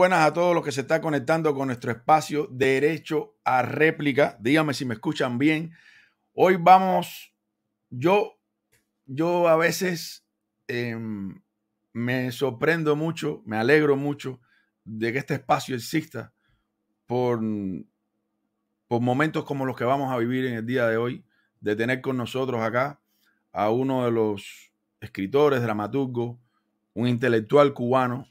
buenas a todos los que se están conectando con nuestro espacio Derecho a Réplica. Díganme si me escuchan bien. Hoy vamos, yo, yo a veces em, me sorprendo mucho, me alegro mucho de que este espacio exista por, por momentos como los que vamos a vivir en el día de hoy, de tener con nosotros acá a uno de los escritores, dramaturgos, un intelectual cubano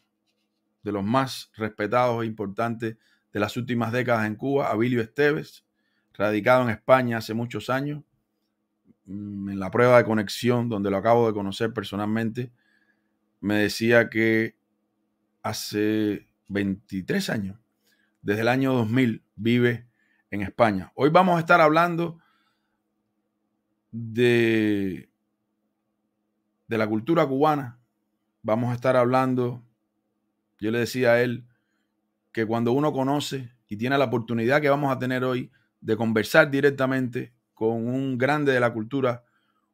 de los más respetados e importantes de las últimas décadas en Cuba, Abilio Esteves, radicado en España hace muchos años, mm, en la prueba de conexión, donde lo acabo de conocer personalmente, me decía que hace 23 años, desde el año 2000, vive en España. Hoy vamos a estar hablando de, de la cultura cubana, vamos a estar hablando yo le decía a él que cuando uno conoce y tiene la oportunidad que vamos a tener hoy de conversar directamente con un grande de la cultura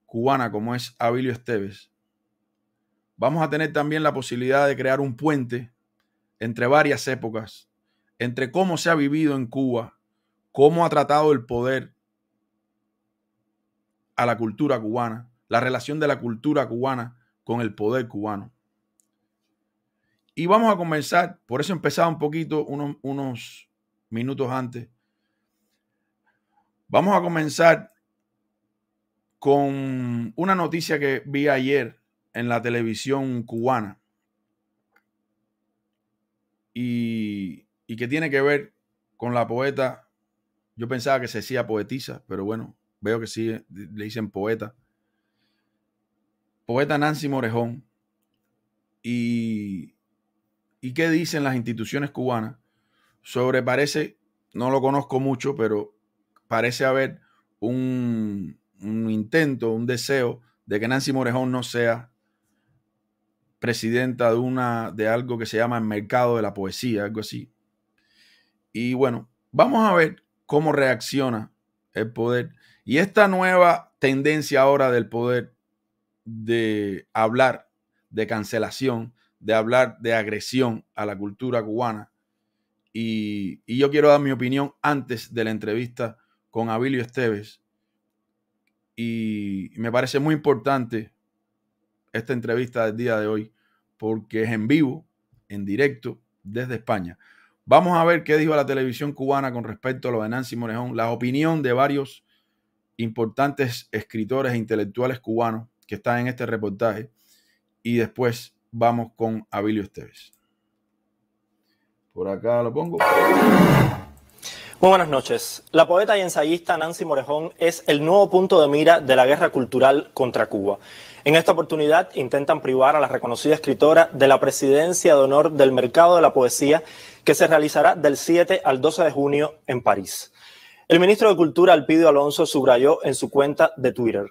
cubana como es Abilio Esteves, vamos a tener también la posibilidad de crear un puente entre varias épocas, entre cómo se ha vivido en Cuba, cómo ha tratado el poder a la cultura cubana, la relación de la cultura cubana con el poder cubano. Y vamos a comenzar, por eso empezaba un poquito, unos, minutos antes. Vamos a comenzar con una noticia que vi ayer en la televisión cubana y, y, que tiene que ver con la poeta. Yo pensaba que se decía poetisa, pero bueno, veo que sí, le dicen poeta. Poeta Nancy Morejón. Y ¿Y qué dicen las instituciones cubanas sobre, parece, no lo conozco mucho, pero parece haber un, intento, un deseo de que Nancy Morejón no sea presidenta de una de algo que se llama el mercado de la poesía, algo así. Y bueno, vamos a ver cómo reacciona el poder y esta nueva tendencia ahora del poder de hablar de cancelación de hablar de agresión a la cultura cubana. Y, yo quiero dar mi opinión antes de la entrevista con Abilio Esteves. Y me parece muy importante esta entrevista del día de hoy porque es en vivo, en directo, desde España. Vamos a ver qué dijo la televisión cubana con respecto a lo de Nancy Morejón, la opinión de varios importantes escritores e intelectuales cubanos que están en este reportaje y después vamos con Abilio Esteves. Por acá lo pongo. Muy buenas noches. La poeta y ensayista Nancy Morejón es el nuevo punto de mira de la guerra cultural contra Cuba. En esta oportunidad intentan privar a la reconocida escritora de la presidencia de honor del mercado de la poesía que se realizará del 7 al 12 de junio en París. El ministro de Cultura, Alpidio Alonso, subrayó en su cuenta de Twitter.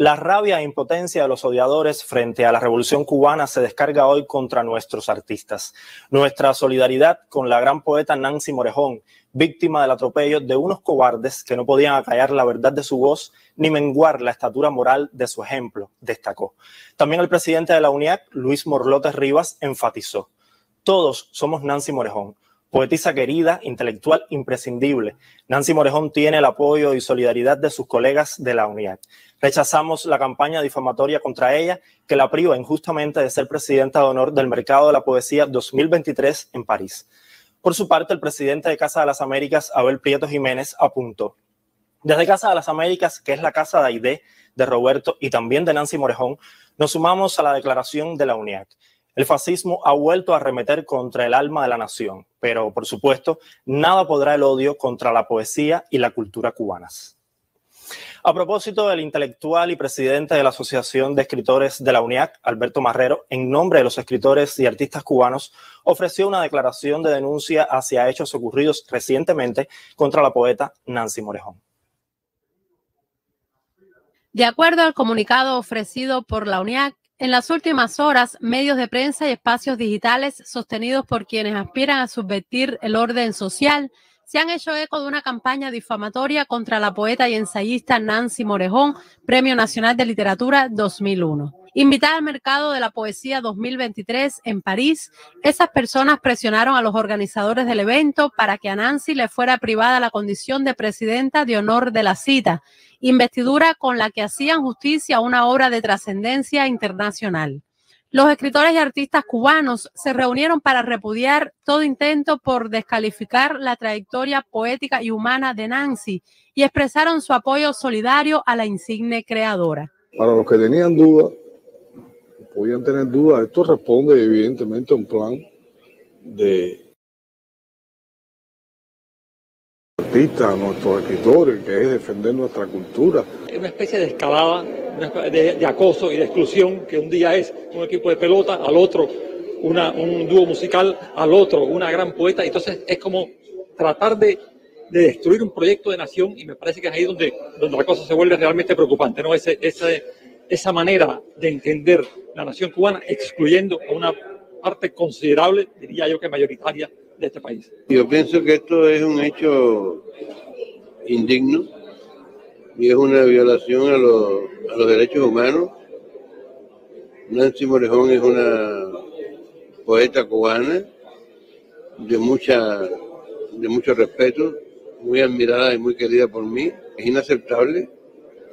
La rabia e impotencia de los odiadores frente a la revolución cubana se descarga hoy contra nuestros artistas. Nuestra solidaridad con la gran poeta Nancy Morejón, víctima del atropello de unos cobardes que no podían acallar la verdad de su voz ni menguar la estatura moral de su ejemplo, destacó. También el presidente de la UNIAC, Luis Morlotes Rivas, enfatizó. Todos somos Nancy Morejón poetisa querida, intelectual imprescindible. Nancy Morejón tiene el apoyo y solidaridad de sus colegas de la unidad. Rechazamos la campaña difamatoria contra ella que la priva injustamente de ser presidenta de honor del Mercado de la Poesía 2023 en París. Por su parte, el presidente de Casa de las Américas, Abel Prieto Jiménez, apuntó. Desde Casa de las Américas, que es la casa de Aide, de Roberto y también de Nancy Morejón, nos sumamos a la declaración de la UNIAC el fascismo ha vuelto a arremeter contra el alma de la nación, pero por supuesto, nada podrá el odio contra la poesía y la cultura cubanas. A propósito del intelectual y presidente de la Asociación de Escritores de la UNIAC, Alberto Marrero, en nombre de los escritores y artistas cubanos, ofreció una declaración de denuncia hacia hechos ocurridos recientemente contra la poeta Nancy Morejón. De acuerdo al comunicado ofrecido por la UNIAC, en las últimas horas, medios de prensa y espacios digitales sostenidos por quienes aspiran a subvertir el orden social se han hecho eco de una campaña difamatoria contra la poeta y ensayista Nancy Morejón, Premio Nacional de Literatura 2001. Invitada al mercado de la poesía 2023 en París, esas personas presionaron a los organizadores del evento para que a Nancy le fuera privada la condición de presidenta de honor de la cita investidura con la que hacían justicia a una obra de trascendencia internacional. Los escritores y artistas cubanos se reunieron para repudiar todo intento por descalificar la trayectoria poética y humana de Nancy y expresaron su apoyo solidario a la insigne creadora. Para los que tenían dudas, podían tener dudas, esto responde evidentemente a un plan de artistas, a nuestros escritores, que es defender nuestra cultura. Es Una especie de escalada, de, acoso y de exclusión, que un día es un equipo de pelota, al otro una, un dúo musical, al otro una gran poeta. Entonces es como tratar de, de, destruir un proyecto de nación y me parece que es ahí donde, donde la cosa se vuelve realmente preocupante, ¿no? ese, esa manera de entender la nación cubana excluyendo a una parte considerable, diría yo que mayoritaria, de este país. Yo pienso que esto es un hecho indigno y es una violación a los, derechos humanos. Nancy Morejón es una poeta cubana de mucha de mucho respeto, muy admirada y muy querida por mí. Es inaceptable.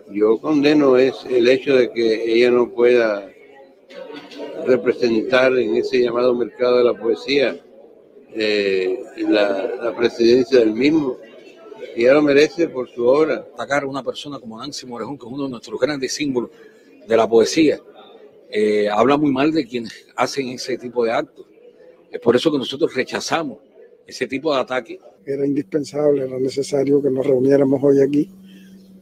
Yo condeno es el hecho de que ella no pueda representar en ese llamado mercado de la poesía eh, la, presidencia del mismo. Y ya lo merece por su obra. atacar a una persona como Nancy Morejón, que es uno de nuestros grandes símbolos de la poesía, eh, habla muy mal de quienes hacen ese tipo de actos. Es por eso que nosotros rechazamos ese tipo de ataque. Era indispensable, era necesario que nos reuniéramos hoy aquí,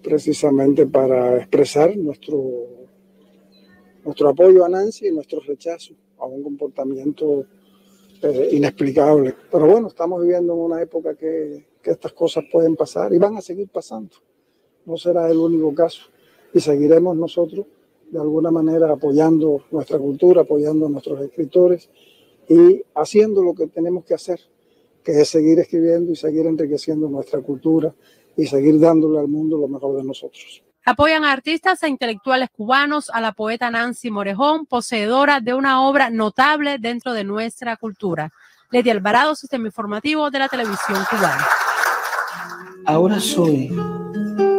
precisamente para expresar nuestro, nuestro apoyo a Nancy y nuestro rechazo a un comportamiento eh, inexplicable. Pero bueno, estamos viviendo en una época que, que estas cosas pueden pasar y van a seguir pasando. No será el único caso. Y seguiremos nosotros, de alguna manera, apoyando nuestra cultura, apoyando a nuestros escritores y haciendo lo que tenemos que hacer, que es seguir escribiendo y seguir enriqueciendo nuestra cultura y seguir dándole al mundo lo mejor de nosotros. Apoyan a artistas e intelectuales cubanos, a la poeta Nancy Morejón, poseedora de una obra notable dentro de nuestra cultura. Leti Alvarado, Sistema Informativo de la Televisión Cubana. Ahora soy,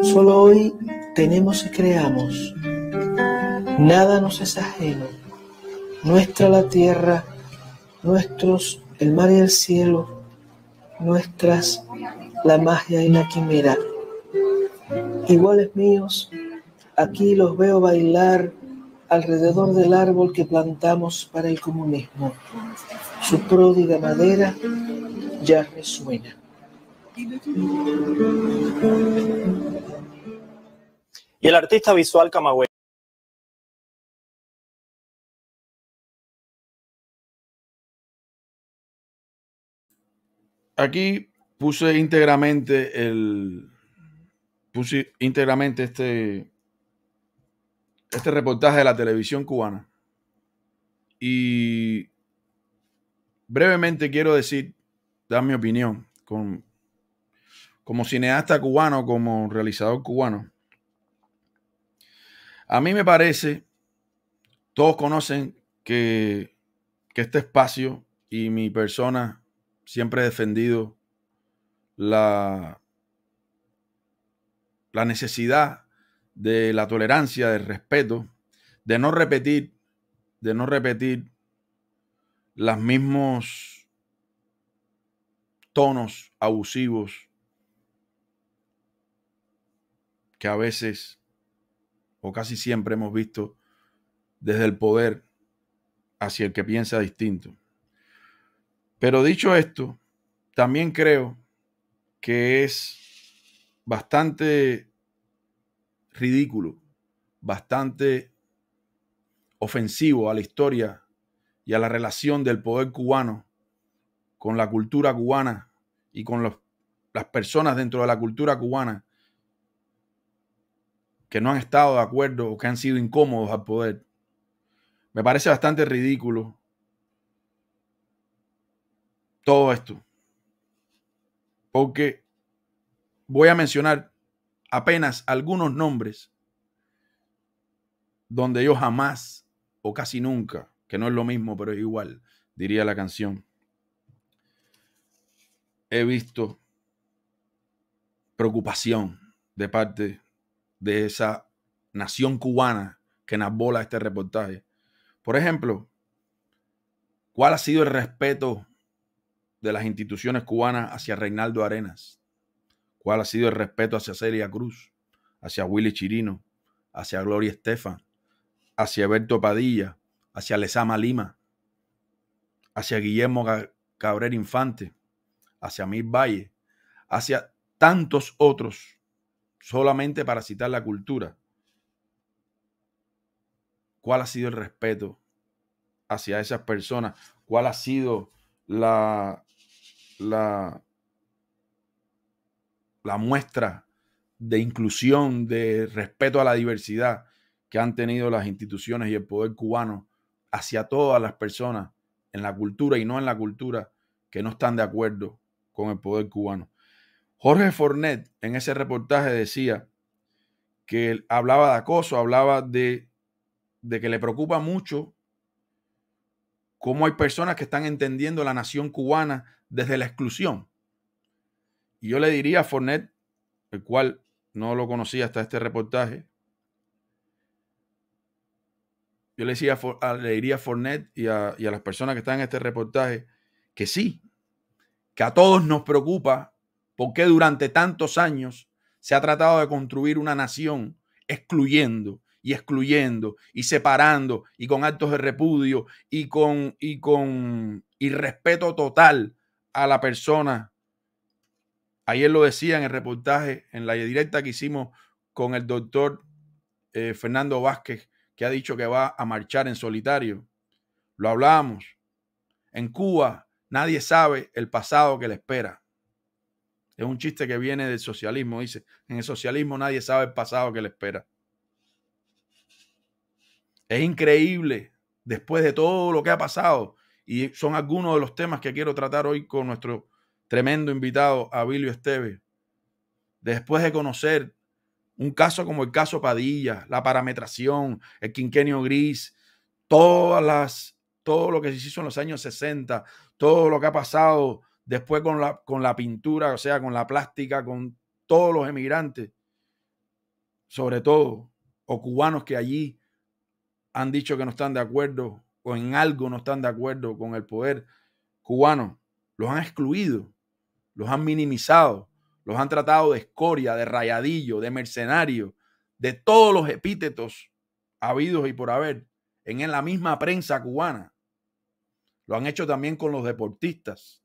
solo hoy tenemos y creamos. Nada nos es ajeno. Nuestra la tierra, nuestros el mar y el cielo, nuestras la magia y la quimera iguales míos, aquí los veo bailar alrededor del árbol que plantamos para el comunismo. Su pródiga madera ya resuena. Y el artista visual camagüey. Aquí puse íntegramente el, puse íntegramente este, este reportaje de la televisión cubana. Y brevemente quiero decir, dar mi opinión, como cineasta cubano, como realizador cubano. A mí me parece, todos conocen que este espacio y mi persona siempre he defendido la, la necesidad de la tolerancia, del respeto, de no repetir, de no repetir los mismos tonos abusivos que a veces o casi siempre hemos visto desde el poder hacia el que piensa distinto. Pero dicho esto, también creo que es bastante ridículo, bastante ofensivo a la historia y a la relación del poder cubano con la cultura cubana y con las personas dentro de la cultura cubana que no han estado de acuerdo o que han sido incómodos al poder. Me parece bastante ridículo todo esto. Porque voy a mencionar apenas algunos nombres donde yo jamás o casi nunca, que no es lo mismo, pero es igual, diría la canción, he visto preocupación de parte de esa nación cubana que nos este reportaje. Por ejemplo, ¿cuál ha sido el respeto de las instituciones cubanas hacia Reinaldo Arenas? cuál ha sido el respeto hacia Celia Cruz, hacia Willy Chirino, hacia Gloria Estefan, hacia Berto Padilla, hacia Lezama Lima, hacia Guillermo Cabrera Infante, hacia Mir Valle, hacia tantos otros, solamente para citar la cultura. ¿Cuál ha sido el respeto hacia esas personas? ¿Cuál ha sido la, la la muestra de inclusión, de respeto a la diversidad que han tenido las instituciones y el poder cubano hacia todas las personas en la cultura y no en la cultura que no están de acuerdo con el poder cubano. Jorge Fornet en ese reportaje decía que hablaba de acoso, hablaba de, de que le preocupa mucho cómo hay personas que están entendiendo la nación cubana desde la exclusión yo le diría a Fornet, el cual no lo conocía hasta este reportaje, yo le, decía, le diría a Fornet y a, y a las personas que están en este reportaje que sí, que a todos nos preocupa porque durante tantos años se ha tratado de construir una nación excluyendo y excluyendo y separando y con actos de repudio y con, y con irrespeto total a la persona Ayer lo decía en el reportaje, en la directa que hicimos con el doctor eh, Fernando Vázquez, que ha dicho que va a marchar en solitario. Lo hablamos. En Cuba nadie sabe el pasado que le espera. Es un chiste que viene del socialismo, dice. En el socialismo nadie sabe el pasado que le espera. Es increíble, después de todo lo que ha pasado, y son algunos de los temas que quiero tratar hoy con nuestro tremendo invitado a Bilio Esteves, después de conocer un caso como el caso Padilla, la parametración, el quinquenio gris, todas las, todo lo que se hizo en los años 60, todo lo que ha pasado después con la, con la pintura, o sea, con la plástica, con todos los emigrantes, sobre todo, o cubanos que allí han dicho que no están de acuerdo o en algo no están de acuerdo con el poder cubano, los han excluido los han minimizado, los han tratado de escoria, de rayadillo, de mercenario, de todos los epítetos habidos y por haber en la misma prensa cubana. Lo han hecho también con los deportistas.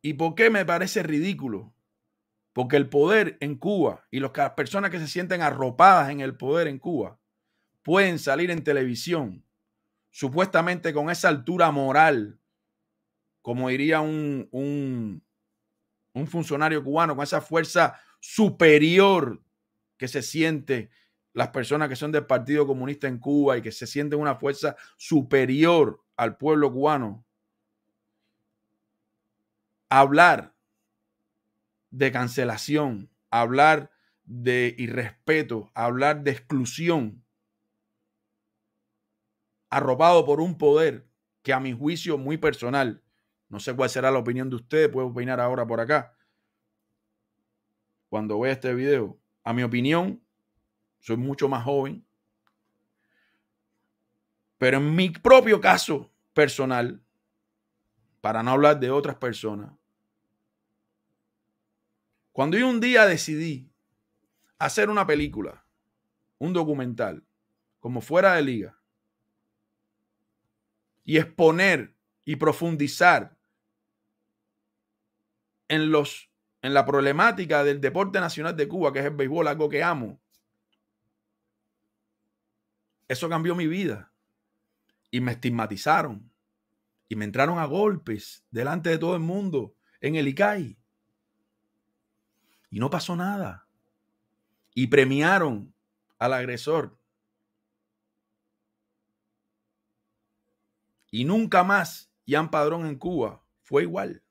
¿Y por qué me parece ridículo? Porque el poder en Cuba y las personas que se sienten arropadas en el poder en Cuba pueden salir en televisión supuestamente con esa altura moral como diría un, un, funcionario cubano, con esa fuerza superior que se siente las personas que son del Partido Comunista en Cuba y que se sienten una fuerza superior al pueblo cubano, hablar de cancelación, hablar de irrespeto, hablar de exclusión, arropado por un poder que a mi juicio muy personal no sé cuál será la opinión de ustedes. Puedo opinar ahora por acá. Cuando vea este video, a mi opinión, soy mucho más joven. Pero en mi propio caso personal, para no hablar de otras personas, cuando yo un día decidí hacer una película, un documental, como fuera de liga, y exponer y profundizar en, los, en la problemática del deporte nacional de Cuba, que es el béisbol, algo que amo, eso cambió mi vida. Y me estigmatizaron. Y me entraron a golpes delante de todo el mundo en el ICAI. Y no pasó nada. Y premiaron al agresor. Y nunca más Jan Padrón en Cuba fue igual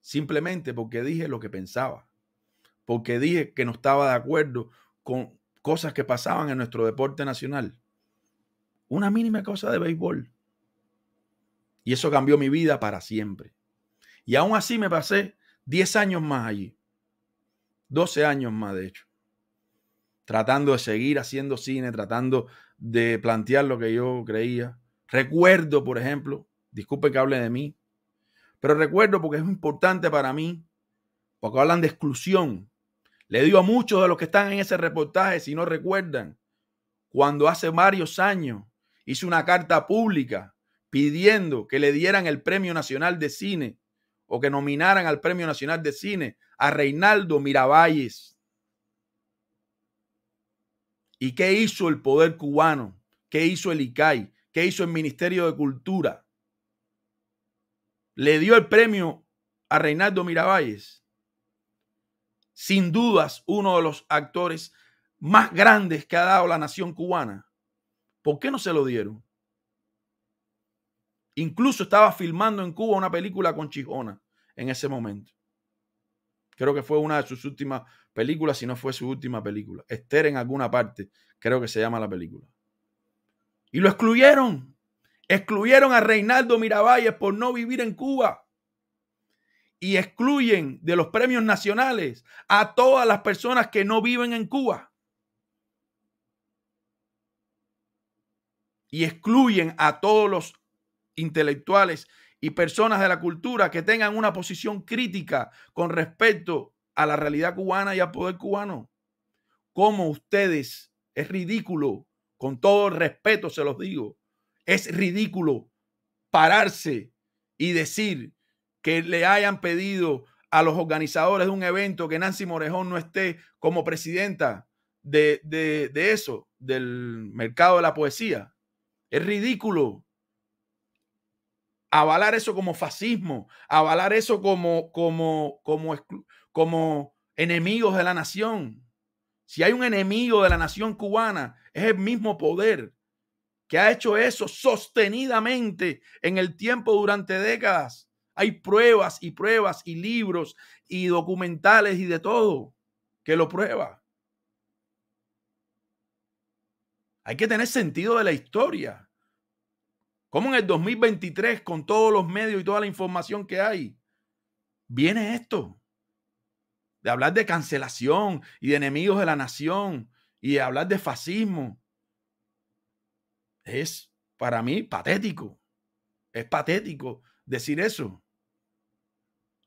simplemente porque dije lo que pensaba, porque dije que no estaba de acuerdo con cosas que pasaban en nuestro deporte nacional. Una mínima cosa de béisbol. Y eso cambió mi vida para siempre. Y aún así me pasé 10 años más allí. 12 años más, de hecho. Tratando de seguir haciendo cine, tratando de plantear lo que yo creía. Recuerdo, por ejemplo, disculpe que hable de mí, pero recuerdo porque es importante para mí, porque hablan de exclusión. Le digo a muchos de los que están en ese reportaje, si no recuerdan, cuando hace varios años hice una carta pública pidiendo que le dieran el Premio Nacional de Cine o que nominaran al Premio Nacional de Cine a Reinaldo Miravalles. ¿Y qué hizo el poder cubano? ¿Qué hizo el ICAI? ¿Qué hizo el Ministerio de Cultura? le dio el premio a Reinaldo Miravalles, sin dudas uno de los actores más grandes que ha dado la nación cubana. ¿Por qué no se lo dieron? Incluso estaba filmando en Cuba una película con Chijona en ese momento. Creo que fue una de sus últimas películas, si no fue su última película. Esther en alguna parte, creo que se llama la película. Y lo excluyeron. Excluyeron a Reinaldo Miravalles por no vivir en Cuba. Y excluyen de los premios nacionales a todas las personas que no viven en Cuba. Y excluyen a todos los intelectuales y personas de la cultura que tengan una posición crítica con respecto a la realidad cubana y al poder cubano. Como ustedes, es ridículo, con todo respeto se los digo, es ridículo pararse y decir que le hayan pedido a los organizadores de un evento que Nancy Morejón no esté como presidenta de, de, de eso, del mercado de la poesía. Es ridículo avalar eso como fascismo, avalar eso como, como, como, como enemigos de la nación. Si hay un enemigo de la nación cubana, es el mismo poder que ha hecho eso sostenidamente en el tiempo durante décadas. Hay pruebas y pruebas y libros y documentales y de todo que lo prueba. Hay que tener sentido de la historia. Como en el 2023, con todos los medios y toda la información que hay, viene esto? De hablar de cancelación y de enemigos de la nación y de hablar de fascismo es para mí patético. Es patético decir eso.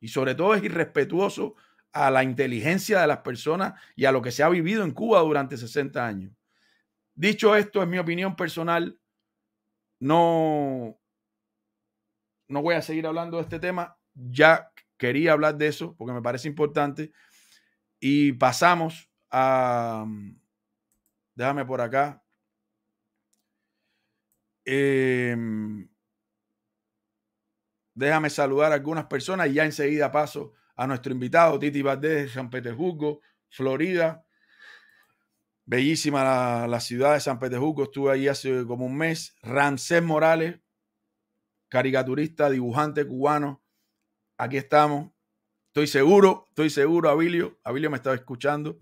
Y sobre todo es irrespetuoso a la inteligencia de las personas y a lo que se ha vivido en Cuba durante 60 años. Dicho esto, es mi opinión personal. No, no voy a seguir hablando de este tema. Ya quería hablar de eso porque me parece importante. Y pasamos a... Déjame por acá. Em, déjame saludar a algunas personas y ya enseguida paso a nuestro invitado, Titi Valdés de San Petersburgo, Florida. Bellísima la, ciudad de San Petersburgo, estuve ahí hace como un mes. Ramsés Morales, caricaturista, dibujante cubano. Aquí estamos. Estoy seguro, estoy seguro, Abilio. Abilio me estaba escuchando.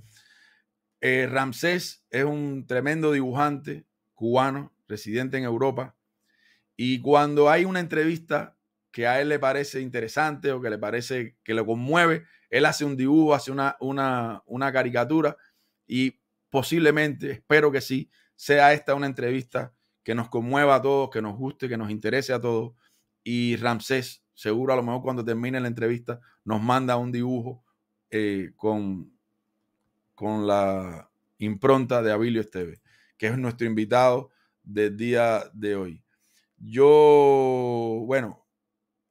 Eh, Ramsés es un tremendo dibujante cubano, presidente en Europa, y cuando hay una entrevista que a él le parece interesante o que le parece que lo conmueve, él hace un dibujo, hace una, una, caricatura y posiblemente, espero que sí, sea esta una entrevista que nos conmueva a todos, que nos guste, que nos interese a todos. Y Ramsés, seguro a lo mejor cuando termine la entrevista, nos manda un dibujo eh, con, con la impronta de Abilio Esteves, que es nuestro invitado del día de hoy. Yo, bueno,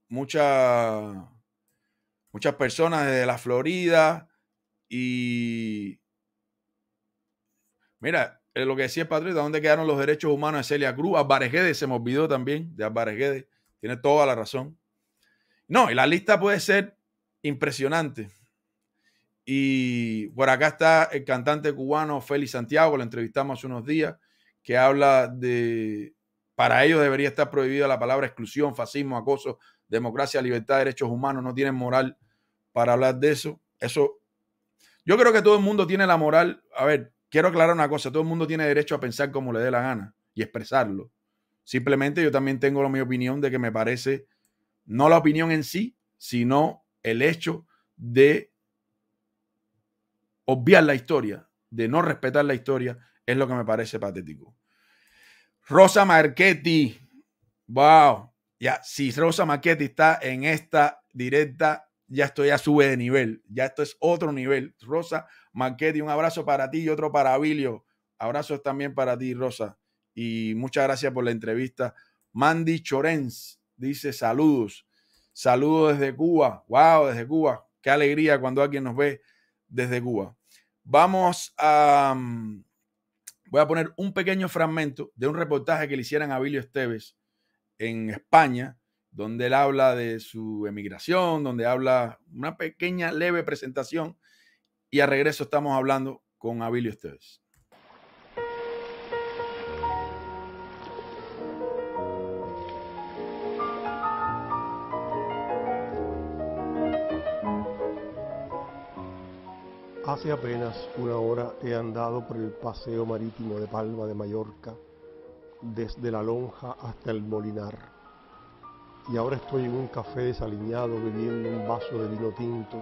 muchas muchas personas desde la Florida y... Mira, eh, lo que decía el ¿dónde quedaron los derechos humanos de Celia Cruz? Guedes, se me olvidó también, de Alvarejede. Tiene toda la razón. No, y la lista puede ser impresionante. Y por acá está el cantante cubano Félix Santiago, lo entrevistamos hace unos días que habla de, para ellos debería estar prohibida la palabra exclusión, fascismo, acoso, democracia, libertad, derechos humanos, no tienen moral para hablar de eso. Eso, yo creo que todo el mundo tiene la moral, a ver, quiero aclarar una cosa, todo el mundo tiene derecho a pensar como le dé la gana y expresarlo. Simplemente yo también tengo mi opinión de que me parece, no la opinión en sí, sino el hecho de obviar la historia, de no respetar la historia, es lo que me parece patético. Rosa Marchetti. Wow. Ya, si Rosa Marchetti está en esta directa, ya estoy ya sube de nivel. Ya esto es otro nivel. Rosa Marchetti, un abrazo para ti y otro para Abilio. Abrazos también para ti, Rosa. Y muchas gracias por la entrevista. Mandy Chorenz dice saludos. Saludos desde Cuba. Wow, desde Cuba. Qué alegría cuando alguien nos ve desde Cuba. Vamos a... Mm, voy a poner un pequeño fragmento de un reportaje que le hicieron a Abilio Esteves en España, donde él habla de su emigración, donde habla una pequeña, leve presentación. Y a regreso estamos hablando con Abilio Esteves. Hace apenas una hora he andado por el paseo marítimo de Palma de Mallorca, desde la lonja hasta el molinar. Y ahora estoy en un café desaliñado bebiendo un vaso de vino tinto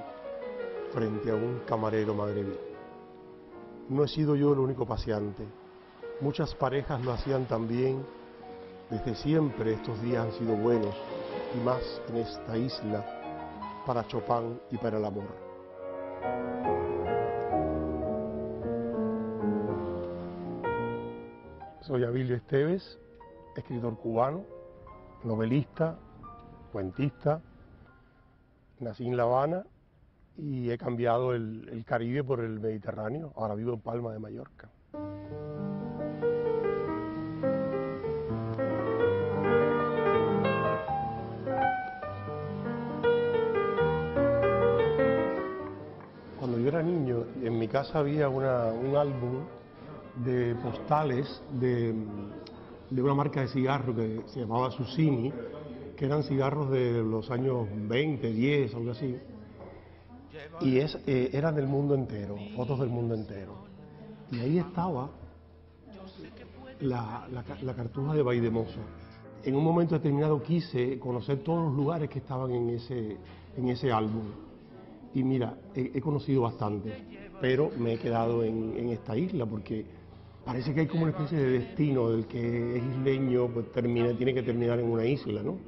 frente a un camarero madrileño. No he sido yo el único paseante. Muchas parejas lo hacían también. Desde siempre estos días han sido buenos, y más en esta isla, para Chopin y para el amor. Soy Abilio Esteves, escritor cubano, novelista, cuentista. Nací en La Habana y he cambiado el, Caribe por el Mediterráneo. Ahora vivo en Palma de Mallorca. Cuando yo era niño, en mi casa había un álbum de postales de, de una marca de cigarro que se llamaba Susini, que eran cigarros de los años 20, 10, algo así. Y es, eh, eran del mundo entero, fotos del mundo entero. Y ahí estaba la, cartuja de Baidemoso. En un momento determinado quise conocer todos los lugares que estaban en ese, en ese álbum. Y mira, he, conocido bastante, pero me he quedado en, en esta isla porque Parece que hay como una especie de destino del que es isleño, pues termina, tiene que terminar en una isla, ¿no?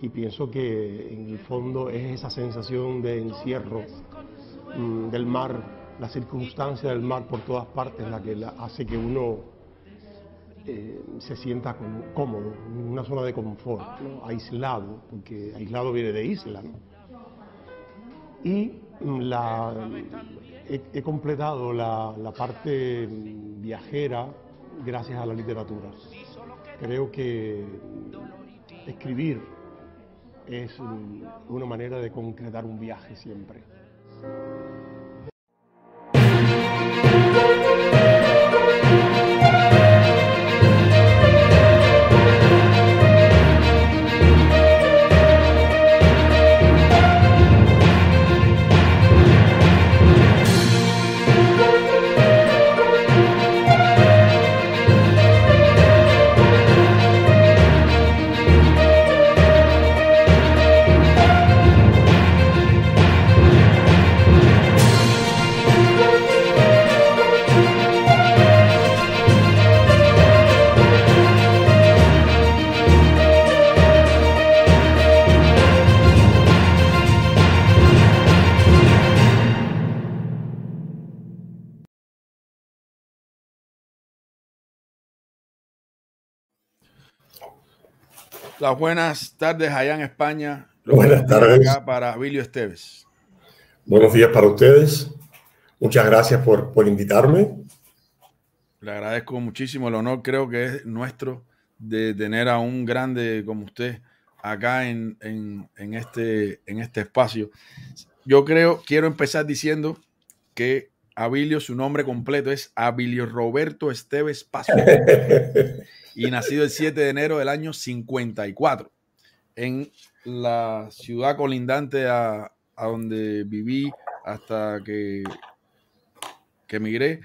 Y pienso que en el fondo es esa sensación de encierro mm, del mar, la circunstancia del mar por todas partes, la que hace que uno eh, se sienta cómodo, en una zona de confort, aislado, porque aislado viene de isla, ¿no? Y mm, la he, completado la, la parte viajera gracias a la literatura. Creo que escribir es una manera de concretar un viaje siempre. buenas tardes allá en España. buenas tardes. para Abilio Esteves. Buenos días para ustedes. Muchas gracias por, invitarme. Le agradezco muchísimo el honor, creo que es nuestro, de tener a un grande como usted acá en, este, en este espacio. Yo creo, quiero empezar diciendo que Abilio, su nombre completo es Abilio Roberto Esteves Paso. y nacido el 7 de enero del año 54 en la ciudad colindante a, donde viví hasta que, que emigré,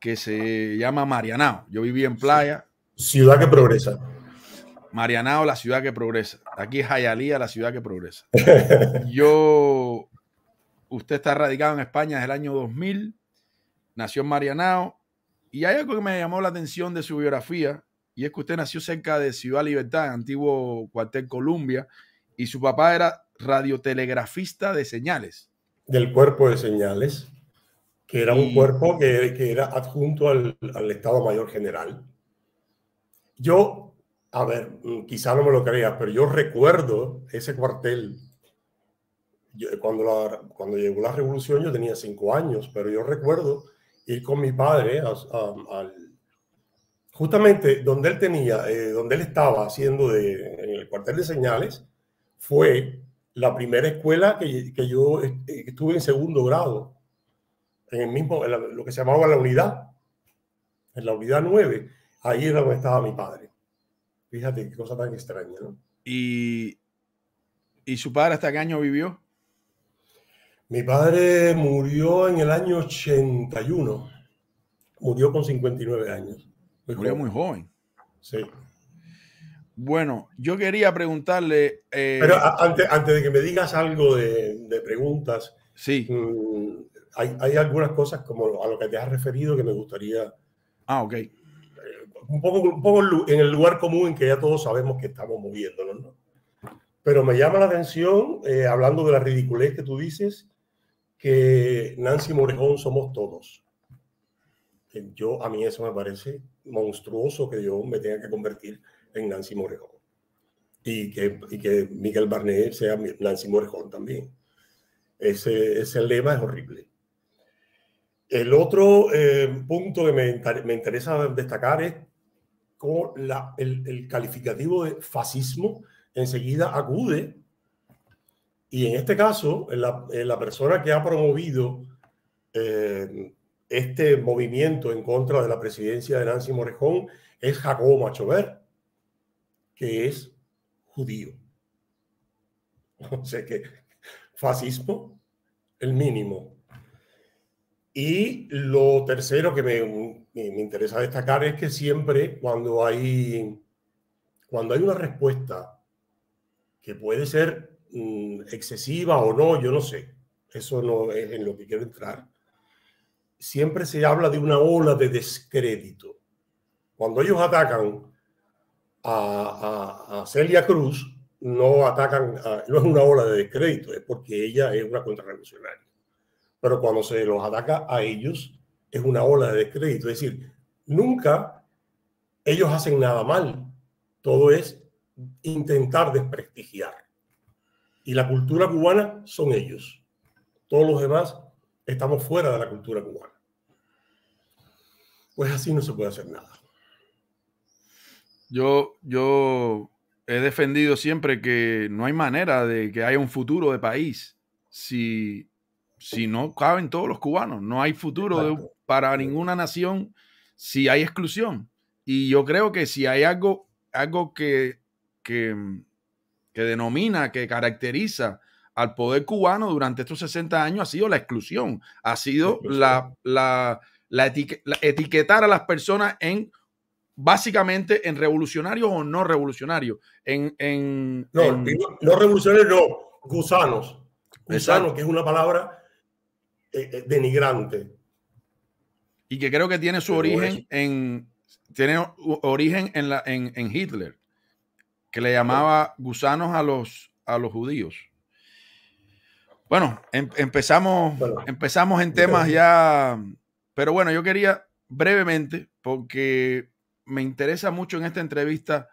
que se llama Marianao. Yo viví en Playa. Ciudad que progresa. Marianao, la ciudad que progresa. Aquí es Jayalía, la ciudad que progresa. Yo, usted está radicado en España desde el año 2000, nació en Marianao, y hay algo que me llamó la atención de su biografía, y es que usted nació cerca de Ciudad Libertad, antiguo cuartel Colombia y su papá era radiotelegrafista de señales. Del cuerpo de señales, que era un cuerpo que, era adjunto al, Estado Mayor General. Yo, a ver, mm, quizá no me lo creas, pero yo recuerdo ese cuartel. cuando, cuando llegó la revolución yo tenía cinco años, pero yo recuerdo ir con mi padre al justamente donde él tenía, eh, donde él estaba haciendo en el cuartel de señales, fue la primera escuela que, yo eh, estuve en segundo grado, en el mismo, lo que se llamaba la unidad, en la unidad 9, ahí era donde estaba mi padre. Fíjate qué cosa tan extraña, ¿no? ¿Y, y su padre hasta qué año vivió? Mi padre murió en el año 81, murió con 59 años. Muy muy joven. Sí. Bueno, yo quería preguntarle. Eh, Pero antes, de que me digas algo de, preguntas, sí. Mm, hay, algunas cosas como a lo que te has referido que me gustaría. Ah, ok. Eh, un, poco, en el lugar común en que ya todos sabemos que estamos moviéndonos, ¿no? Pero me llama la atención, eh, hablando de la ridiculez que tú dices, que Nancy Morejón somos todos. Yo, a mí eso me parece monstruoso que yo me tenga que convertir en Nancy Morejón. Y que, y que Miguel Barnet sea Nancy Morejón también. Ese, ese lema es horrible. El otro eh, punto que me, me, interesa destacar es cómo la, el, el, calificativo de fascismo enseguida acude. Y en este caso, la, la persona que ha promovido eh, este movimiento en contra de la presidencia de Nancy Morejón es Jacobo Machover, que es judío. O sea que fascismo, el mínimo. Y lo tercero que me, me interesa destacar es que siempre cuando hay, cuando hay una respuesta que puede ser mm, excesiva o no, yo no sé, eso no es en lo que quiero entrar siempre se habla de una ola de descrédito. Cuando ellos atacan a, Celia Cruz, no atacan, no es una ola de descrédito, es porque ella es una contrarrevolucionaria. Pero cuando se los ataca a ellos, es una ola de descrédito. Es decir, nunca ellos hacen nada mal. Todo es intentar desprestigiar. Y la cultura cubana son ellos. Todos los demás estamos fuera de la cultura cubana. Pues así no se puede hacer nada. Yo, yo he defendido siempre que no hay manera de que haya un futuro de país si, no caben todos los cubanos. No hay futuro para ninguna nación si hay exclusión. Y yo creo que si hay algo, algo que, que, que denomina, que caracteriza al poder cubano durante estos 60 años ha sido la exclusión, ha sido la, etiquetar a las personas en básicamente en revolucionarios o no revolucionarios. En, en, no, no revolucionarios, no, gusanos. Gusanos, que es una palabra eh, eh, denigrante. Y que creo que tiene su origen en, tiene origen en, la, en, en Hitler, que le llamaba gusanos a los, a los judíos. Em, bueno, empezamos, empezamos en temas ya, pero bueno, yo quería brevemente, porque me interesa mucho en esta entrevista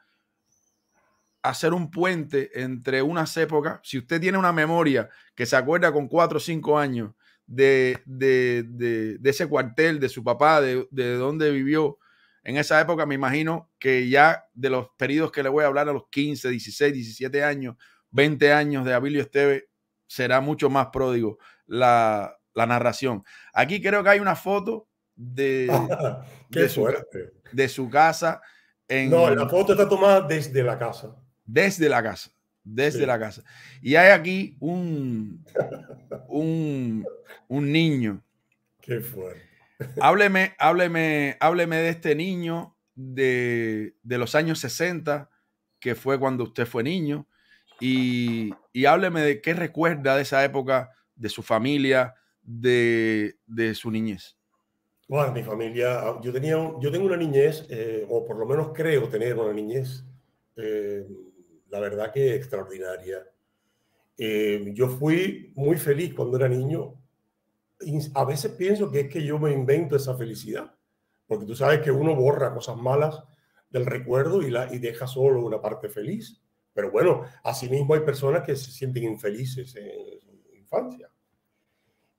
hacer un puente entre unas épocas. Si usted tiene una memoria que se acuerda con cuatro o cinco años de, de, de, ese cuartel, de su papá, de, de dónde vivió en esa época, me imagino que ya de los periodos que le voy a hablar a los 15, 16, 17 años, 20 años de Abilio Esteve, será mucho más pródigo la, narración. Aquí creo que hay una foto de, su, casa. no, la foto está tomada desde la casa. Desde la casa. Desde la casa. Y hay aquí un, un, un niño. Qué fuerte. Hábleme, hábleme, hábleme de este niño de, de, los años 60, que fue cuando usted fue niño. Y, hábleme de qué recuerda de esa época, de su familia, de, su niñez. Bueno, mi familia, ah, yo, tenía, yo tengo una niñez, eh, o por lo menos creo tener una niñez, eh, la verdad que extraordinaria. Eh, yo fui muy feliz cuando era niño. a veces pienso que es que yo me invento esa felicidad, porque tú sabes que uno borra cosas malas del recuerdo y, la, y deja solo una parte feliz. Pero bueno, asimismo hay personas que se sienten infelices en su infancia.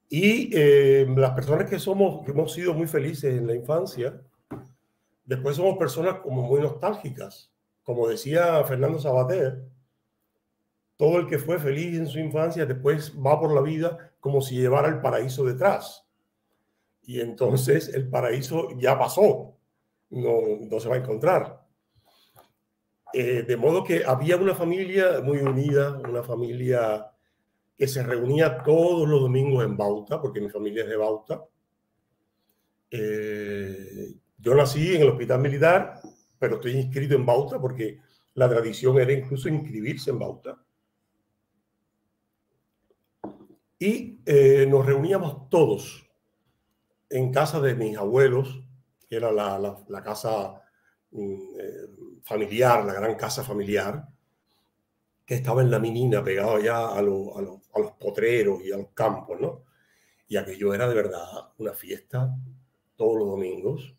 Y eh, las personas que somos, que hemos sido muy felices en la infancia, después somos personas como muy nostálgicas. Como decía Fernando Sabater, todo el que fue feliz en su infancia después va por la vida como si llevara el paraíso detrás. Y entonces el paraíso ya pasó, no se va a encontrar. Eh, de modo que había una familia muy unida, una familia que se reunía todos los domingos en Bauta, porque mi familia es de Bauta. Eh, yo nací en el hospital militar, pero estoy inscrito en Bauta porque la tradición era incluso inscribirse en Bauta. Y eh, nos reuníamos todos en casa de mis abuelos, que era la casa mm, familiar, la gran casa familiar, que estaba en la minina, pegado ya a, a, los potreros y a los campos, ¿no? Y aquello era de verdad una fiesta todos los domingos.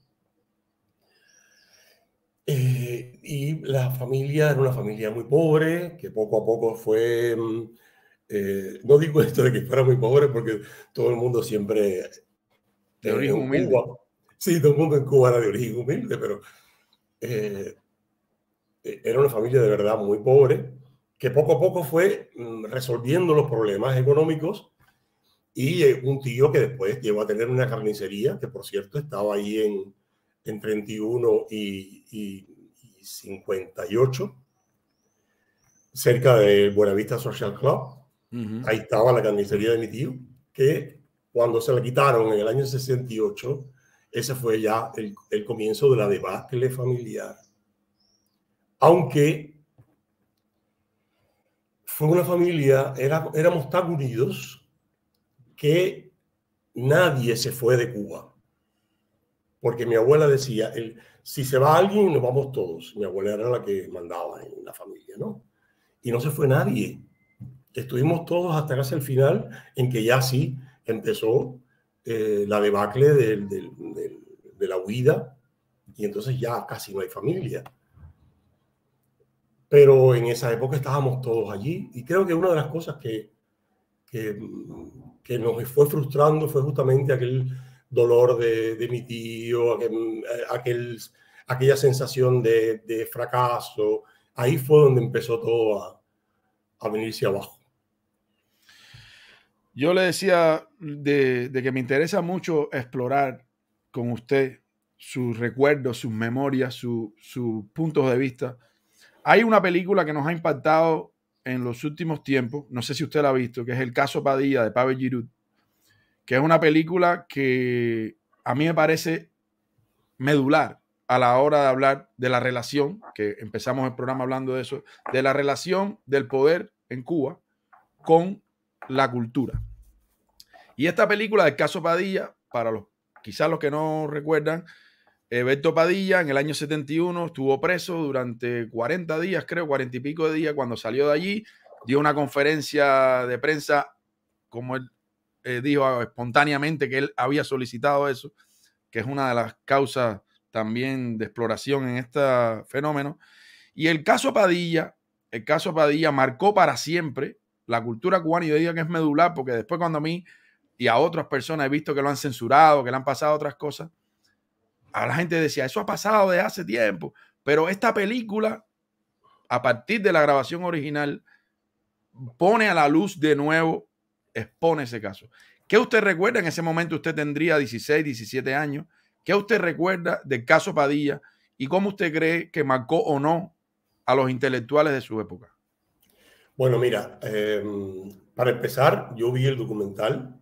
Eh, y la familia era una familia muy pobre, que poco a poco fue... Mm, eh, no digo esto de que fuera muy pobre porque todo el mundo siempre... De origen humilde. Sí, todo el mundo en Cuba era de origen humilde, pero eh, eh, era una familia de verdad muy pobre, que poco a poco fue mm, resolviendo los problemas económicos y eh, un tío que después llegó a tener una carnicería, que por cierto estaba ahí en, en 31 y, y, y 58, cerca del Buenavista Social Club. Ahí estaba la carnicería de mi tío, que cuando se la quitaron en el año 68, ese fue ya el, el comienzo de la debacle familiar aunque fue una familia, éramos tan unidos que nadie se fue de Cuba. Porque mi abuela decía, si se va alguien, nos vamos todos. Mi abuela era la que mandaba en la familia, ¿no? Y no se fue nadie. Estuvimos todos hasta casi el final, en que ya sí empezó eh, la debacle de la huida, y entonces ya casi no hay familia. Pero en esa época estábamos todos allí y creo que una de las cosas que, que, nos fue frustrando fue justamente aquel dolor de, de mi tío, aquel, aquella sensación de, de, fracaso. Ahí fue donde empezó todo a, a venirse abajo. Yo le decía de, de, que me interesa mucho explorar con usted sus recuerdos, sus memorias, sus puntos de vista hay una película que nos ha impactado en los últimos tiempos, no sé si usted la ha visto, que es El caso Padilla de Pavel Giroud, que es una película que a mí me parece medular a la hora de hablar de la relación, que empezamos el programa hablando de eso, de la relación del poder en Cuba con la cultura. Y esta película del caso Padilla, para los quizás los que no recuerdan, Beto Padilla en el año 71 estuvo preso durante 40 días, creo, 40 y pico de días. Cuando salió de allí, dio una conferencia de prensa, como él eh, dijo ah, espontáneamente que él había solicitado eso, que es una de las causas también de exploración en este fenómeno. Y el caso Padilla, el caso Padilla marcó para siempre la cultura cubana y yo digo que es medular, porque después cuando a mí y a otras personas he visto que lo han censurado, que le han pasado otras cosas a la gente decía, eso ha pasado de hace tiempo, pero esta película, a partir de la grabación original, pone a la luz de nuevo, expone ese caso. ¿Qué usted recuerda? En ese momento usted tendría 16, 17 años. ¿Qué usted recuerda del caso Padilla y cómo usted cree que marcó o no a los intelectuales de su época? Bueno, mira, em, para empezar, yo vi el documental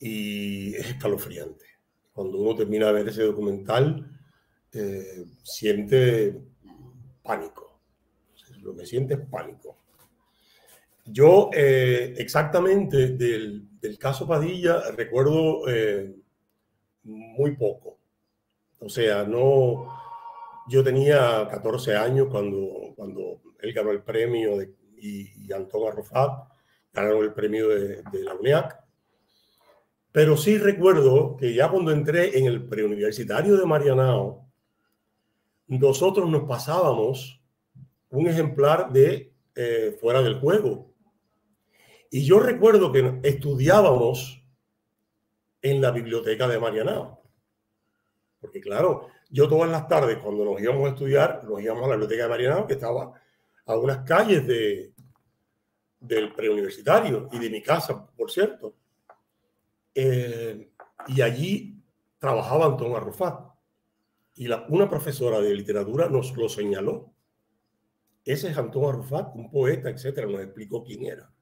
y es escalofriante cuando uno termina de ver ese documental, eh, siente pánico. Lo que siente es pánico. Yo eh, exactamente del, del, caso Padilla recuerdo eh, muy poco. O sea, no, yo tenía 14 años cuando, cuando él ganó el premio y, y, Antón Arrofat ganaron el premio de, de la UNEAC. Pero sí recuerdo que ya cuando entré en el preuniversitario de Marianao, nosotros nos pasábamos un ejemplar de eh, Fuera del Juego. Y yo recuerdo que estudiábamos en la biblioteca de Marianao. Porque claro, yo todas las tardes cuando nos íbamos a estudiar, nos íbamos a la biblioteca de Marianao, que estaba a unas calles del preuniversitario y de mi casa, por cierto. Eh, y allí trabajaba Antón Arrufat. Y una profesora de literatura nos lo señaló. Ese es Antón Arrufat, un poeta, etcétera, nos explicó quién era.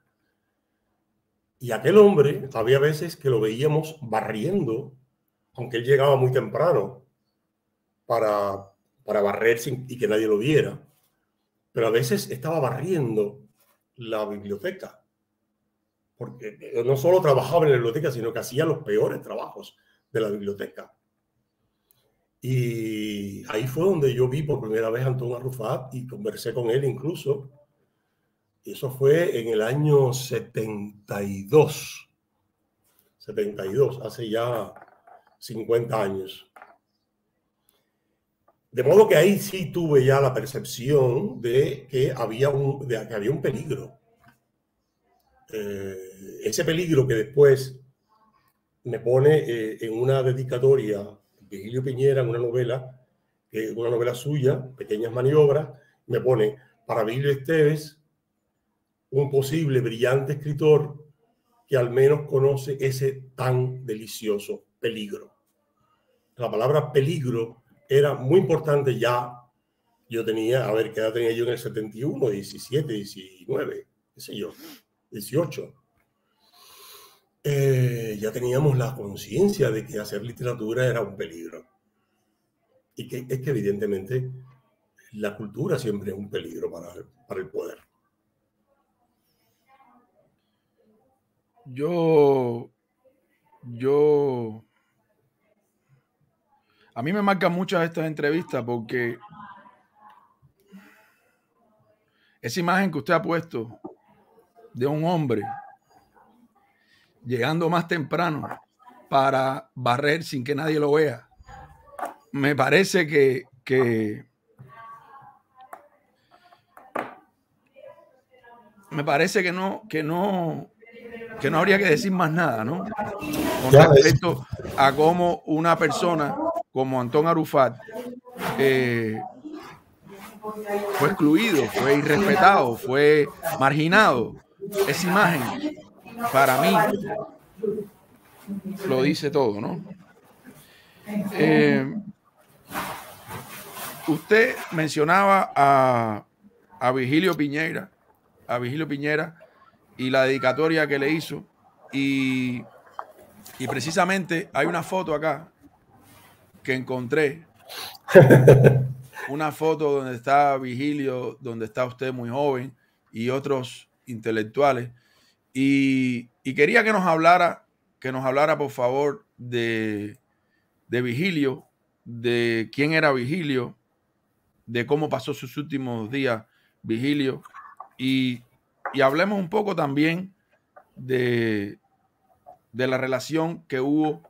Y aquel hombre, había veces que lo veíamos barriendo, aunque él llegaba muy temprano para, para barrer y que nadie lo viera, pero a veces estaba barriendo la biblioteca porque eh, no solo trabajaba en la biblioteca, sino que hacía los peores trabajos de la biblioteca. Y ahí fue donde yo vi por primera vez a Antón Arrufat y conversé con él incluso. eso fue en el año 72. 72, hace ya 50 años. De modo que ahí sí tuve ya la percepción de que había un, de que había un peligro eh, ese peligro que después me pone eh, en una dedicatoria Virgilio Piñera, en una novela, una novela suya, Pequeñas Maniobras, me pone para Virgilio Esteves, un posible brillante escritor que al menos conoce ese tan delicioso peligro. La palabra peligro era muy importante ya. Yo tenía, a ver, ¿qué edad tenía yo en el 71? 17, 19, qué sé yo 18. Eh, ya teníamos la conciencia de que hacer literatura era un peligro. Y que es que evidentemente la cultura siempre es un peligro para, para el poder. Yo, yo, a mí me marcan muchas estas entrevistas porque esa imagen que usted ha puesto de un hombre llegando más temprano para barrer sin que nadie lo vea. Me parece que, me parece que no, que no, que no habría que decir más nada, ¿no? Con respecto a cómo una persona como Antón Arufat eh, fue excluido, fue irrespetado, fue marginado esa imagen, para mí, lo dice todo, ¿no? Eh, usted mencionaba a, a Vigilio Piñera, a Vigilio Piñera y la dedicatoria que le hizo. Y, y precisamente hay una foto acá que encontré. una foto donde está Vigilio, donde está usted muy joven y otros intelectuales. Y, y, quería que nos hablara, que nos hablara, por favor, de, de Vigilio, de quién era Vigilio, de cómo pasó sus últimos días Vigilio. Y, y hablemos un poco también de, de la relación que hubo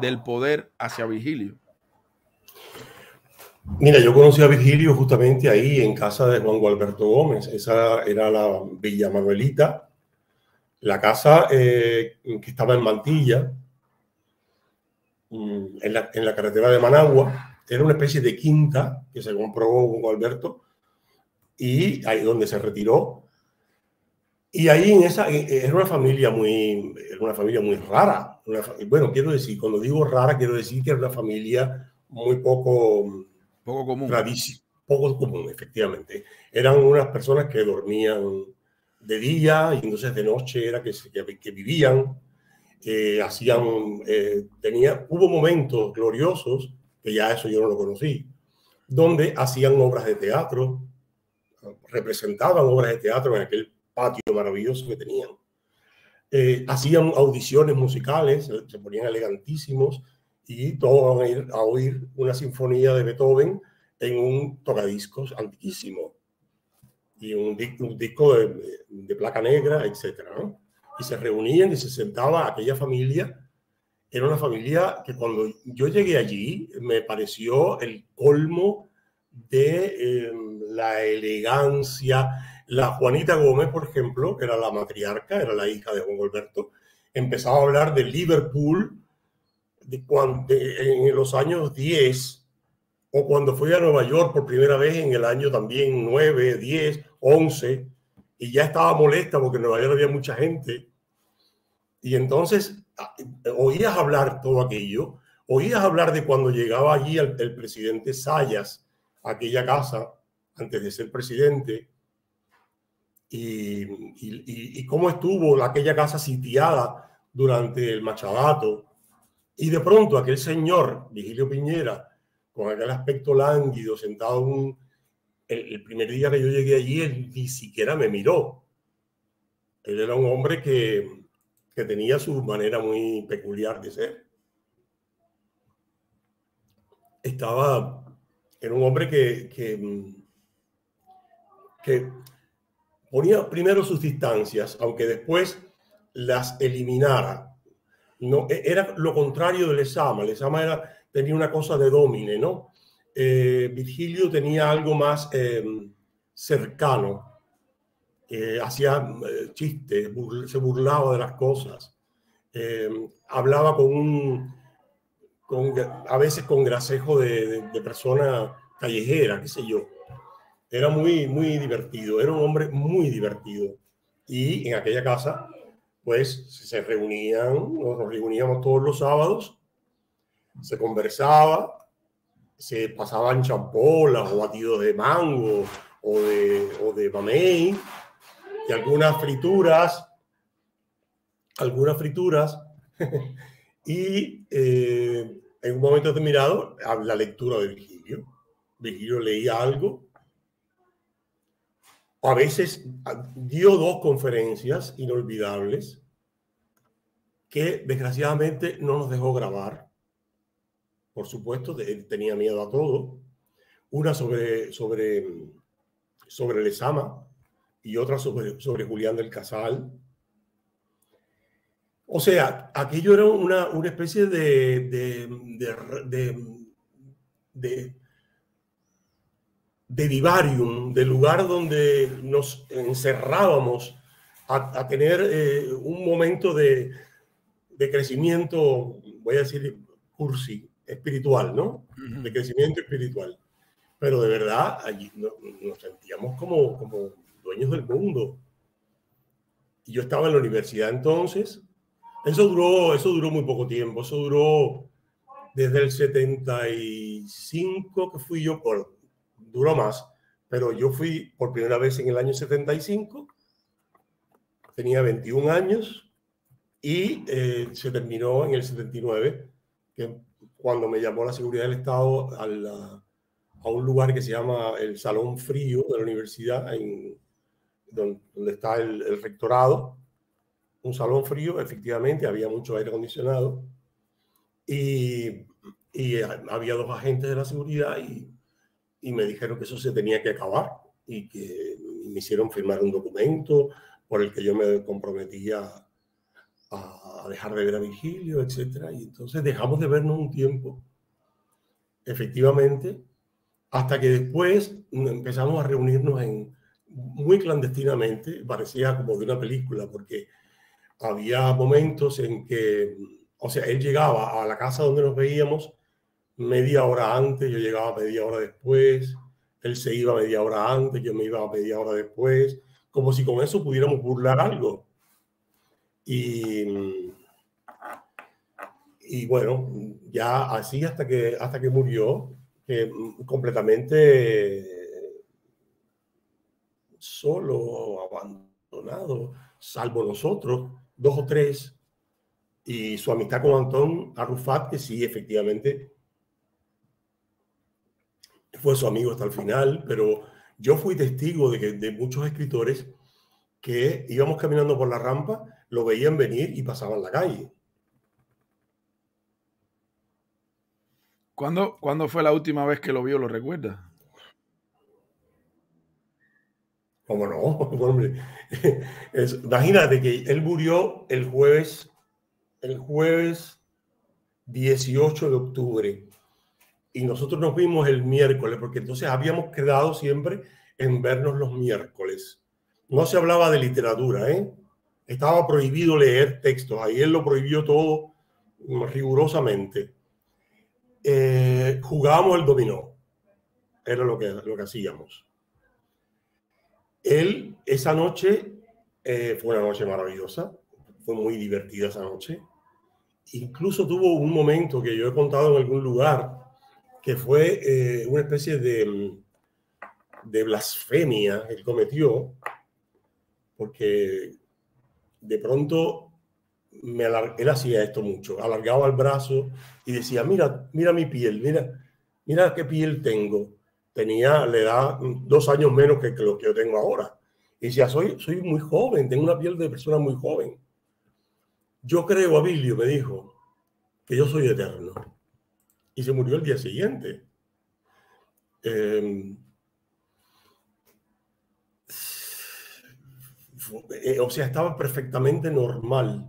del poder hacia Vigilio. Mira, yo conocí a Virgilio justamente ahí en casa de Juan Gualberto Gómez. Esa era la Villa Manuelita, la casa eh, que estaba en Mantilla, mm, en la, carretera de Managua. Era una especie de quinta que se compró Juan Gualberto y ahí donde se retiró. Y ahí en esa eh, eh, era una familia muy, una familia muy rara. bueno, quiero decir, cuando digo rara, quiero decir que era una familia muy poco poco común. efectivamente. Eran unas personas que dormían de día y entonces de noche era que, que, vivían, eh, hacían, eh, tenía, hubo momentos gloriosos, que ya eso yo no lo conocí, donde hacían obras de teatro, representaban obras de teatro en aquel patio maravilloso que tenían. Eh, hacían audiciones musicales, se ponían elegantísimos, y todos van a ir a oír una sinfonía de Beethoven en un tocadiscos antiquísimo y un, disco de, placa negra, etcétera, Y se reunían y se sentaba aquella familia. Era una familia que cuando yo llegué allí me pareció el colmo de eh, la elegancia. La Juanita Gómez, por ejemplo, que era la matriarca, era la hija de Juan Alberto, empezaba a hablar de Liverpool, de cuando, en los años 10 o cuando fui a Nueva York por primera vez en el año también 9, 10, 11, y ya estaba molesta porque en Nueva York había mucha gente. Y entonces ah, oías hablar todo aquello, oías hablar de cuando llegaba allí el, presidente Sayas a aquella casa antes de ser presidente, y, y, y, cómo estuvo aquella casa sitiada durante el machadato, y de pronto aquel señor, Vigilio Piñera, con aquel aspecto lánguido, sentado un, el, primer día que yo llegué allí, él ni siquiera me miró. Él era un hombre que, tenía su manera muy peculiar de ser. Estaba, era un hombre que, que ponía primero sus distancias, aunque después las eliminara e, era lo contrario del Lezama El era, tenía una cosa de domine, ¿no? Eh, Virgilio tenía algo más eh, cercano, hacía eh, chistes, se burlaba de las cosas, hablaba con un, a veces con gracejo de, persona callejera, qué sé yo. Era muy, muy divertido, era un hombre muy divertido. Y en aquella casa pues se reunían, nos reuníamos todos los sábados, se conversaba, se pasaban champolas o batidos de mango o de, o de mamey y algunas frituras, algunas frituras y eh, en un momento mirado la lectura de Virgilio. Virgilio leía algo a veces ah, dio dos conferencias inolvidables que desgraciadamente no nos dejó grabar. Por supuesto, él tenía miedo a todo. Una sobre, sobre, sobre Lezama y otra sobre, Julián del Casal. O sea, aquello era una, una especie de de vivarium, del lugar donde nos encerrábamos a, tener eh, un momento de, crecimiento, voy a decir cursi, espiritual, ¿no? De crecimiento espiritual. Pero de verdad, allí nos sentíamos como, como dueños del mundo. Y yo estaba en la universidad entonces. Eso duró, eso duró muy poco tiempo. Eso duró desde el 75 que fui yo, por duró más, pero yo fui por primera vez en el año 75, tenía 21 años y eh, se terminó en el 79, que cuando me llamó la seguridad del Estado a, a, un lugar que se llama el Salón Frío de la universidad, en, donde, está el, rectorado, un salón frío, efectivamente, había mucho aire acondicionado y, y eh, había dos agentes de la seguridad y y me dijeron que eso se tenía que acabar y que me hicieron firmar un documento por el que yo me comprometía a dejar de ver a Vigilio, etc. Y entonces dejamos de vernos un tiempo, efectivamente, hasta que después empezamos a reunirnos en, muy clandestinamente, parecía como de una película, porque había momentos en que, o sea, él llegaba a la casa donde nos veíamos media hora antes, yo llegaba media hora después, él se iba media hora antes, yo me iba media hora después, como si con eso pudiéramos burlar algo. Y, y bueno, ya así hasta que, hasta que murió, completamente solo, abandonado, salvo nosotros, dos o tres, y su amistad con Antón Arrufat, que sí, efectivamente, fue su amigo hasta el final, pero yo fui testigo de, que, de muchos escritores que íbamos caminando por la rampa, lo veían venir y pasaban la calle. ¿Cuándo, ¿Cuándo, fue la última vez que lo vio? ¿Lo recuerda? ¿Cómo no? imagínate que él murió el jueves, el jueves 18 de octubre y nosotros nos vimos el miércoles, porque entonces habíamos quedado siempre en vernos los miércoles. No se hablaba de literatura, ¿eh? Estaba prohibido leer textos, ahí él lo prohibió todo rigurosamente. Eh, jugábamos el dominó, era lo que, lo que hacíamos. Él, esa noche, eh, fue una noche maravillosa, fue muy divertida esa noche. Incluso tuvo un momento que yo he contado en algún lugar, que fue eh, una especie de, mm, blasfemia que cometió, porque de pronto me él hacía esto mucho, alargaba el brazo y decía, mira, mira mi piel, mira, mira qué piel tengo. Tenía le edad mm, dos años menos que, lo que yo tengo ahora. Y decía, soy, soy muy joven, tengo una piel de persona muy joven. Yo creo, Abilio, me dijo, que yo soy eterno y se murió el día siguiente. Em, eh, o sea, estaba perfectamente normal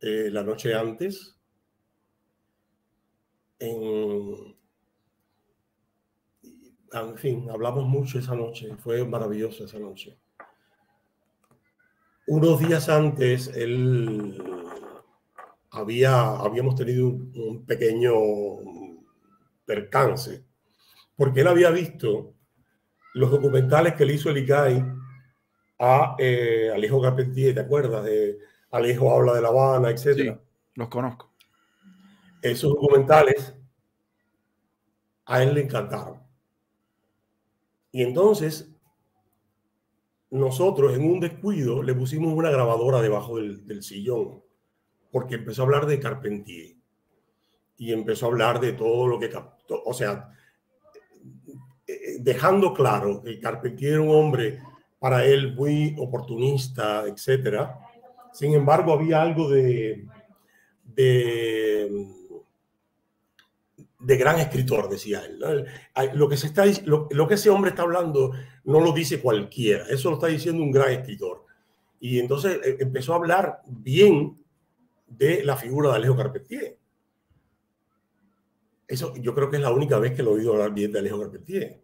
eh, la noche antes. En, fin, hablamos mucho esa noche, fue maravillosa esa noche. Unos días antes, él había, habíamos tenido un pequeño percance, porque él había visto los documentales que le hizo el ICAI a eh, Alejo Carpentier, ¿te acuerdas? De Alejo habla de La Habana, etc. Sí, los conozco. Esos documentales a él le encantaron. Y entonces nosotros en un descuido le pusimos una grabadora debajo del, del, sillón, porque empezó a hablar de Carpentier y empezó a hablar de todo lo que o sea, eh, eh, dejando claro que Carpentier era un hombre para él muy oportunista, etcétera. Sin embargo, había algo de, de, gran escritor, decía él. Lo que, se está, lo, que ese hombre está hablando no lo dice cualquiera, eso lo está diciendo un gran escritor. Y entonces eh, empezó a hablar bien de la figura de Alejo Carpentier. Eso yo creo que es la única vez que lo he oído hablar bien de Alejo Carpentier.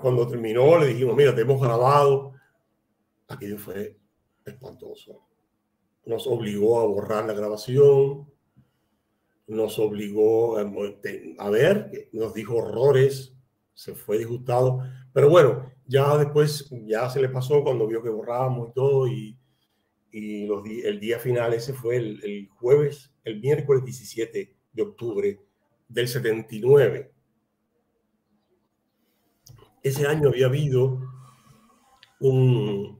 Cuando terminó le dijimos, mira, te hemos grabado. Aquello fue espantoso. Nos obligó a borrar la grabación, nos obligó a, ver, nos dijo horrores, se fue disgustado. Pero bueno, ya después, ya se le pasó cuando vio que borrábamos y todo, y, y los, el día final ese fue el, el jueves, el miércoles 17 de octubre del 79. Ese año había habido un,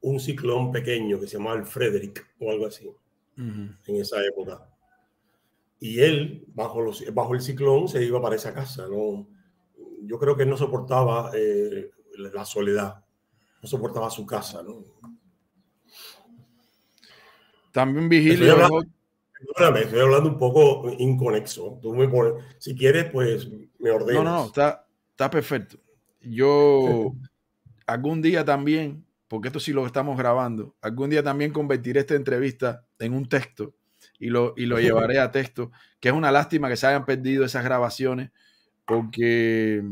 un ciclón pequeño que se llamaba el Frederick o algo así, en esa época. Y él, bajo, los, bajo el ciclón, se iba para esa casa. ¿no? Yo creo que no soportaba eh, la soledad, no soportaba su casa. ¿no? También Vigilio estoy hablando un poco inconexo. Tú me pones, si quieres, pues me ordenas. No, no, está, está perfecto. Yo algún día también, porque esto sí lo estamos grabando, algún día también convertiré esta entrevista en un texto y lo, y lo llevaré a texto, que es una lástima que se hayan perdido esas grabaciones, porque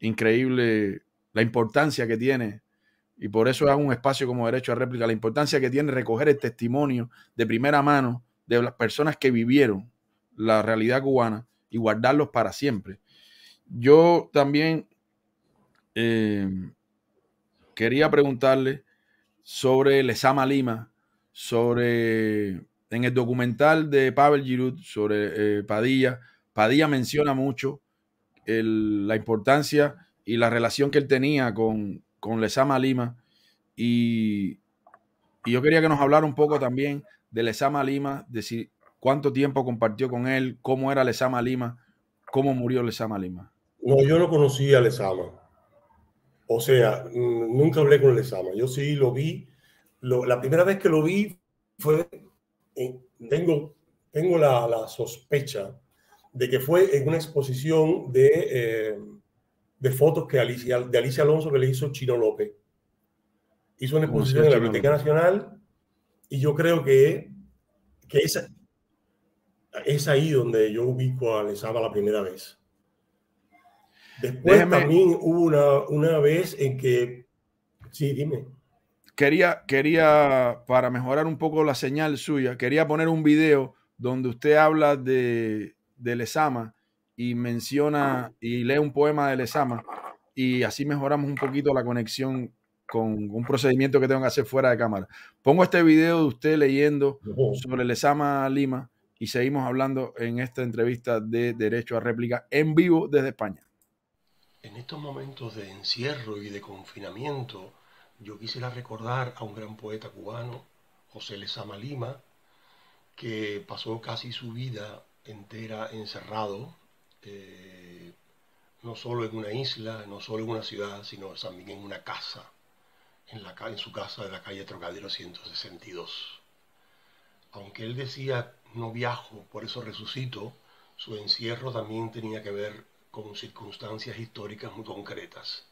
increíble la importancia que tiene, y por eso hago un espacio como derecho a réplica, la importancia que tiene recoger el testimonio de primera mano de las personas que vivieron la realidad cubana y guardarlos para siempre. Yo también eh, quería preguntarle sobre Lezama Lima, sobre en el documental de Pavel Giroud, sobre eh, Padilla. Padilla menciona mucho la importancia y la relación que él tenía con, con Lesama Lima. Y, y yo quería que nos hablara un poco también de Lezama Lima, decir cuánto tiempo compartió con él, cómo era Lezama Lima, cómo murió Lezama Lima. No, yo no conocí a Lezama. O sea, nunca hablé con Lezama. Yo sí lo vi. la primera vez que lo vi fue, eh, tengo, tengo la, sospecha de que fue en una exposición de, eh, de fotos que Alicia, de Alicia Alonso que le hizo Chino López. Hizo una exposición en la Biblioteca Nacional y yo creo que, que es ahí donde yo ubico a Lesama la primera vez. Después Déjeme, también hubo una, una vez en que... Sí, dime. Quería, quería, para mejorar un poco la señal suya, quería poner un video donde usted habla de, de y menciona y lee un poema de Lesama y así mejoramos un poquito la conexión con un procedimiento que tengo que hacer fuera de cámara. Pongo este video de usted leyendo sobre Lezama Lima y seguimos hablando en esta entrevista de Derecho a Réplica en vivo desde España. En estos momentos de encierro y de confinamiento, yo quisiera recordar a un gran poeta cubano, José Lezama Lima, que pasó casi su vida entera encerrado, eh, no solo en una isla, no solo en una ciudad, sino también en una casa en, su casa de la calle Trocadero 162. Aunque él decía, no viajo, por eso resucito, su encierro también tenía que ver con circunstancias históricas muy concretas.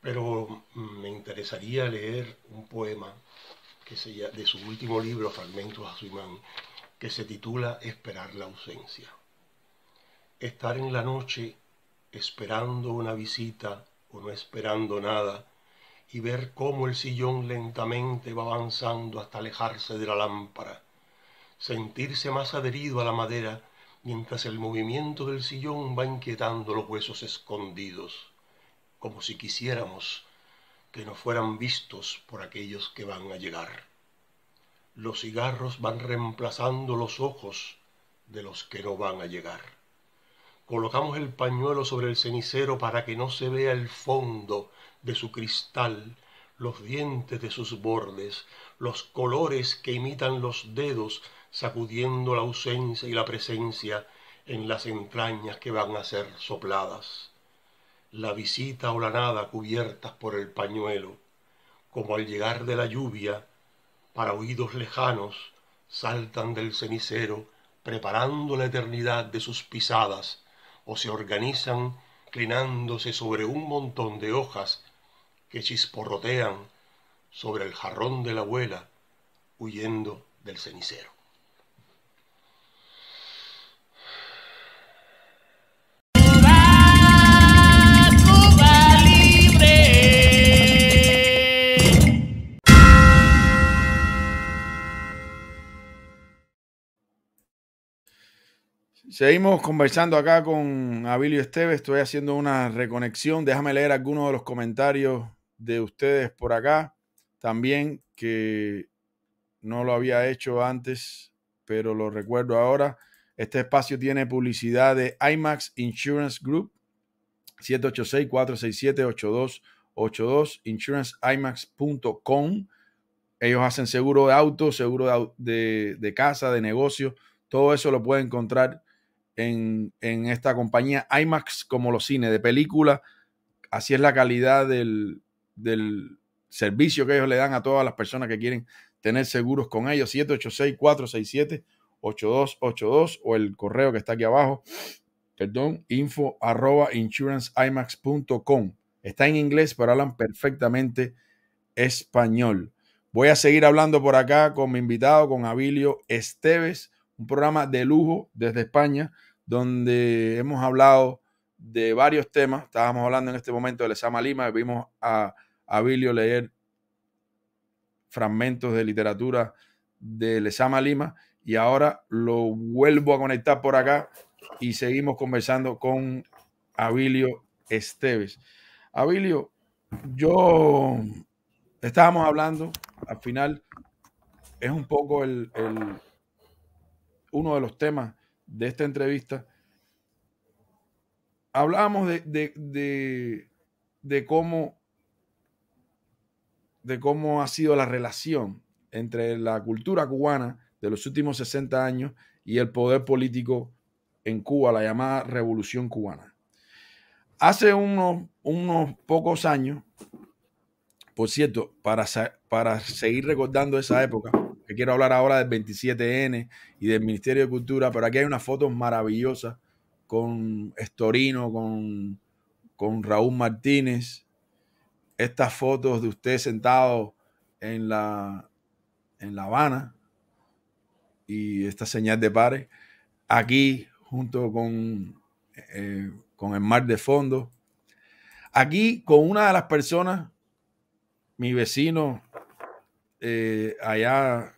Pero mm, me interesaría leer un poema que de su último libro, Fragmentos a su imán, que se titula Esperar la ausencia. Estar en la noche esperando una visita o no esperando nada y ver cómo el sillón lentamente va avanzando hasta alejarse de la lámpara, sentirse más adherido a la madera mientras el movimiento del sillón va inquietando los huesos escondidos, como si quisiéramos que no fueran vistos por aquellos que van a llegar. Los cigarros van reemplazando los ojos de los que no van a llegar. Colocamos el pañuelo sobre el cenicero para que no se vea el fondo de su cristal, los dientes de sus bordes, los colores que imitan los dedos sacudiendo la ausencia y la presencia en las entrañas que van a ser sopladas. La visita o la nada cubiertas por el pañuelo, como al llegar de la lluvia, para oídos lejanos, saltan del cenicero preparando la eternidad de sus pisadas o se organizan clinándose sobre un montón de hojas que chisporrotean sobre el jarrón de la abuela huyendo del cenicero. Seguimos conversando acá con Abilio Esteves. Estoy haciendo una reconexión. Déjame leer algunos de los comentarios de ustedes por acá también, que no lo había hecho antes, pero lo recuerdo ahora. Este espacio tiene publicidad de IMAX Insurance Group, 786-467-8282, insuranceimax.com. Ellos hacen seguro de auto, seguro de, casa, de negocio. Todo eso lo puede encontrar en, en esta compañía IMAX, como los cines de película. Así es la calidad del, del servicio que ellos le dan a todas las personas que quieren tener seguros con ellos, 786-467-8282 o el correo que está aquí abajo, perdón, info arroba insuranceimax.com. Está en inglés, pero hablan perfectamente español. Voy a seguir hablando por acá con mi invitado, con Abilio Esteves, un programa de lujo desde España, donde hemos hablado de varios temas. Estábamos hablando en este momento de Lesama Lima, vimos a, a leer fragmentos de literatura de lesama Lima y ahora lo vuelvo a conectar por acá y seguimos conversando con Abilio Esteves. Abilio, yo estábamos hablando, al final es un poco el, uno de los temas de esta entrevista hablábamos de, de, cómo, de cómo ha sido la relación entre la cultura cubana de los últimos 60 años y el poder político en Cuba, la llamada Revolución Cubana. Hace unos, unos pocos años, por cierto, para, para seguir recordando esa época, que quiero hablar ahora del 27N y del Ministerio de Cultura, pero aquí hay unas fotos maravillosas con Estorino, con, Raúl Martínez, estas fotos de usted sentado en la, en la Habana y esta señal de pares, aquí junto con, eh, con el mar de fondo, aquí con una de las personas, mi vecino eh, allá,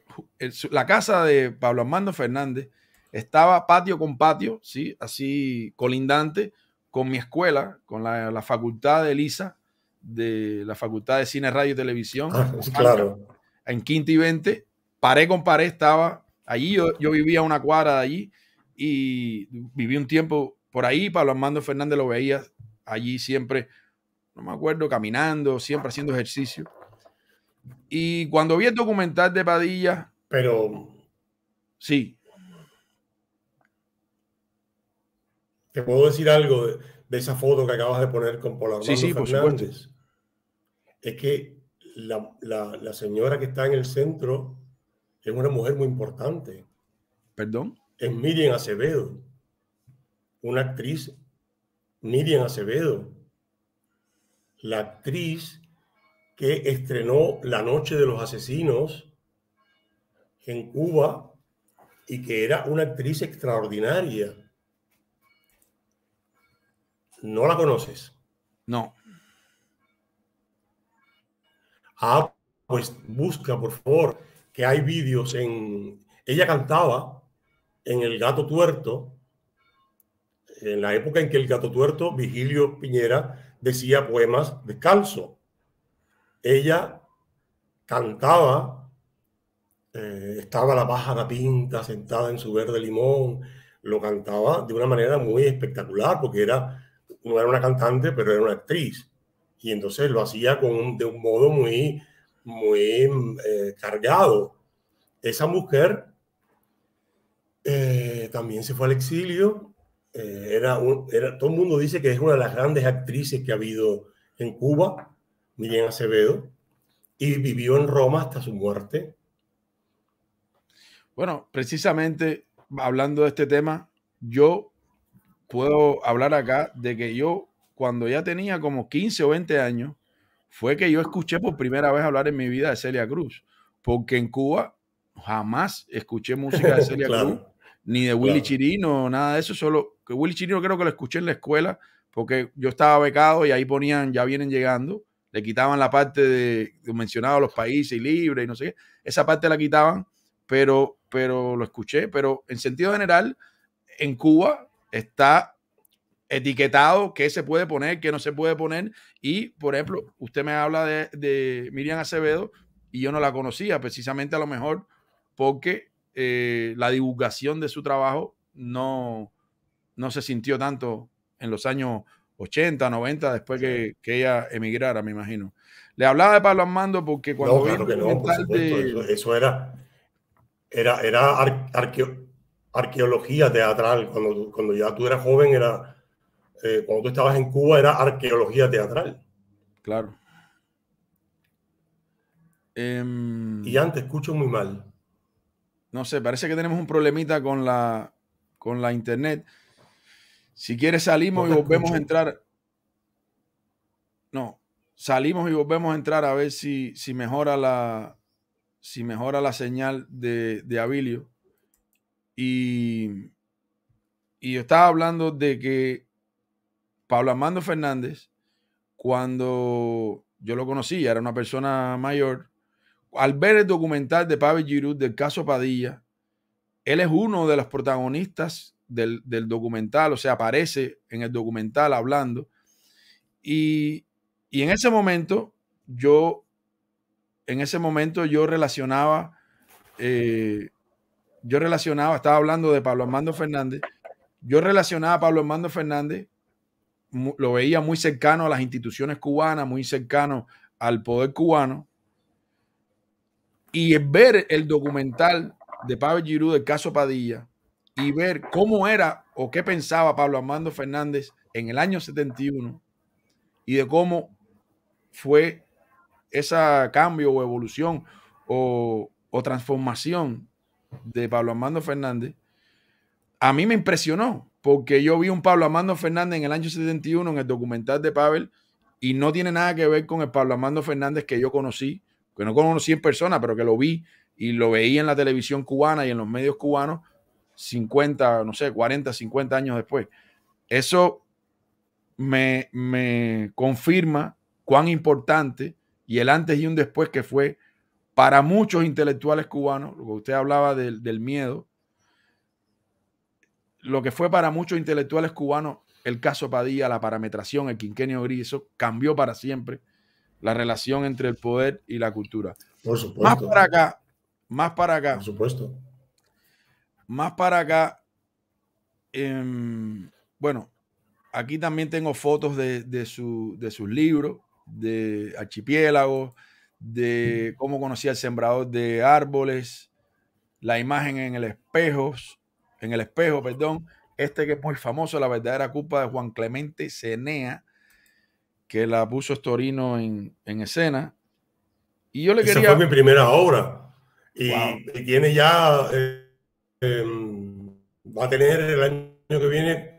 la casa de Pablo Armando Fernández, estaba patio con patio, ¿sí? así colindante con mi escuela, con la, facultad de Lisa, de la Facultad de Cine, Radio y Televisión. Ah, claro. En Quinta y veinte, paré con paré, estaba allí. Yo, vivía una cuadra de allí y viví un tiempo por ahí. Pablo Armando Fernández lo veía allí siempre, no me acuerdo, caminando, siempre haciendo ejercicio. Y cuando vi el documental de Padilla. Pero. Sí. ¿Te puedo decir algo de, esa foto que acabas de poner con Pola Armando sí, sí, Fernández? Por Es que la, la señora que está en el centro es una mujer muy importante. ¿Perdón? Es Miriam Acevedo, una actriz, Miriam Acevedo, la actriz que estrenó La Noche de los Asesinos en Cuba y que era una actriz extraordinaria. ¿No la conoces? No. Ah, pues busca, por favor, que hay vídeos en... Ella cantaba en El Gato Tuerto, en la época en que El Gato Tuerto, Vigilio Piñera, decía poemas descalzo. Ella cantaba, eh, estaba la pájara pinta sentada en su verde limón, lo cantaba de una manera muy espectacular, porque era no era una cantante, pero era una actriz. Y entonces lo hacía con de un modo muy, muy eh, cargado. Esa mujer eh, también se fue al exilio. Eh, era, era todo el mundo dice que es una de las grandes actrices que ha habido en Cuba, Miriam Acevedo, y vivió en Roma hasta su muerte. Bueno, precisamente hablando de este tema, yo puedo hablar acá de que yo, cuando ya tenía como 15 o 20 años, fue que yo escuché por primera vez hablar en mi vida de Celia Cruz, porque en Cuba jamás escuché música de Celia Cruz, ni de Willy Chirino, nada de eso, solo que Willy Chirino creo que lo escuché en la escuela, porque yo estaba becado y ahí ponían, ya vienen llegando, le quitaban la parte de, mencionado los países libre y no sé qué, esa parte la quitaban, pero, pero lo escuché, pero en sentido general, en Cuba está etiquetado qué se puede poner, qué no se puede poner. Y, por ejemplo, usted me habla de, Miriam Acevedo y yo no la conocía, precisamente a lo mejor porque eh, la divulgación de su trabajo no, no se sintió tanto en los años 80, 90, después que, ella emigrara, me imagino. Le hablaba de Pablo Armando porque cuando... eso, era, era, era arqueología teatral. Cuando, cuando ya tú eras joven, era eh, cuando tú estabas en Cuba, era arqueología teatral. Claro. Em, y antes escucho muy mal. No sé, parece que tenemos un problemita con la, con la internet. Si quieres salimos y volvemos a entrar. No, salimos y volvemos a entrar a ver si, si mejora la si mejora la señal de, de Abilio. Y, yo estaba hablando de que Pablo Armando Fernández, cuando yo lo conocí, era una persona mayor, al ver el documental de Pablo Giroud del caso Padilla, él es uno de los protagonistas del, documental, o sea, aparece en el documental hablando. Y, en ese momento yo, en ese momento yo relacionaba eh, yo relacionaba, estaba hablando de Pablo Armando Fernández, yo relacionaba a Pablo Armando Fernández, lo veía muy cercano a las instituciones cubanas, muy cercano al poder cubano. Y ver el documental de Pablo Girú de caso Padilla y ver cómo era o qué pensaba Pablo Armando Fernández en el año 71 y de cómo fue ese cambio o evolución o, o transformación de Pablo Armando Fernández, a mí me impresionó, porque yo vi un Pablo Armando Fernández en el año 71 en el documental de Pavel y no tiene nada que ver con el Pablo Armando Fernández que yo conocí, que no conocí en persona, pero que lo vi y lo veía en la televisión cubana y en los medios cubanos 50, no sé, 40, 50 años después. Eso me, me confirma cuán importante y el antes y un después que fue para muchos intelectuales cubanos, lo que usted hablaba del, miedo, lo que fue para muchos intelectuales cubanos el caso Padilla, la parametración, el quinquenio gris, cambió para siempre la relación entre el poder y la cultura. Más para acá, más para acá. supuesto. Más para acá, em, bueno, aquí también tengo fotos de, de sus libros, de Archipiélagos, de cómo conocía el sembrador de árboles, la imagen en el espejo, en el espejo, perdón, este que es muy famoso, la verdadera culpa de Juan Clemente Cenea, que la puso Estorino en, escena. Y yo le quería... fue mi primera obra. Y, tiene ya... Eh, em, va a tener el año que viene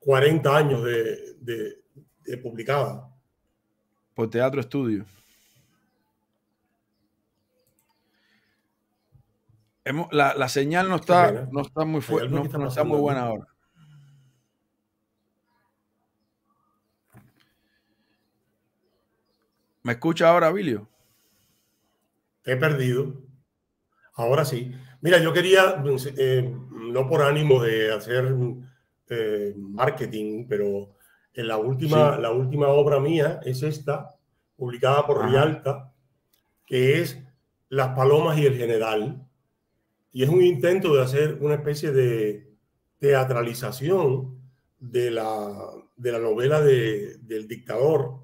40 eh, años de publicada por Teatro Estudio. La, señal no está, no está muy fuerte, no, está muy buena ahora. ¿Me escucha ahora, Bilio? he perdido. Ahora sí. Mira, yo quería, eh, no por ánimo de hacer eh, marketing, pero la última, la última obra mía es esta, publicada por Rialta, que es Las Palomas y el General. Y es un intento de hacer una especie de teatralización de la, de la novela del dictador.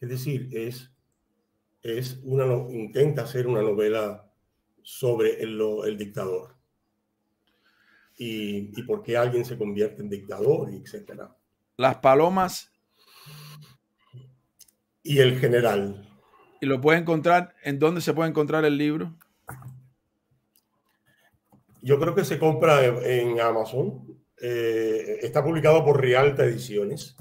Es decir, es, es una, intenta hacer una novela sobre el, dictador. Y, y por qué alguien se convierte en dictador, etcétera. Las Palomas. Y el general. Y lo puede encontrar, ¿en dónde se puede encontrar el libro? Yo creo que se compra en Amazon. Eh, está publicado por Rialta Ediciones.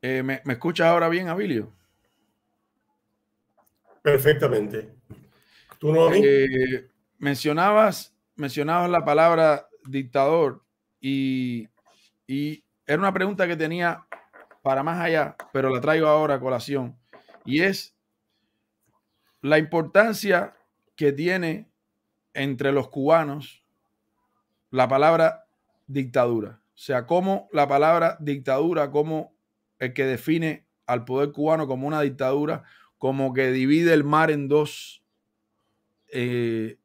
Eh, ¿me, ¿me, escucha ahora bien, Abilio? Perfectamente. ¿Tú no a eh, mencionabas mencionabas la palabra dictador y, era una pregunta que tenía para más allá, pero la traigo ahora a colación. Y es la importancia que tiene entre los cubanos la palabra dictadura. O sea, cómo la palabra dictadura, como el que define al poder cubano como una dictadura, como que divide el mar en dos, eh,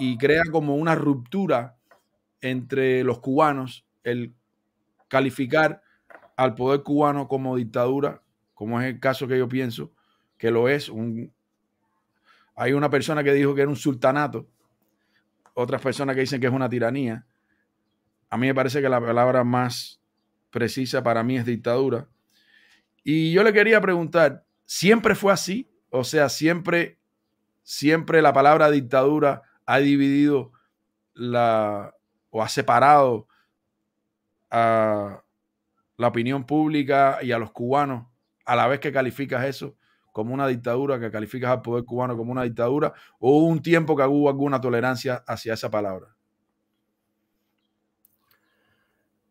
y crea como una ruptura entre los cubanos el calificar al poder cubano como dictadura, como es el caso que yo pienso, que lo es. Un, hay una persona que dijo que era un sultanato, otras personas que dicen que es una tiranía. A mí me parece que la palabra más precisa para mí es dictadura. Y yo le quería preguntar, ¿siempre fue así? O sea, siempre, siempre la palabra dictadura ha dividido la, o ha separado a la opinión pública y a los cubanos, a la vez que calificas eso como una dictadura, que calificas al poder cubano como una dictadura, o hubo un tiempo que hubo alguna tolerancia hacia esa palabra?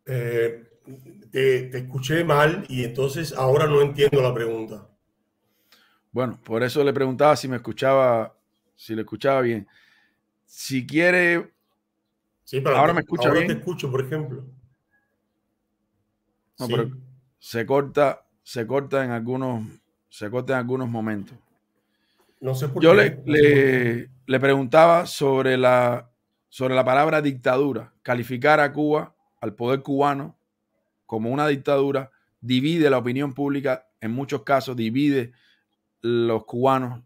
Eh, te, te, escuché mal y entonces ahora no entiendo la pregunta. Bueno, por eso le preguntaba si me escuchaba, si le escuchaba bien. Si quiere. Sí, pero ahora me escucha ahora te escucho, por ejemplo. se corta, se corta en algunos, se corta en algunos momentos. No sé por Yo Le, le, preguntaba sobre la, sobre la palabra dictadura. Calificar a Cuba, al poder cubano, como una dictadura, divide la opinión pública, en muchos casos divide los cubanos.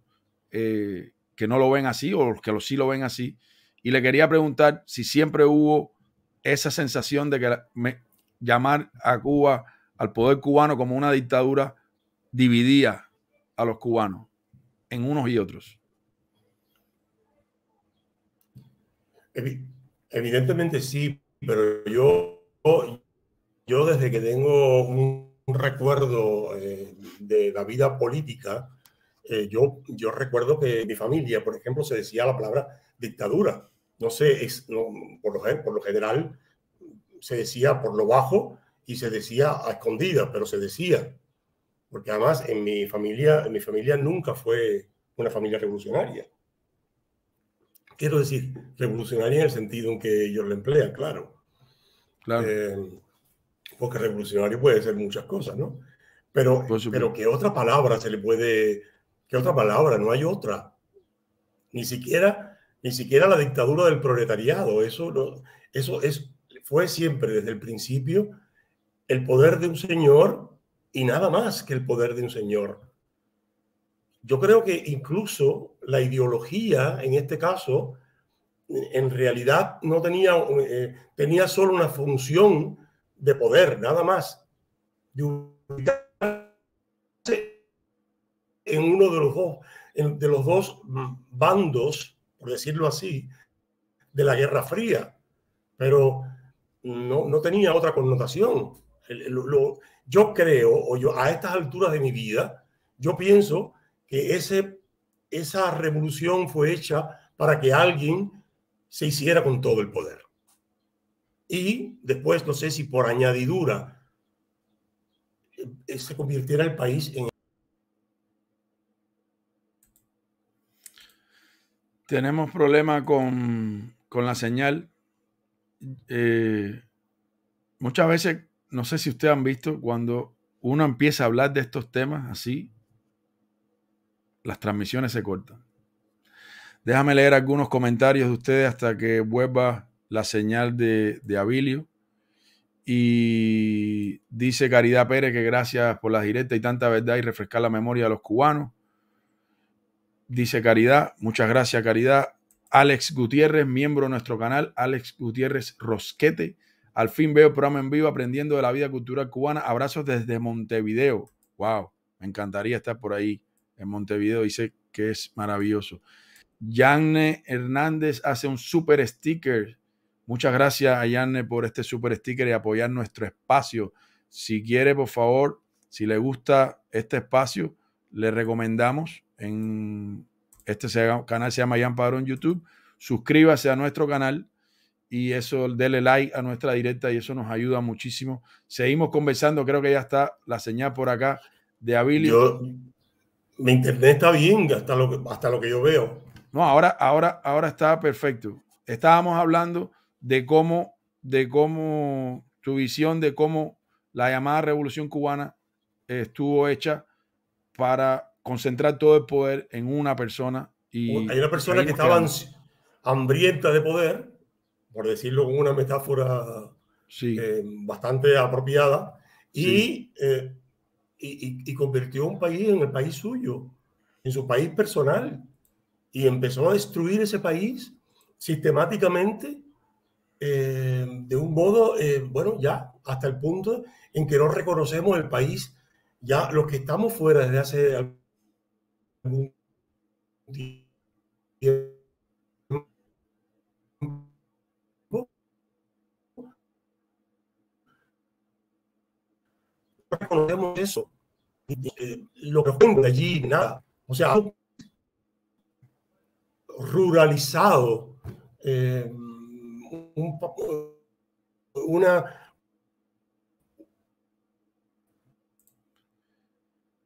Eh, que no lo ven así o los que lo, sí lo ven así. Y le quería preguntar si siempre hubo esa sensación de que llamar a Cuba, al poder cubano como una dictadura, dividía a los cubanos en unos y otros. Evidentemente sí, pero yo, yo desde que tengo un, recuerdo eh, de la vida política, eh, yo, yo recuerdo que en mi familia, por ejemplo, se decía la palabra dictadura. No sé, es, por, lo, general se decía por lo bajo y se decía a escondida, pero se decía. Porque además en mi familia, en mi familia nunca fue una familia revolucionaria. Quiero decir, revolucionaria en el sentido en que yo la emplea, claro. claro. Eh, porque revolucionario puede ser muchas cosas, ¿no? Pero, pero ¿qué otra palabra se le puede ¿Qué otra palabra? No hay otra. Ni siquiera, ni siquiera la dictadura del proletariado. Eso, no, eso es, fue siempre desde el principio el poder de un señor y nada más que el poder de un señor. Yo creo que incluso la ideología, en este caso, en realidad no tenía, eh, tenía solo una función de poder, nada más, en uno de los dos, de los dos bandos, por decirlo así, de la Guerra Fría, pero no, tenía otra connotación. yo creo, o yo a estas alturas de mi vida, yo pienso que ese, esa revolución fue hecha para que alguien se hiciera con todo el poder. Y después, no sé si por añadidura, eh, se convirtiera el país en Tenemos problema con, la señal. Eh, muchas veces, no sé si ustedes han visto, cuando uno empieza a hablar de estos temas así, las transmisiones se cortan. Déjame leer algunos comentarios de ustedes hasta que vuelva la señal de, de Abilio. Y dice Caridad Pérez que gracias por la directa y tanta verdad y refrescar la memoria de los cubanos dice Caridad. Muchas gracias, Caridad. Alex Gutiérrez, miembro de nuestro canal, Alex Gutiérrez Rosquete. Al fin veo el programa en vivo aprendiendo de la vida cultural cubana. Abrazos desde Montevideo. Wow, me encantaría estar por ahí en Montevideo. Dice que es maravilloso. Yanne Hernández hace un super sticker. Muchas gracias a Yanne por este super sticker y apoyar nuestro espacio. Si quiere, por favor, si le gusta este espacio, le recomendamos en este canal se llama Jan Padrón YouTube. Suscríbase a nuestro canal y eso, dele like a nuestra directa y eso nos ayuda muchísimo. Seguimos conversando, creo que ya está la señal por acá de Avilio mi internet está bien hasta lo, que, hasta lo que yo veo. No, ahora, ahora, ahora está perfecto. Estábamos hablando de cómo, de cómo, tu visión de cómo la llamada revolución cubana estuvo hecha para concentrar todo el poder en una persona. Y Hay una persona que estaba hambrienta de poder, por decirlo con una metáfora eh, bastante apropiada, eh, y, y, convirtió un país en el país suyo, en su país personal, y empezó a destruir ese país sistemáticamente eh, de un modo, bueno, ya hasta el punto en que no reconocemos el país, ya los que estamos fuera desde hace algún Reconocemos eso. Eh, lo que fue de allí, nada. O sea, ruralizado, eh, un, una,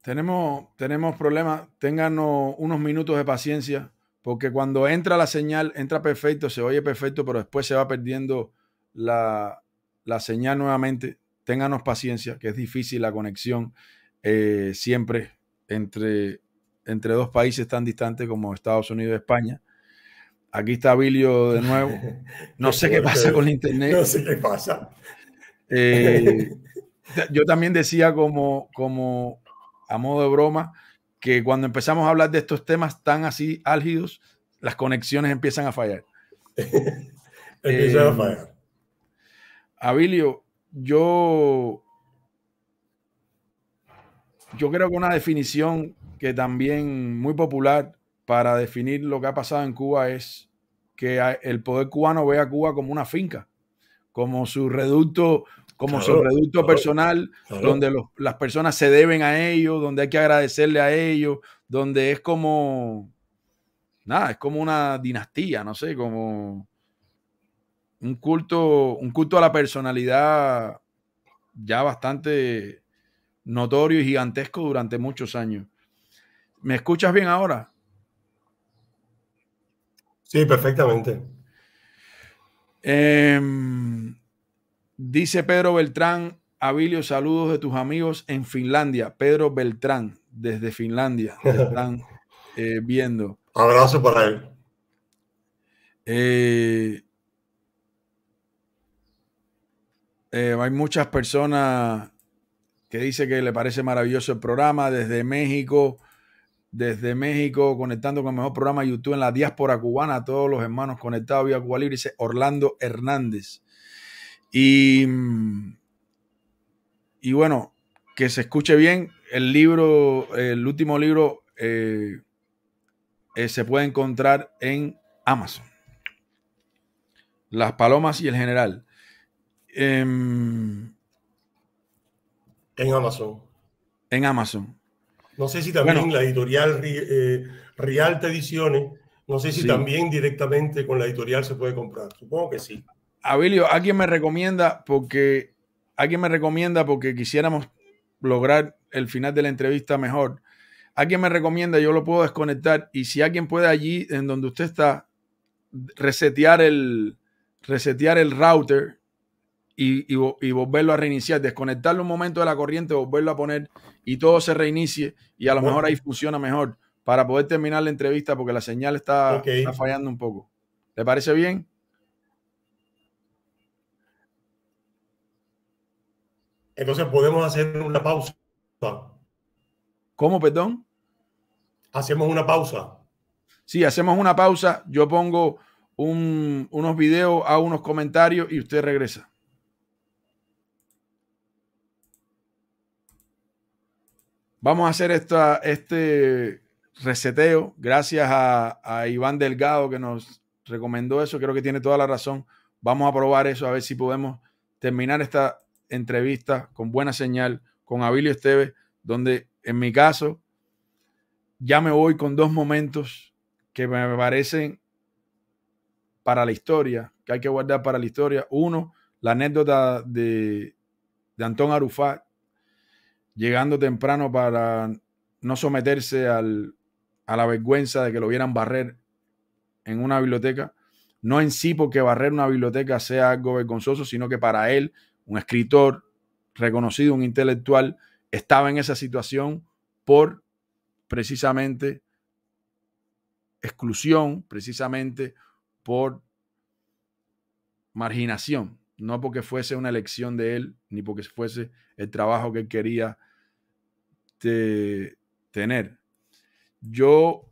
Tenemos, problemas. Ténganos unos minutos de paciencia, porque cuando entra la señal, entra perfecto, se oye perfecto, pero después se va perdiendo la, señal nuevamente. Ténganos paciencia, que es difícil la conexión eh, siempre entre, entre dos países tan distantes como Estados Unidos y España. Aquí está Bilio de nuevo. No sé qué pasa con internet. No sé qué pasa. Eh, yo también decía como, como a modo de broma, que cuando empezamos a hablar de estos temas tan así álgidos, las conexiones empiezan a fallar. empiezan a eh, fallar. Abilio, yo, yo creo que una definición que también muy popular para definir lo que ha pasado en Cuba es que el poder cubano ve a Cuba como una finca, como su reducto como su reducto personal, donde las personas se deben a ellos, donde hay que agradecerle a ellos, donde es como, nada, es como una dinastía, no sé, como un culto, un culto a la personalidad ya bastante notorio y gigantesco durante muchos años. ¿Me escuchas bien ahora? Sí, perfectamente. Eh, Dice Pedro Beltrán, Avilio, saludos de tus amigos en Finlandia. Pedro Beltrán, desde Finlandia, están eh, viendo. Abrazo para él. Eh, eh, hay muchas personas que dice que le parece maravilloso el programa desde México, desde México, conectando con el mejor programa YouTube en la diáspora cubana, todos los hermanos conectados vía Cuba Libre, dice Orlando Hernández. Y, bueno, que se escuche bien, el libro, el último libro eh, eh, se puede encontrar en Amazon. Las palomas y el general. Em, en Amazon. En Amazon. No sé si también la editorial eh, Rialta Ediciones, no sé si también directamente con la editorial se puede comprar. Supongo que sí a alguien me recomienda porque alguien me recomienda porque quisiéramos lograr el final de la entrevista mejor. Alguien me recomienda, yo lo puedo desconectar y si alguien puede allí en donde usted está resetear el resetear el router y, volverlo a reiniciar, desconectarlo un momento de la corriente, volverlo a poner y todo se reinicie y a lo mejor ahí funciona mejor para poder terminar la entrevista porque la señal está, está fallando un poco. ¿Le parece bien? Entonces podemos hacer una pausa. ¿Cómo, perdón? Hacemos una pausa. Sí, hacemos una pausa. Yo pongo unos videos, a unos comentarios y usted regresa. Vamos a hacer esta, este reseteo gracias a, a Iván Delgado que nos recomendó eso. Creo que tiene toda la razón. Vamos a probar eso a ver si podemos terminar esta entrevista con buena señal con Abilio Esteves, donde en mi caso ya me voy con dos momentos que me parecen para la historia, que hay que guardar para la historia. Uno, la anécdota de, de Antón Arufat llegando temprano para no someterse al, a la vergüenza de que lo vieran barrer en una biblioteca. No en sí porque barrer una biblioteca sea algo vergonzoso, sino que para él un escritor reconocido, un intelectual, estaba en esa situación por precisamente exclusión, precisamente por marginación, no porque fuese una elección de él, ni porque fuese el trabajo que él quería tener. Yo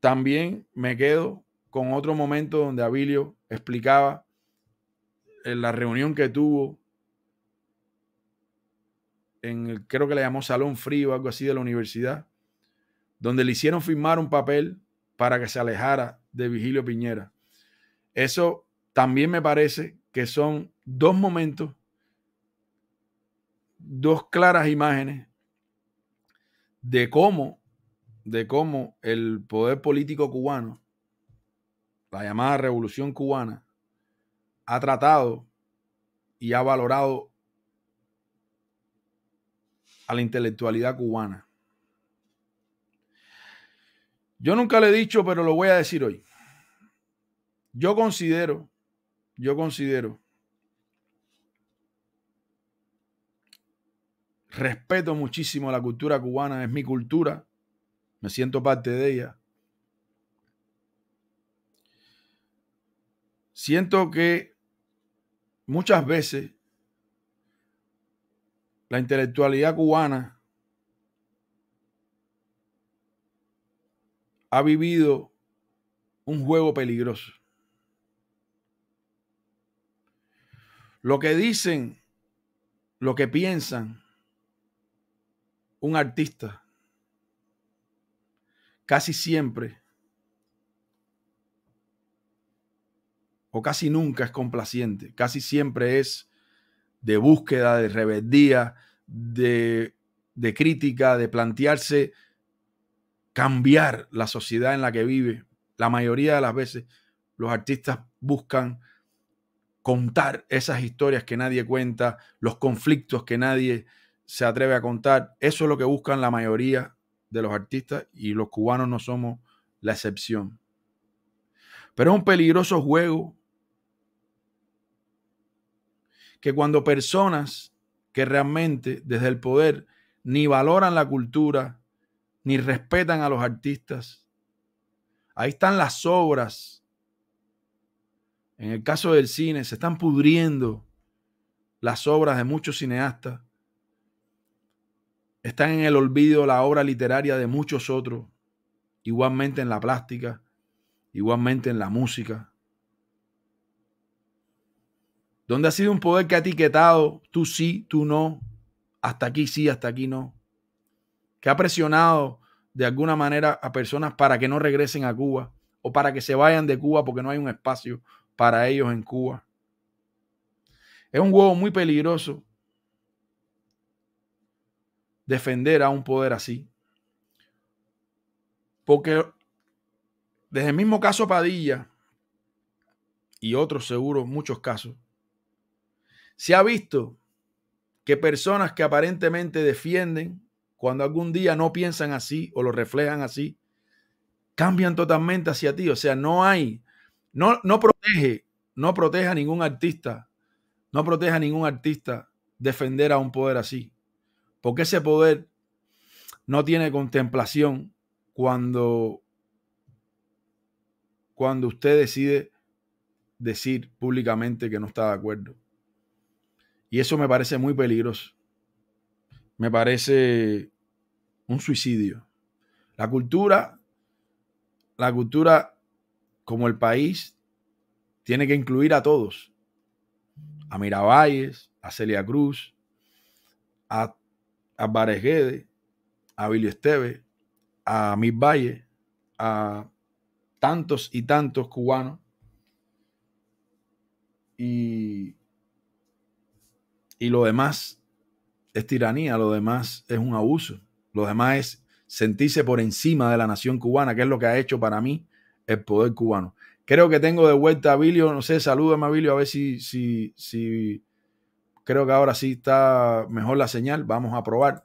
también me quedo con otro momento donde Abilio explicaba en eh, la reunión que tuvo en el, creo que le llamó Salón Frío, algo así de la universidad, donde le hicieron firmar un papel para que se alejara de Vigilio Piñera. Eso también me parece que son dos momentos, dos claras imágenes de cómo, de cómo el poder político cubano, la llamada revolución cubana, ha tratado y ha valorado a la intelectualidad cubana. Yo nunca le he dicho, pero lo voy a decir hoy. Yo considero, yo considero, respeto muchísimo la cultura cubana, es mi cultura, me siento parte de ella. Siento que muchas veces la intelectualidad cubana ha vivido un juego peligroso. Lo que dicen, lo que piensan un artista, casi siempre o casi nunca es complaciente, casi siempre es de búsqueda, de rebeldía, de, crítica, de plantearse cambiar la sociedad en la que vive. La mayoría de las veces los artistas buscan contar esas historias que nadie cuenta, los conflictos que nadie se atreve a contar. Eso es lo que buscan la mayoría de los artistas y los cubanos no somos la excepción. Pero es un peligroso juego que cuando personas que realmente desde el poder ni valoran la cultura, ni respetan a los artistas, ahí están las obras. En el caso del cine, se están pudriendo las obras de muchos cineastas. Están en el olvido la obra literaria de muchos otros, igualmente en la plástica, igualmente en la música, donde ha sido un poder que ha etiquetado tú sí, tú no, hasta aquí sí, hasta aquí no, que ha presionado de alguna manera a personas para que no regresen a Cuba o para que se vayan de Cuba porque no hay un espacio para ellos en Cuba. Es un juego muy peligroso defender a un poder así. Porque desde el mismo caso Padilla y otros seguros, muchos casos, se ha visto que personas que aparentemente defienden, cuando algún día no piensan así o lo reflejan así, cambian totalmente hacia ti. O sea, no hay, no, no protege, no protege a ningún artista, no protege a ningún artista defender a un poder así. Porque ese poder no tiene contemplación cuando, cuando usted decide decir públicamente que no está de acuerdo. Y eso me parece muy peligroso. Me parece un suicidio. La cultura, la cultura como el país, tiene que incluir a todos. A Miravalles, a Celia Cruz, a, a a Billy Esteve, a Mis Valle, a tantos y tantos cubanos. Y y lo demás es tiranía, lo demás es un abuso, lo demás es sentirse por encima de la nación cubana, que es lo que ha hecho para mí el poder cubano. Creo que tengo de vuelta a Bilio, no sé, salúdame a a ver si, si, si creo que ahora sí está mejor la señal. Vamos a probar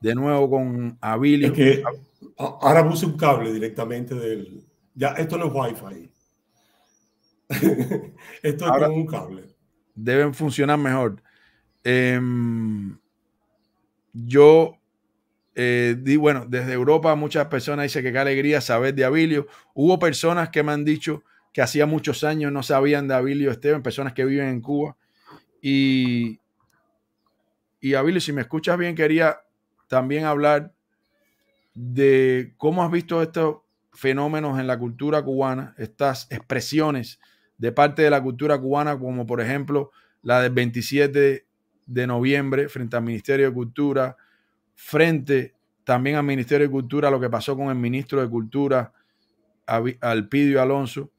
de nuevo con Abilio ahora puse un cable directamente del... Ya, esto no es wifi. esto es un cable. Deben funcionar mejor. Em, yo eh, di, bueno, desde Europa muchas personas dicen que qué alegría saber de Abilio. Hubo personas que me han dicho que hacía muchos años no sabían de Abilio Esteban, personas que viven en Cuba. Y, y Abilio, si me escuchas bien, quería también hablar de cómo has visto estos fenómenos en la cultura cubana, estas expresiones de parte de la cultura cubana, como por ejemplo la del 27 de noviembre frente al Ministerio de Cultura, frente también al Ministerio de Cultura, lo que pasó con el ministro de Cultura, Alpidio Alonso.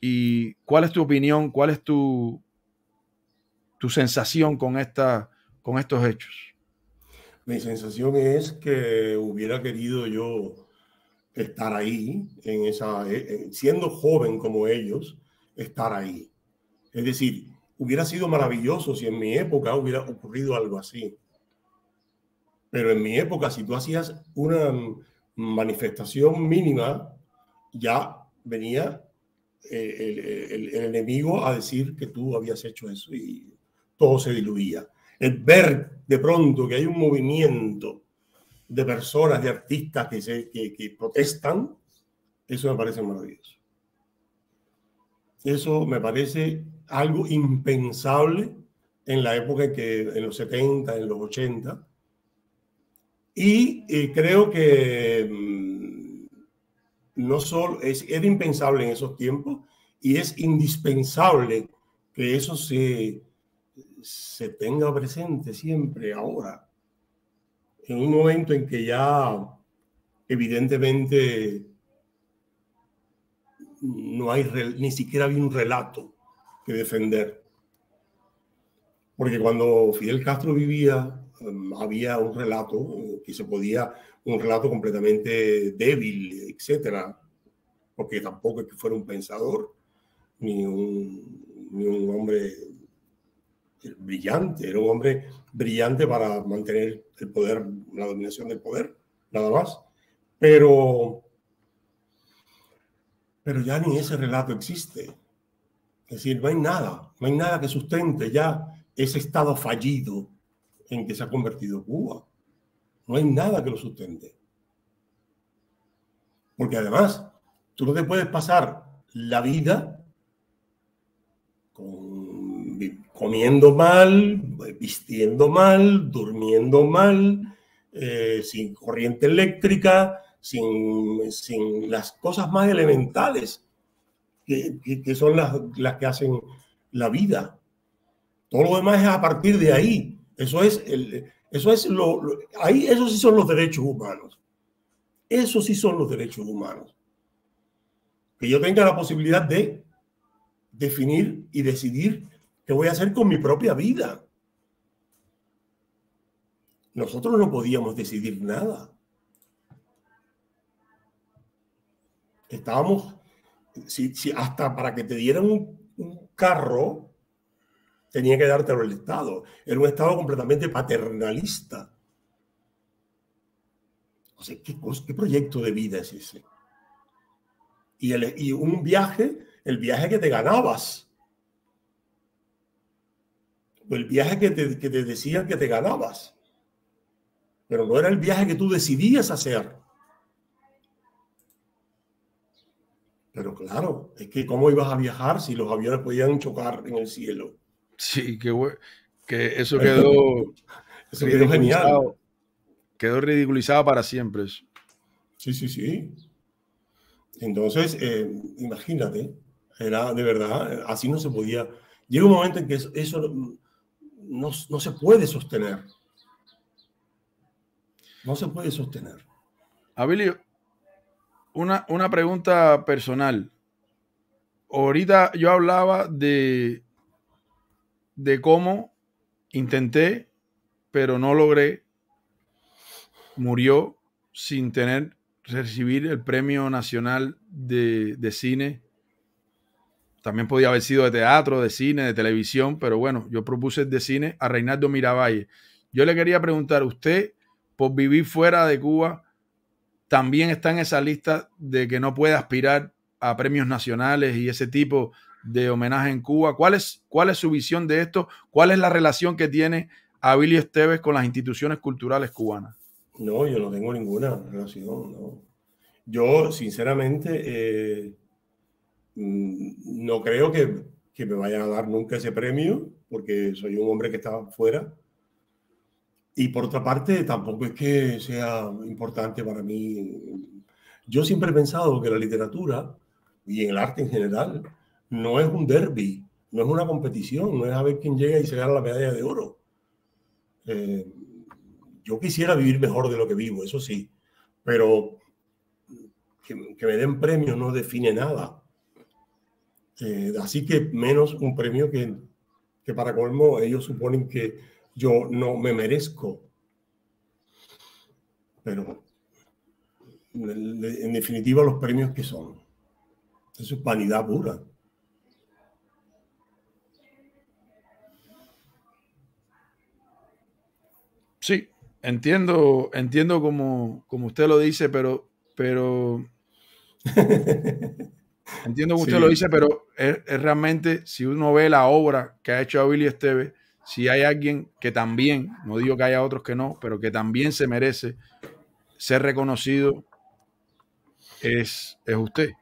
¿Y cuál es tu opinión? ¿Cuál es tu, tu sensación con, esta, con estos hechos? Mi sensación es que hubiera querido yo estar ahí, en esa, eh, eh, siendo joven como ellos, estar ahí. Es decir, Hubiera sido maravilloso si en mi época hubiera ocurrido algo así. Pero en mi época, si tú hacías una mm, manifestación mínima, ya venía eh, el, enemigo a decir que tú habías hecho eso y todo se diluía. El ver de pronto que hay un movimiento de personas, de artistas que, se, que protestan, eso me parece maravilloso. Eso me parece algo impensable en la época en que, en los 70, en los 80. Y eh, creo que mm, no solo es, era impensable en esos tiempos y es indispensable que eso se, se tenga presente siempre ahora. En un momento en que ya evidentemente no hay, ni siquiera había un relato que defender. Porque cuando Fidel Castro vivía, um, había un relato eh, que se podía, un relato completamente débil, etcétera, porque tampoco es que fuera un pensador, ni un, ni un hombre eh, brillante, era un hombre brillante para mantener el poder, la dominación del poder, nada más. Pero pero ya ni ese relato existe. Es decir, no hay nada, no hay nada que sustente ya ese estado fallido en que se ha convertido Cuba. No hay nada que lo sustente. Porque además, tú no te puedes pasar la vida comiendo mal, vistiendo mal, durmiendo mal, eh, sin corriente eléctrica, sin, las cosas más elementales que, son las, que hacen la vida. Todo lo demás es a partir de ahí. Eso es, el, eso es lo, lo ahí, eso sí son los derechos humanos. Eso sí son los derechos humanos. Que yo tenga la posibilidad de definir y decidir qué voy a hacer con mi propia vida. Nosotros no podíamos decidir nada. Estábamos, si, hasta para que te dieran un, carro, tenía que dártelo el Estado. Era un Estado completamente paternalista. O sea, ¿qué, proyecto de vida es ese? Y, el, y un viaje, el viaje que te ganabas. El viaje que te, que te decían que te ganabas. Pero no era el viaje que tú decidías hacer. Pero claro, es que cómo ibas a viajar si los aviones podían chocar en el cielo. Sí, que, que eso quedó, eso quedó genial. Quedó ridiculizado para siempre. Sí, sí, sí. Entonces, eh, imagínate, era de verdad, así no se podía. Llega un momento en que eso, no, se puede sostener. No se puede sostener. Abelio una, pregunta personal. Ahorita yo hablaba de, de cómo intenté, pero no logré, murió sin tener, recibir el Premio Nacional de, Cine también podía haber sido de teatro, de cine, de televisión, pero bueno, yo propuse de cine a Reinaldo Miravalle. Yo le quería preguntar, usted, por vivir fuera de Cuba, también está en esa lista de que no puede aspirar a premios nacionales y ese tipo de homenaje en Cuba. ¿Cuál es, cuál es su visión de esto? ¿Cuál es la relación que tiene Abilio Esteves con las instituciones culturales cubanas? No, yo no tengo ninguna relación. Yo, sinceramente, eh, mm, no creo que, que, me vayan a dar nunca ese premio, porque soy un hombre que está fuera y por otra parte, tampoco es que sea importante para mí. Yo siempre he pensado que la literatura y el arte en general no es un derby, no es una competición, no es a ver quién llega y se gana la medalla de oro. Eh, yo quisiera vivir mejor de lo que vivo, eso sí, pero que, me den premio no define nada. Eh, así que menos un premio que, que para colmo ellos suponen que yo no me merezco. Pero en definitiva los premios que son. Eso es vanidad pura. Sí, entiendo, entiendo como, usted lo dice, pero, pero entiendo como usted lo dice, pero es, realmente si uno ve la obra que ha hecho a Billy Esteves, si hay alguien que también, no digo que haya otros que no, pero que también se merece ser reconocido, es, es usted.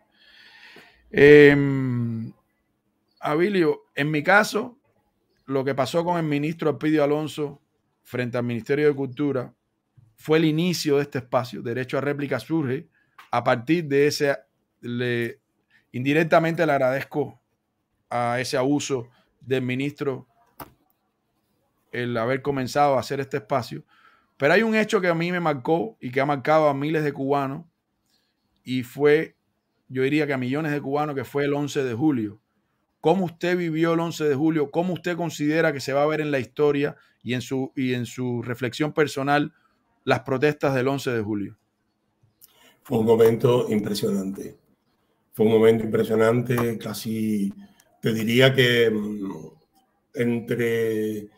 Eh, en mi caso, lo que pasó con el ministro Pidio Alonso frente al Ministerio de Cultura fue el inicio de este espacio. Derecho a réplica surge a partir de ese. Le, indirectamente le agradezco a ese abuso del ministro el haber comenzado a hacer este espacio. Pero hay un hecho que a mí me marcó y que ha marcado a miles de cubanos y fue, yo diría que a millones de cubanos, que fue el 11 de julio. ¿Cómo usted vivió el 11 de julio? ¿Cómo usted considera que se va a ver en la historia y en su, y en su reflexión personal las protestas del 11 de julio? Fue un momento impresionante. Fue un momento impresionante, casi te diría que mm, entre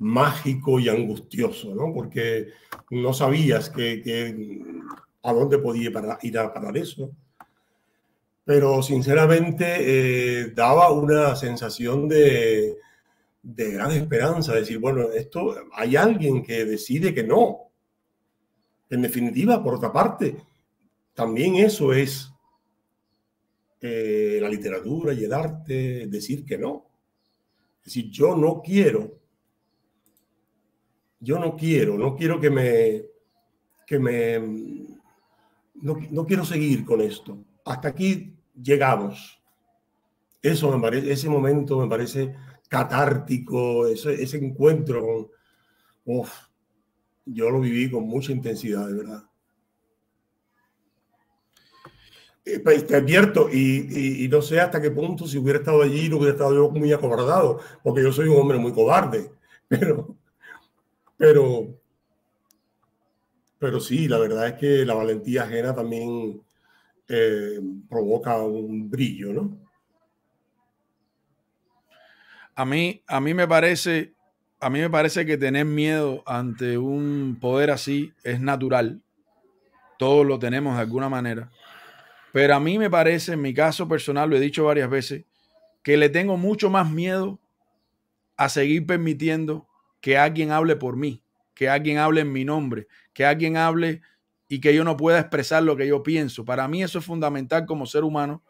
mágico y angustioso, ¿no? Porque no sabías que, a dónde podía ir a parar eso. Pero sinceramente eh, daba una sensación de, gran esperanza, decir, bueno, esto hay alguien que decide que no. En definitiva, por otra parte, también eso es eh, la literatura y el arte, decir que no. Es decir, yo no quiero yo no quiero, no quiero que me, que me, no, no quiero seguir con esto. Hasta aquí llegamos. Eso me parece, ese momento me parece catártico, ese, encuentro con, uf, yo lo viví con mucha intensidad, de verdad. Eh, pues, te advierto, y, no sé hasta qué punto, si hubiera estado allí, no hubiera estado yo muy acobardado, porque yo soy un hombre muy cobarde, pero pero, pero sí, la verdad es que la valentía ajena también eh, provoca un brillo, ¿no? A mí, a mí me parece, a mí me parece que tener miedo ante un poder así es natural. Todos lo tenemos de alguna manera. Pero a mí me parece, en mi caso personal, lo he dicho varias veces, que le tengo mucho más miedo a seguir permitiendo que alguien hable por mí, que alguien hable en mi nombre, que alguien hable y que yo no pueda expresar lo que yo pienso. Para mí eso es fundamental como ser humano.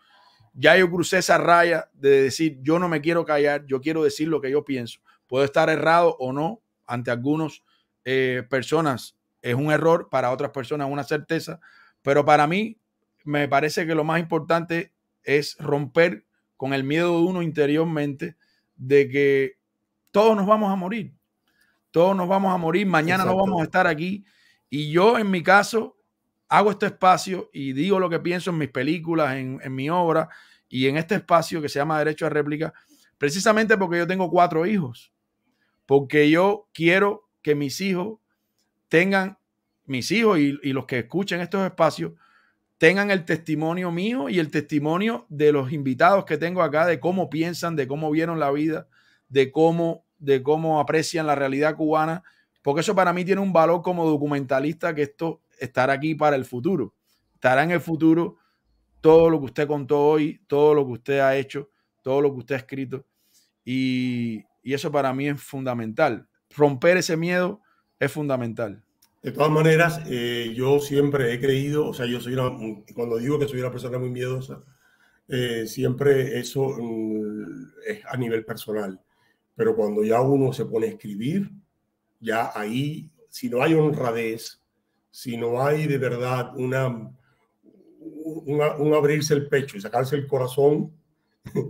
Ya yo crucé esa raya de decir, yo no me quiero callar, yo quiero decir lo que yo pienso. Puedo estar errado o no, ante algunas eh, personas es un error, para otras personas una certeza, pero para mí me parece que lo más importante es romper con el miedo de uno interiormente de que todos nos vamos a morir, todos nos vamos a morir, mañana no vamos a estar aquí. Y yo, en mi caso, hago este espacio y digo lo que pienso en mis películas, en, mi obra y en este espacio que se llama Derecho a Réplica, precisamente porque yo tengo cuatro hijos, porque yo quiero que mis hijos tengan, mis hijos y, y los que escuchen estos espacios, tengan el testimonio mío y el testimonio de los invitados que tengo acá, de cómo piensan, de cómo vieron la vida, de cómo de cómo aprecian la realidad cubana, porque eso para mí tiene un valor como documentalista que esto estará aquí para el futuro. Estará en el futuro todo lo que usted contó hoy, todo lo que usted ha hecho, todo lo que usted ha escrito. Y, eso para mí es fundamental. Romper ese miedo es fundamental. De todas maneras, eh, yo siempre he creído, o sea, yo soy cuando digo que soy una persona muy miedosa, eh, siempre eso mm, es a nivel personal. Pero cuando ya uno se pone a escribir, ya ahí, si no hay honradez, si no hay de verdad una, un abrirse el pecho y sacarse el corazón,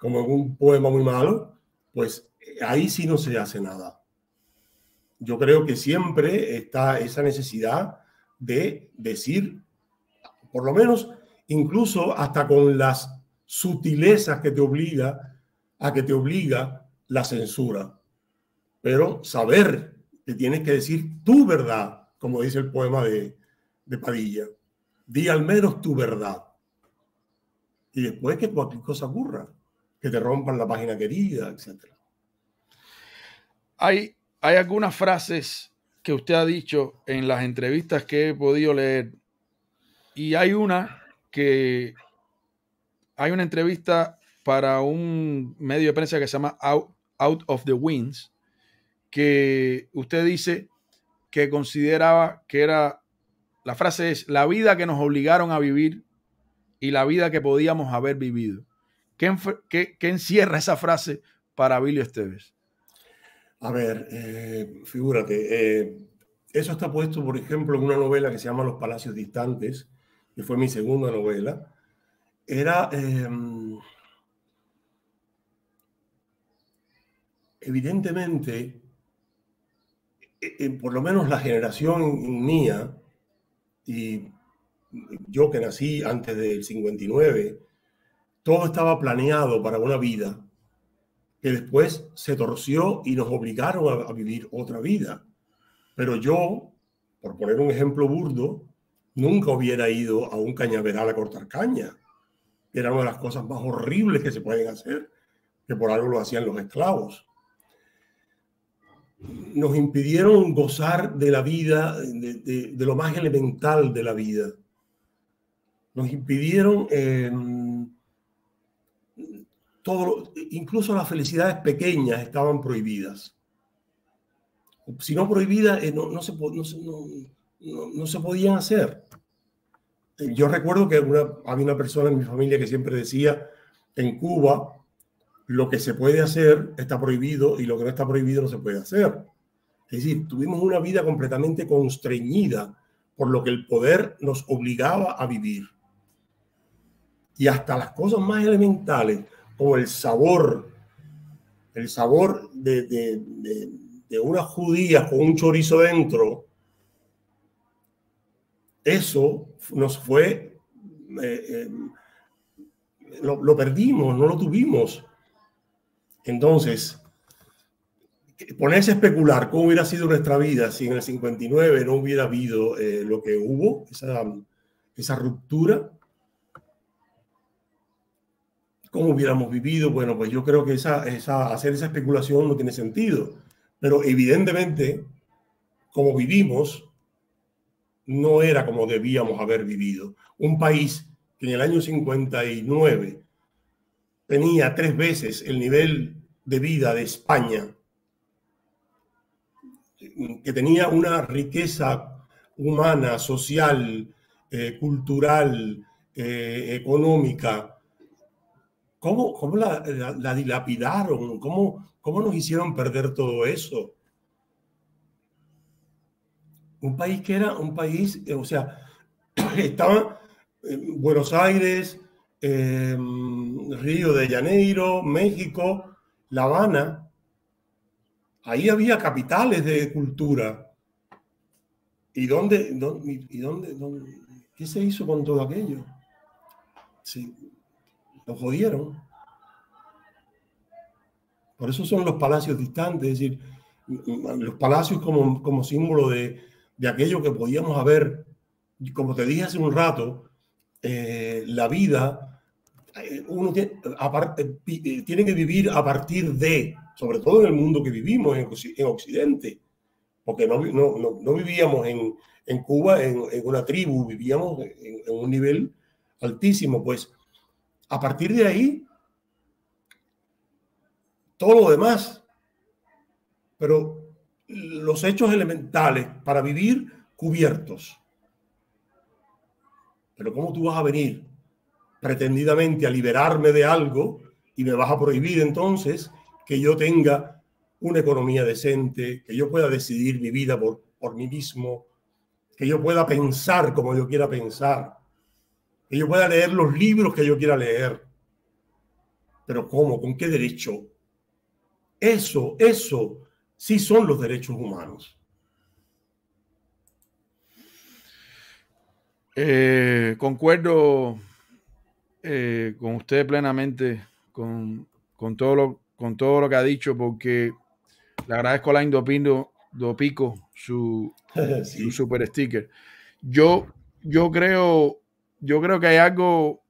como en un poema muy malo, pues eh, ahí sí no se hace nada. Yo creo que siempre está esa necesidad de decir, por lo menos incluso hasta con las sutilezas que te obliga a que te obliga la censura, pero saber que tienes que decir tu verdad, como dice el poema de, Padilla. Di al menos tu verdad. Y después que cualquier cosa ocurra, que te rompan la página querida, etc. Hay, hay algunas frases que usted ha dicho en las entrevistas que he podido leer. Y hay una que hay una entrevista para un medio de prensa que se llama Out of the Winds, que usted dice que consideraba que era, la frase es, la vida que nos obligaron a vivir y la vida que podíamos haber vivido. ¿Qué, encierra esa frase para Billy Esteves? A ver, eh, figúrate, eh, eso está puesto, por ejemplo, en una novela que se llama Los Palacios Distantes, que fue mi segunda novela. Era... Em, evidentemente, e-, e, por lo menos la generación mía, y yo que nací antes del 59, todo estaba planeado para una vida que después se torció y nos obligaron a, vivir otra vida. Pero yo, por poner un ejemplo burdo, nunca hubiera ido a un cañaveral a cortar caña, era una de las cosas más horribles que se pueden hacer, que por algo lo hacían los esclavos nos impidieron gozar de la vida, de, lo más elemental de la vida. Nos impidieron eh, todo, incluso las felicidades pequeñas estaban prohibidas. Si no prohibidas, eh, no, no, se, no, podían hacer. Eh, yo recuerdo que había una persona en mi familia que siempre decía, en Cuba lo que se puede hacer está prohibido y lo que no está prohibido no se puede hacer. Es decir, tuvimos una vida completamente constreñida por lo que el poder nos obligaba a vivir. Y hasta las cosas más elementales, como el sabor, el sabor de, de, de, con un chorizo dentro, eso nos fue, eh, eh, lo, lo perdimos, no lo tuvimos. Entonces, ponerse a especular cómo hubiera sido nuestra vida si en el 59 no hubiera habido eh, lo que hubo, esa, esa ruptura, cómo hubiéramos vivido, bueno, pues yo creo que esa, esa, hacer esa especulación no tiene sentido, pero evidentemente, como vivimos, no era como debíamos haber vivido. Un país que en el año 59 tenía tres veces el nivel de vida de España, que tenía una riqueza humana, social, eh, cultural, eh, económica. ¿Cómo, la, dilapidaron? ¿Cómo, nos hicieron perder todo eso? Un país que era un país, eh, o sea, estaba Buenos Aires, Río de Janeiro, México, la Habana, ahí había capitales de cultura. ¿Y dónde, dónde, y dónde, dónde qué se hizo con todo aquello? Sí, lo jodieron. Por eso son los palacios distantes, es decir, mm, los palacios como, como símbolo de, aquello que podíamos haber, como te dije hace un rato, eh, la vida eh, uno tiene, eh, eh, tiene que vivir a partir de, sobre todo en el mundo que vivimos, en, Occidente, porque no, no, vivíamos en, Cuba, en, una tribu, vivíamos en, en un nivel altísimo, pues a partir de ahí, todo lo demás, pero los hechos elementales para vivir cubiertos. Pero ¿cómo tú vas a venir pretendidamente a liberarme de algo y me vas a prohibir entonces que yo tenga una economía decente, que yo pueda decidir mi vida por, por mí mismo, que yo pueda pensar como yo quiera pensar, que yo pueda leer los libros que yo quiera leer. Pero ¿cómo? ¿Con qué derecho? Eso, eso sí son los derechos humanos. Eh, concuerdo eh, con usted plenamente, con, todo lo, con todo lo que ha dicho, porque le agradezco a la indopindo Pico su, super sticker. Yo, yo creo, yo creo que hay algo,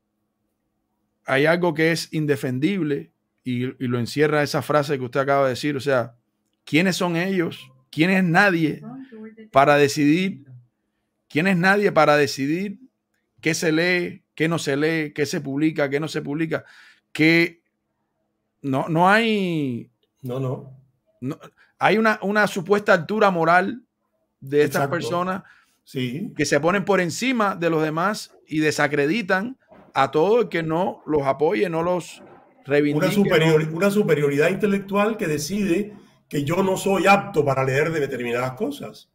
hay algo que es indefendible y, lo encierra esa frase que usted acaba de decir. O sea, ¿quiénes son ellos? ¿Quién es nadie para decidir? ¿Quién es nadie para decidir qué se lee, que no se lee, que se publica, que no se publica, que no, no hay... No, no. hay una, una, supuesta altura moral de estas personas sí. que se ponen por encima de los demás y desacreditan a todo el que no los apoye, no los reivindica. Una, una superioridad intelectual que decide que yo no soy apto para leer determinadas cosas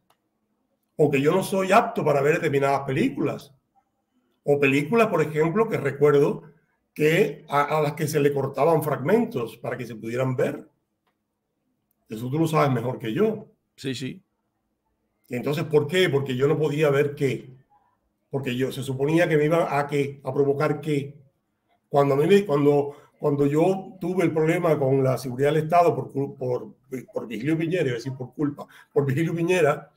o que yo no soy apto para ver determinadas películas o películas, por ejemplo, que recuerdo que a, las que se le cortaban fragmentos para que se pudieran ver. Eso tú lo sabes mejor que yo. Sí, sí. Entonces, ¿por qué? Porque yo no podía ver qué. Porque yo se suponía que me iba a qué, a provocar qué. Cuando, me, cuando, cuando yo tuve el problema con la seguridad del Estado por, por, por Vigilio Piñera, es decir, por culpa, por Vigilio Piñera,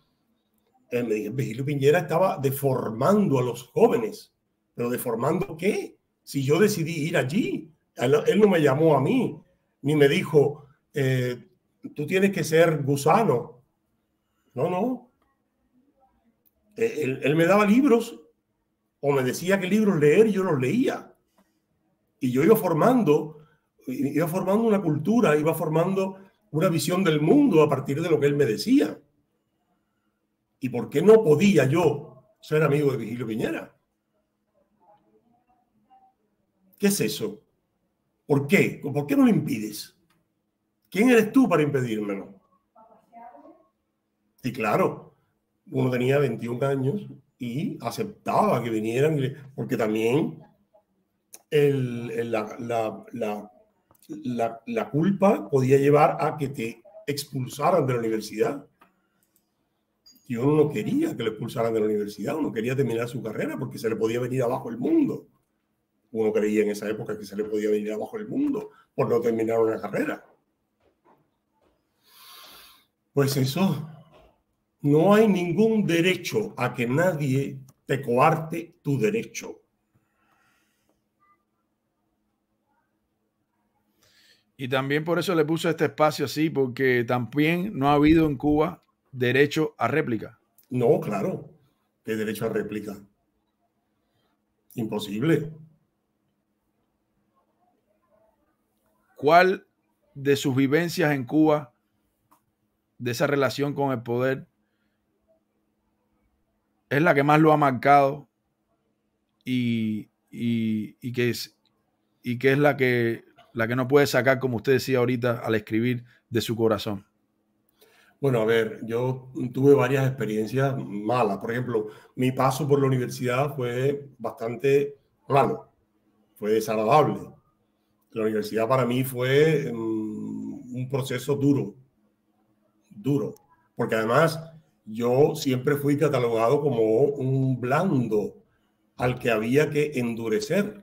eh, Vigilio Piñera estaba deformando a los jóvenes ¿Pero deformando qué? Si yo decidí ir allí, él no me llamó a mí, ni me dijo, eh, tú tienes que ser gusano. No, no. Eh, él, me daba libros o me decía qué libros leer, yo los leía. Y yo iba formando, iba formando una cultura, iba formando una visión del mundo a partir de lo que él me decía. ¿Y por qué no podía yo ser amigo de Vigilio Piñera? ¿Qué es eso? ¿Por qué? ¿Por qué no lo impides? ¿Quién eres tú para impedírmelo? Y claro, uno tenía 21 años y aceptaba que vinieran, porque también la, la, culpa podía llevar a que te expulsaran de la universidad. Y uno no quería que lo expulsaran de la universidad, uno quería terminar su carrera porque se le podía venir abajo el mundo. Uno creía en esa época que se le podía venir abajo el mundo por no terminar una carrera. Pues eso, no hay ningún derecho a que nadie te coarte tu derecho. Y también por eso le puse este espacio así, porque también no ha habido en Cuba derecho a réplica. No, claro, de derecho a réplica? Imposible. ¿Cuál de sus vivencias en Cuba, de esa relación con el poder, es la que más lo ha marcado y, y, que, es, y es la que, la que no puede sacar, como usted decía ahorita, al escribir de su corazón? Bueno, a ver, yo tuve varias experiencias malas. Por ejemplo, mi paso por la universidad fue bastante raro, fue desagradable la universidad para mí fue em, un proceso duro, duro, porque además yo siempre fui catalogado como un blando al que había que endurecer.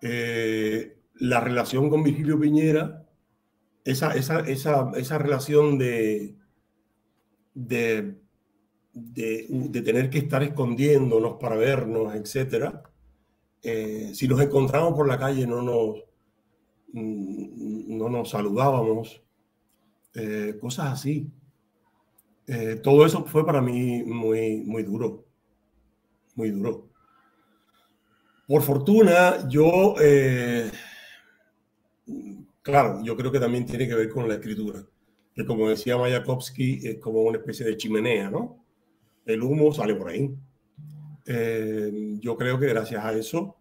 Eh, la relación con Virgilio Piñera, esa, relación de, de, de, tener que estar escondiéndonos para vernos, etcétera, eh, si los encontramos por la calle no nos, mm, no nos saludábamos, eh, cosas así. Eh, todo eso fue para mí muy, muy duro, muy duro. Por fortuna, yo, claro, yo creo que también tiene que ver con la escritura, que como decía Mayakovsky, es como una especie de chimenea, ¿no? El humo sale por ahí. Eh, yo creo que gracias a eso,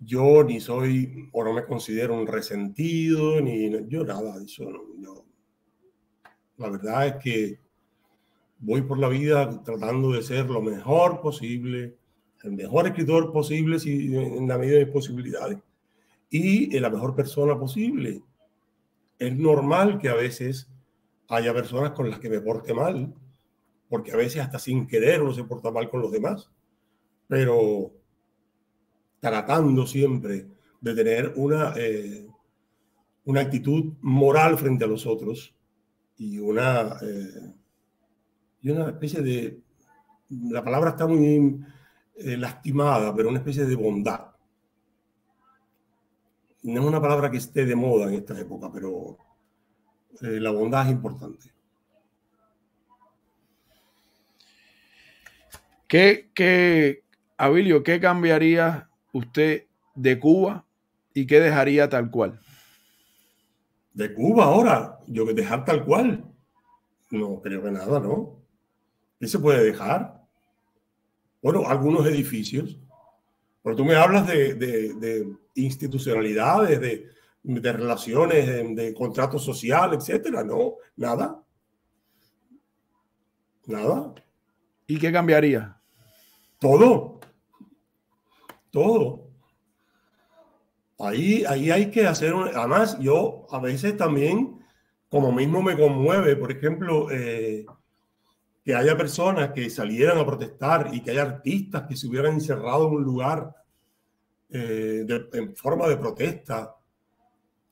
yo ni soy o no me considero un resentido, ni yo nada de eso. la verdad es que voy por la vida tratando de ser lo mejor posible, el mejor escritor posible si, en la medida de mis posibilidades y eh, la mejor persona posible. Es normal que a veces haya personas con las que me porte mal, porque a veces hasta sin querer uno se porta mal con los demás pero tratando siempre de tener una, eh, una actitud moral frente a los otros y una, eh, y una especie de, la palabra está muy eh, lastimada, pero una especie de bondad. No es una palabra que esté de moda en esta época, pero la bondad es importante. ¿Qué, qué, Abilio, ¿qué cambiaría usted de Cuba y qué dejaría tal cual? De Cuba ahora, yo que dejar tal cual. No creo que nada, ¿no? ¿Qué se puede dejar? Bueno, algunos edificios. Pero tú me hablas de, institucionalidades, de, de relaciones, de, contrato social, etcétera. No, nada. Nada. ¿Y qué cambiaría? Todo todo. Ahí, ahí hay que hacer, además yo a veces también, como mismo me conmueve, por ejemplo, eh, que haya personas que salieran a protestar y que haya artistas que se hubieran encerrado en un lugar eh, en forma de protesta.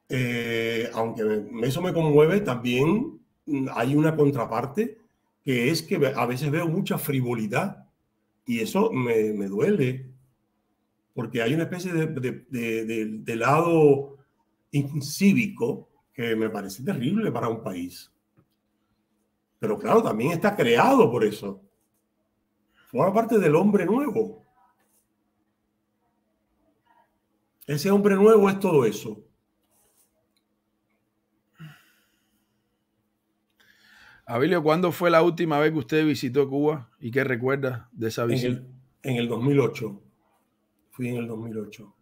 Eh, aunque eso me conmueve, también hay una contraparte que es que a veces veo mucha frivolidad y eso me, me duele porque hay una especie de, lado incívico que me parece terrible para un país. Pero claro, también está creado por eso. Forma parte del hombre nuevo. Ese hombre nuevo es todo eso. Abilio, ¿cuándo fue la última vez que usted visitó Cuba y qué recuerda de esa visita? en el 2008 fui en el 2008.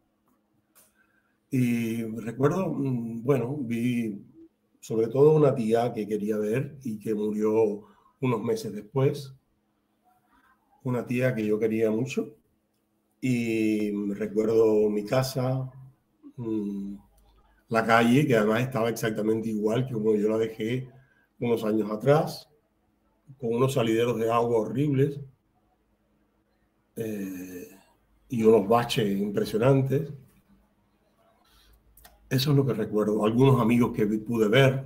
Y recuerdo, mm, bueno, vi sobre todo una tía que quería ver y que murió unos meses después. Una tía que yo quería mucho. Y recuerdo mi casa, mm, la calle, que además estaba exactamente igual que como yo la dejé unos años atrás, con unos salideros de agua horribles. Eh, y unos baches impresionantes. Eso es lo que recuerdo. Algunos amigos que pude ver.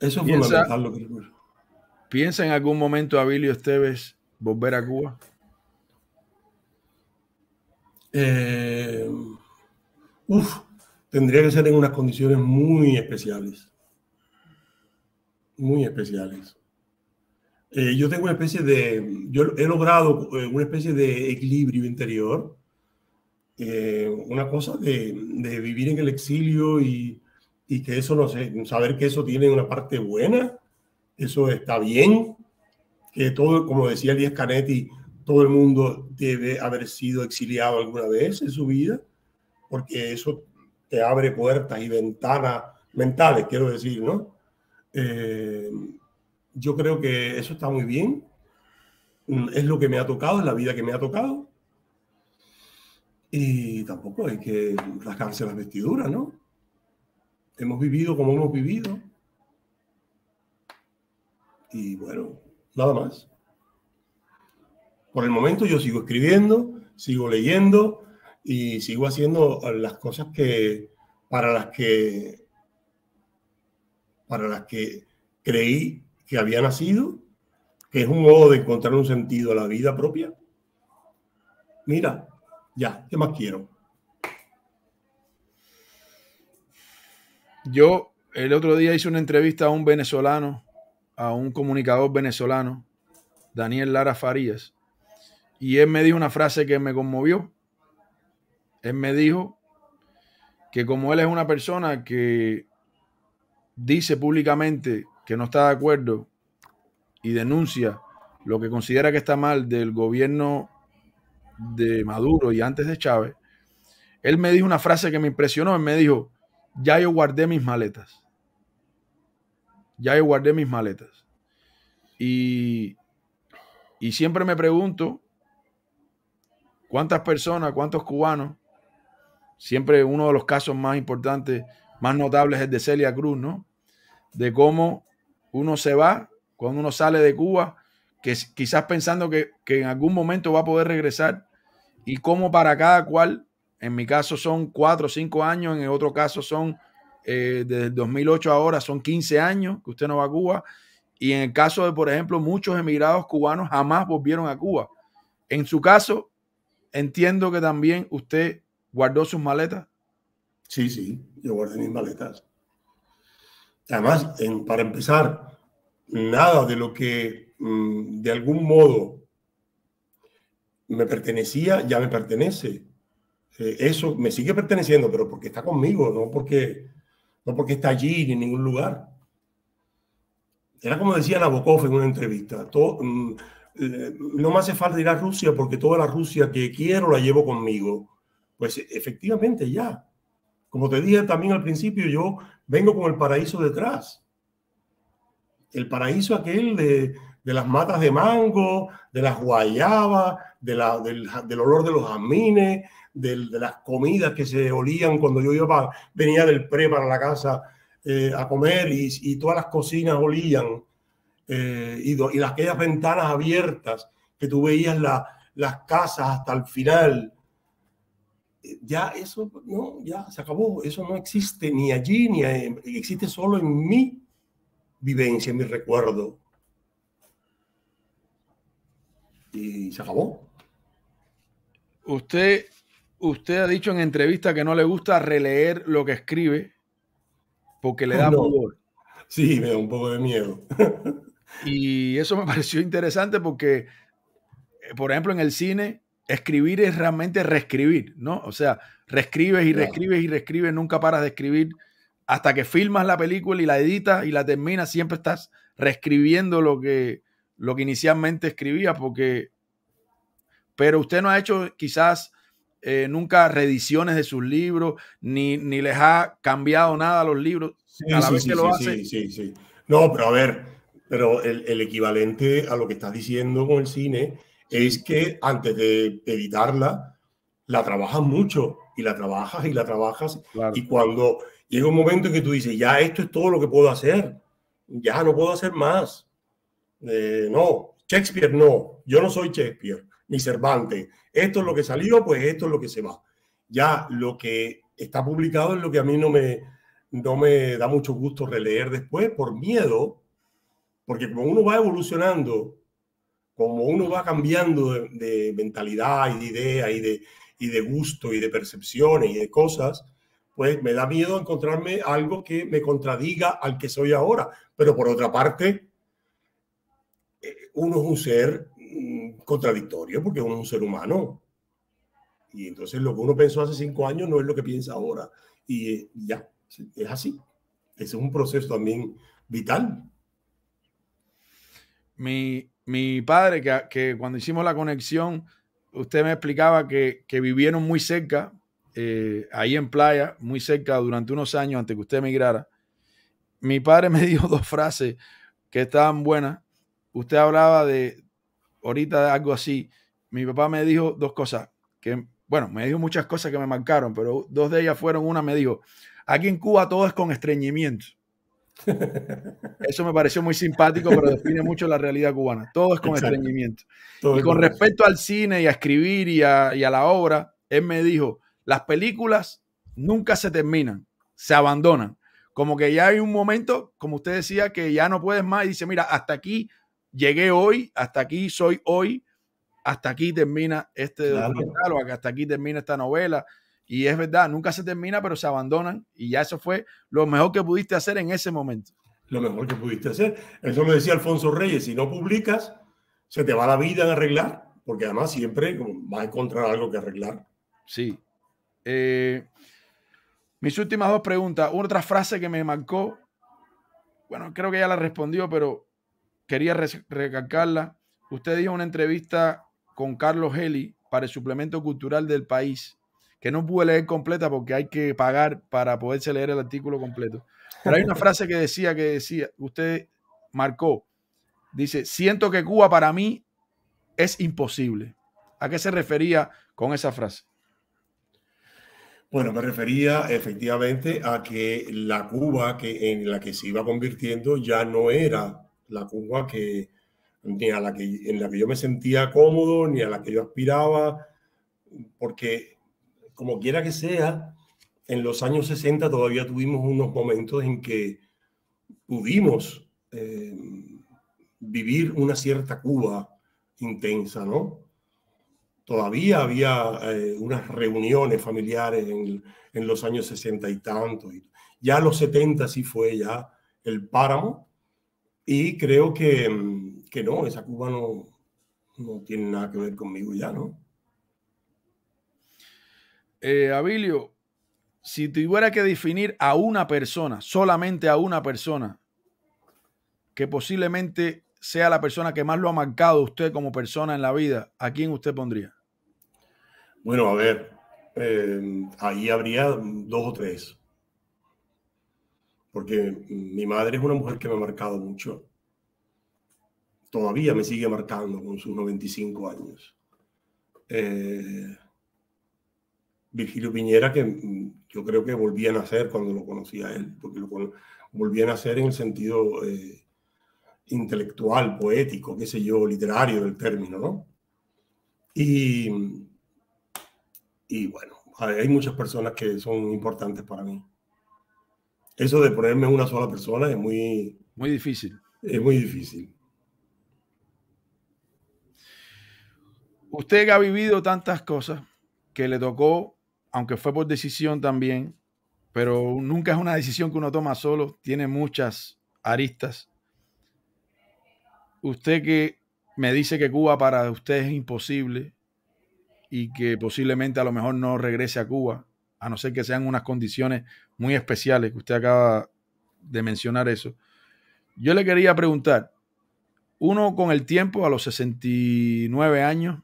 Eso es fundamental lo que recuerdo. ¿Piensa en algún momento Abilio Esteves volver a Cuba? Eh, uf, tendría que ser en unas condiciones muy especiales. Muy especiales. Eh, yo tengo una especie de, yo he logrado eh, una especie de equilibrio interior, eh, una cosa de, de, vivir en el exilio y, y, que eso, no sé, saber que eso tiene una parte buena, eso está bien, que todo, como decía Elías Canetti, todo el mundo debe haber sido exiliado alguna vez en su vida, porque eso te abre puertas y ventanas mentales, quiero decir, ¿no? Eh, yo creo que eso está muy bien. Mm, es lo que me ha tocado, es la vida que me ha tocado. Y tampoco hay que rascarse las vestiduras, ¿no? Hemos vivido como hemos vivido. Y bueno, nada más. Por el momento yo sigo escribiendo, sigo leyendo y sigo haciendo las cosas que para las que para las que creí que había nacido, que es un modo de encontrar un sentido a la vida propia. Mira, ya, ¿qué más quiero? Yo el otro día hice una entrevista a un venezolano, a un comunicador venezolano, Daniel Lara Farías, y él me dijo una frase que me conmovió. Él me dijo que como él es una persona que dice públicamente que no está de acuerdo y denuncia lo que considera que está mal del gobierno de Maduro y antes de Chávez, él me dijo una frase que me impresionó. Él me dijo, ya yo guardé mis maletas. Ya yo guardé mis maletas. Y, siempre me pregunto cuántas personas, cuántos cubanos, siempre uno de los casos más importantes, más notables es el de Celia Cruz, ¿no? De cómo uno se va, cuando uno sale de Cuba, que quizás pensando que, en algún momento va a poder regresar, y como para cada cual, en mi caso son cuatro o cinco años, en el otro caso son eh, desde el 2008 ahora, son 15 años que usted no va a Cuba, y en el caso de, por ejemplo, muchos emigrados cubanos jamás volvieron a Cuba. En su caso, entiendo que también usted guardó sus maletas. Sí, sí, yo guardé mis maletas. Además, para empezar, nada de lo que mm, de algún modo me pertenecía ya me pertenece. Eh, eso me sigue perteneciendo, pero porque está conmigo, no porque, no porque está allí ni en ningún lugar. Era como decía Nabokov en una entrevista, todo, mm, eh, no me hace falta ir a Rusia porque toda la Rusia que quiero la llevo conmigo. Pues efectivamente ya. Como te dije también al principio, yo vengo con el paraíso detrás. El paraíso aquel de, las matas de mango, de las guayabas, del, olor de los jazmines, de las comidas que se olían cuando yo iba venía del pre para la casa eh, a comer y, todas las cocinas olían eh, y, aquellas ventanas abiertas que tú veías las casas hasta el final eh, ya eso, no, ya se acabó, eso no existe ni allí, ni eh, existe solo en mi vivencia, en mi recuerdo. Y se acabó. Usted, usted ha dicho en entrevista que no le gusta releer lo que escribe porque le da miedo. Sí, me da un poco de miedo. y eso me pareció interesante porque, eh, por ejemplo, en el cine escribir es realmente reescribir, ¿no? O sea, reescribes y reescribes y reescribes, nunca paras de escribir. Hasta que filmas la película y la editas y la terminas, siempre estás reescribiendo lo que, lo que inicialmente escribías, porque... Pero usted no ha hecho quizás eh, nunca reediciones de sus libros, ni, ni les ha cambiado nada a los libros. a la vez que lo hace. No, pero a ver, pero el, el equivalente a lo que estás diciendo con el cine es que antes de editarla, la trabajas mucho y la trabajas y la trabajas. Y cuando llega un momento en que tú dices, ya esto es todo lo que puedo hacer, ya no puedo hacer más. Eh, no, Shakespeare no, yo no soy Shakespeare ni Cervantes. Esto es lo que salió, pues esto es lo que se va. Ya lo que está publicado es lo que a mí no me, no me da mucho gusto releer después por miedo, porque como uno va evolucionando como uno va cambiando de, mentalidad y de idea y de, de gusto y de percepciones y de cosas, pues me da miedo encontrarme algo que me contradiga al que soy ahora. Pero por otra parte, eh, uno es un ser mm, contradictorio porque uno es un ser humano. Y entonces lo que uno pensó hace cinco años no es lo que piensa ahora. Y eh, ya, es así. Ese es un proceso también vital. me mi padre, que, cuando hicimos la conexión, usted me explicaba que, vivieron muy cerca, eh, ahí en playa, muy cerca durante unos años antes que usted emigrara. Mi padre me dijo dos frases que estaban buenas. Usted hablaba de, ahorita de algo así. Mi papá me dijo dos cosas, que, bueno, me dijo muchas cosas que me marcaron, pero dos de ellas fueron, una me dijo, aquí en Cuba todo es con estreñimiento. Eso me pareció muy simpático, pero define mucho la realidad cubana. Todo es con Exacto. y con respecto al cine y a escribir y a, la obra, él me dijo, las películas nunca se terminan, se abandonan. Como que ya hay un momento, como usted decía, que ya no puedes más y dice, mira, hasta aquí llegué hoy, hasta aquí soy hoy, hasta aquí termina este documental hasta aquí termina esta novela, y es verdad, nunca se termina, pero se abandonan y ya eso fue lo mejor que pudiste hacer en ese momento. Lo mejor que pudiste hacer. Eso lo decía Alfonso Reyes, si no publicas, se te va la vida en arreglar, porque además siempre vas a encontrar algo que arreglar. Sí. Eh, mis últimas dos preguntas. Una otra frase que me marcó, bueno, creo que ya la respondió, pero quería recalcarla. Usted dijo una entrevista con Carlos Heli para el suplemento cultural del país que no pude leer completa porque hay que pagar para poderse leer el artículo completo. Pero hay una frase que decía, que decía, usted marcó, dice, siento que Cuba para mí es imposible. ¿A qué se refería con esa frase? Bueno, me refería efectivamente a que la Cuba que, en la que se iba convirtiendo ya no era la Cuba que, ni la que, en la que yo me sentía cómodo, ni a la que yo aspiraba, porque como quiera que sea, en los años 60 todavía tuvimos unos momentos en que pudimos eh, vivir una cierta Cuba intensa, ¿no? Todavía había eh, unas reuniones familiares en, los años 60 y tanto. Y ya los 70 sí fue ya el páramo. Y creo que, que no, esa Cuba no, no tiene nada que ver conmigo ya, ¿no? eh, Abilio, si tuviera que definir a una persona, solamente a una persona, que posiblemente sea la persona que más lo ha marcado usted como persona en la vida, ¿a quién usted pondría? Bueno, a ver, eh, ahí habría dos o tres. Porque mi madre es una mujer que me ha marcado mucho. Todavía me sigue marcando con sus 95 años. Eh, Virgilio Piñera que mm, yo creo que volvían a hacer cuando lo conocía él, porque lo volvían a hacer en el sentido eh, intelectual, poético, qué sé yo, literario del término, ¿no? Y, bueno, hay muchas personas que son importantes para mí. Eso de ponerme una sola persona es muy... Muy difícil. Es muy difícil. Usted ha vivido tantas cosas que le tocó aunque fue por decisión también, pero nunca es una decisión que uno toma solo, tiene muchas aristas. Usted que me dice que Cuba para usted es imposible y que posiblemente a lo mejor no regrese a Cuba, a no ser que sean unas condiciones muy especiales, que usted acaba de mencionar eso. Yo le quería preguntar, uno con el tiempo, a los 69 años,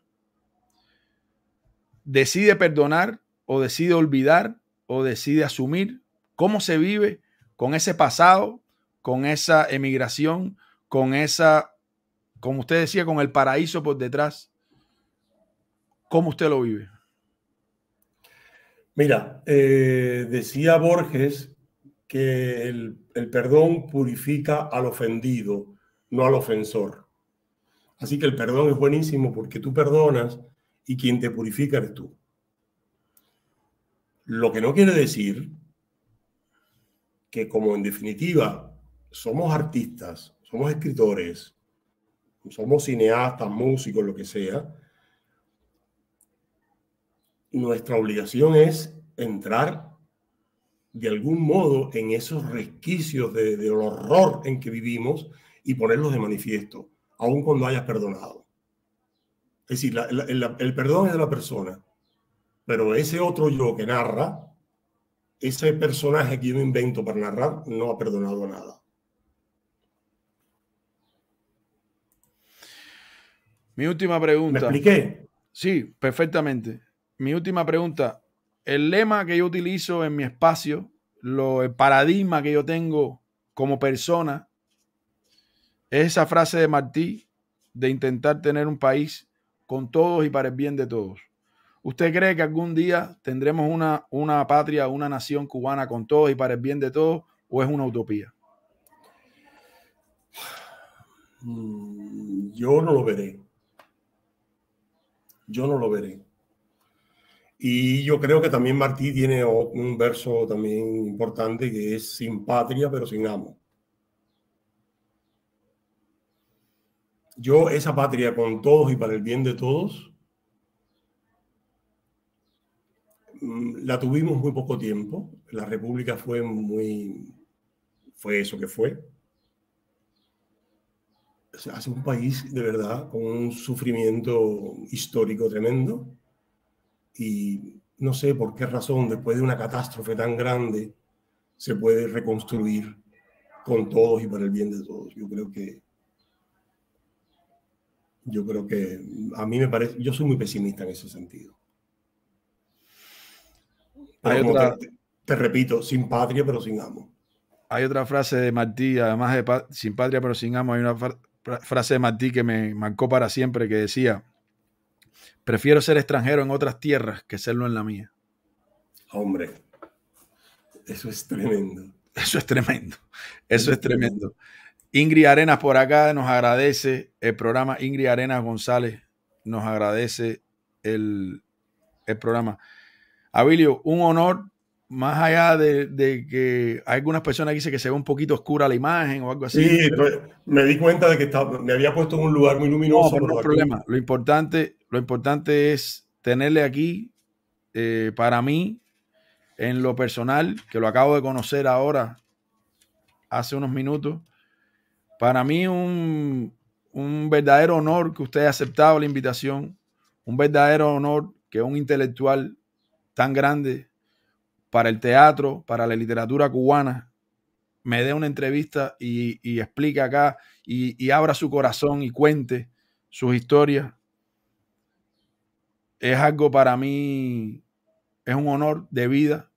decide perdonar o decide olvidar o decide asumir cómo se vive con ese pasado, con esa emigración, con esa, como usted decía, con el paraíso por detrás. ¿Cómo usted lo vive? Mira, eh, decía Borges que el perdón purifica al ofendido, no al ofensor. Así que el perdón es buenísimo porque tú perdonas y quien te purifica eres tú. Lo que no quiere decir que como en definitiva somos artistas, somos escritores, somos cineastas, músicos, lo que sea, nuestra obligación es entrar de algún modo en esos resquicios de, del horror en que vivimos y ponerlos de manifiesto, aun cuando hayas perdonado. Es decir, el perdón es de la persona. Pero ese otro yo que narra, ese personaje que yo invento para narrar, no ha perdonado nada. Mi última pregunta. ¿Me expliqué? Sí, perfectamente. Mi última pregunta. El lema que yo utilizo en mi espacio, lo, el paradigma que yo tengo como persona, es esa frase de Martí de intentar tener un país con todos y para el bien de todos. ¿Usted cree que algún día tendremos una, una patria, una nación cubana con todos y para el bien de todos? ¿O es una utopía? Mm, yo no lo veré. Yo no lo veré. Y yo creo que también Martí tiene un verso también importante que es sin patria pero sin amo. Yo esa patria con todos y para el bien de todos la tuvimos muy poco tiempo. La República fue muy. fue eso que fue. O hace un país de verdad con un sufrimiento histórico tremendo. Y no sé por qué razón, después de una catástrofe tan grande, se puede reconstruir con todos y para el bien de todos. Yo creo que. Yo creo que a mí me parece. Yo soy muy pesimista en ese sentido. Hay otra... te, repito, sin patria pero sin amo. Hay otra frase de Martí, además de sin patria pero sin amo, hay una frase de Martí que me marcó para siempre que decía, prefiero ser extranjero en otras tierras que serlo en la mía. Hombre, eso es tremendo. Eso es tremendo. Eso es tremendo. Ingrid Arenas por acá nos agradece el programa. Ingrid Arenas González nos agradece el, el programa. Abilio, un honor, más allá de, que algunas personas dicen que se ve un poquito oscura la imagen o algo así. Sí, pues, me di cuenta de que estaba, me había puesto en un lugar muy luminoso. No, hay problema. Lo importante, lo importante es tenerle aquí, eh, para mí, en lo personal, que lo acabo de conocer ahora, hace unos minutos, para mí un, un verdadero honor que usted haya aceptado la invitación, un verdadero honor que un intelectual tan grande para el teatro, para la literatura cubana, me dé una entrevista y, explique acá y, y, abra su corazón y cuente sus historias. Es algo para mí, es un honor de vida.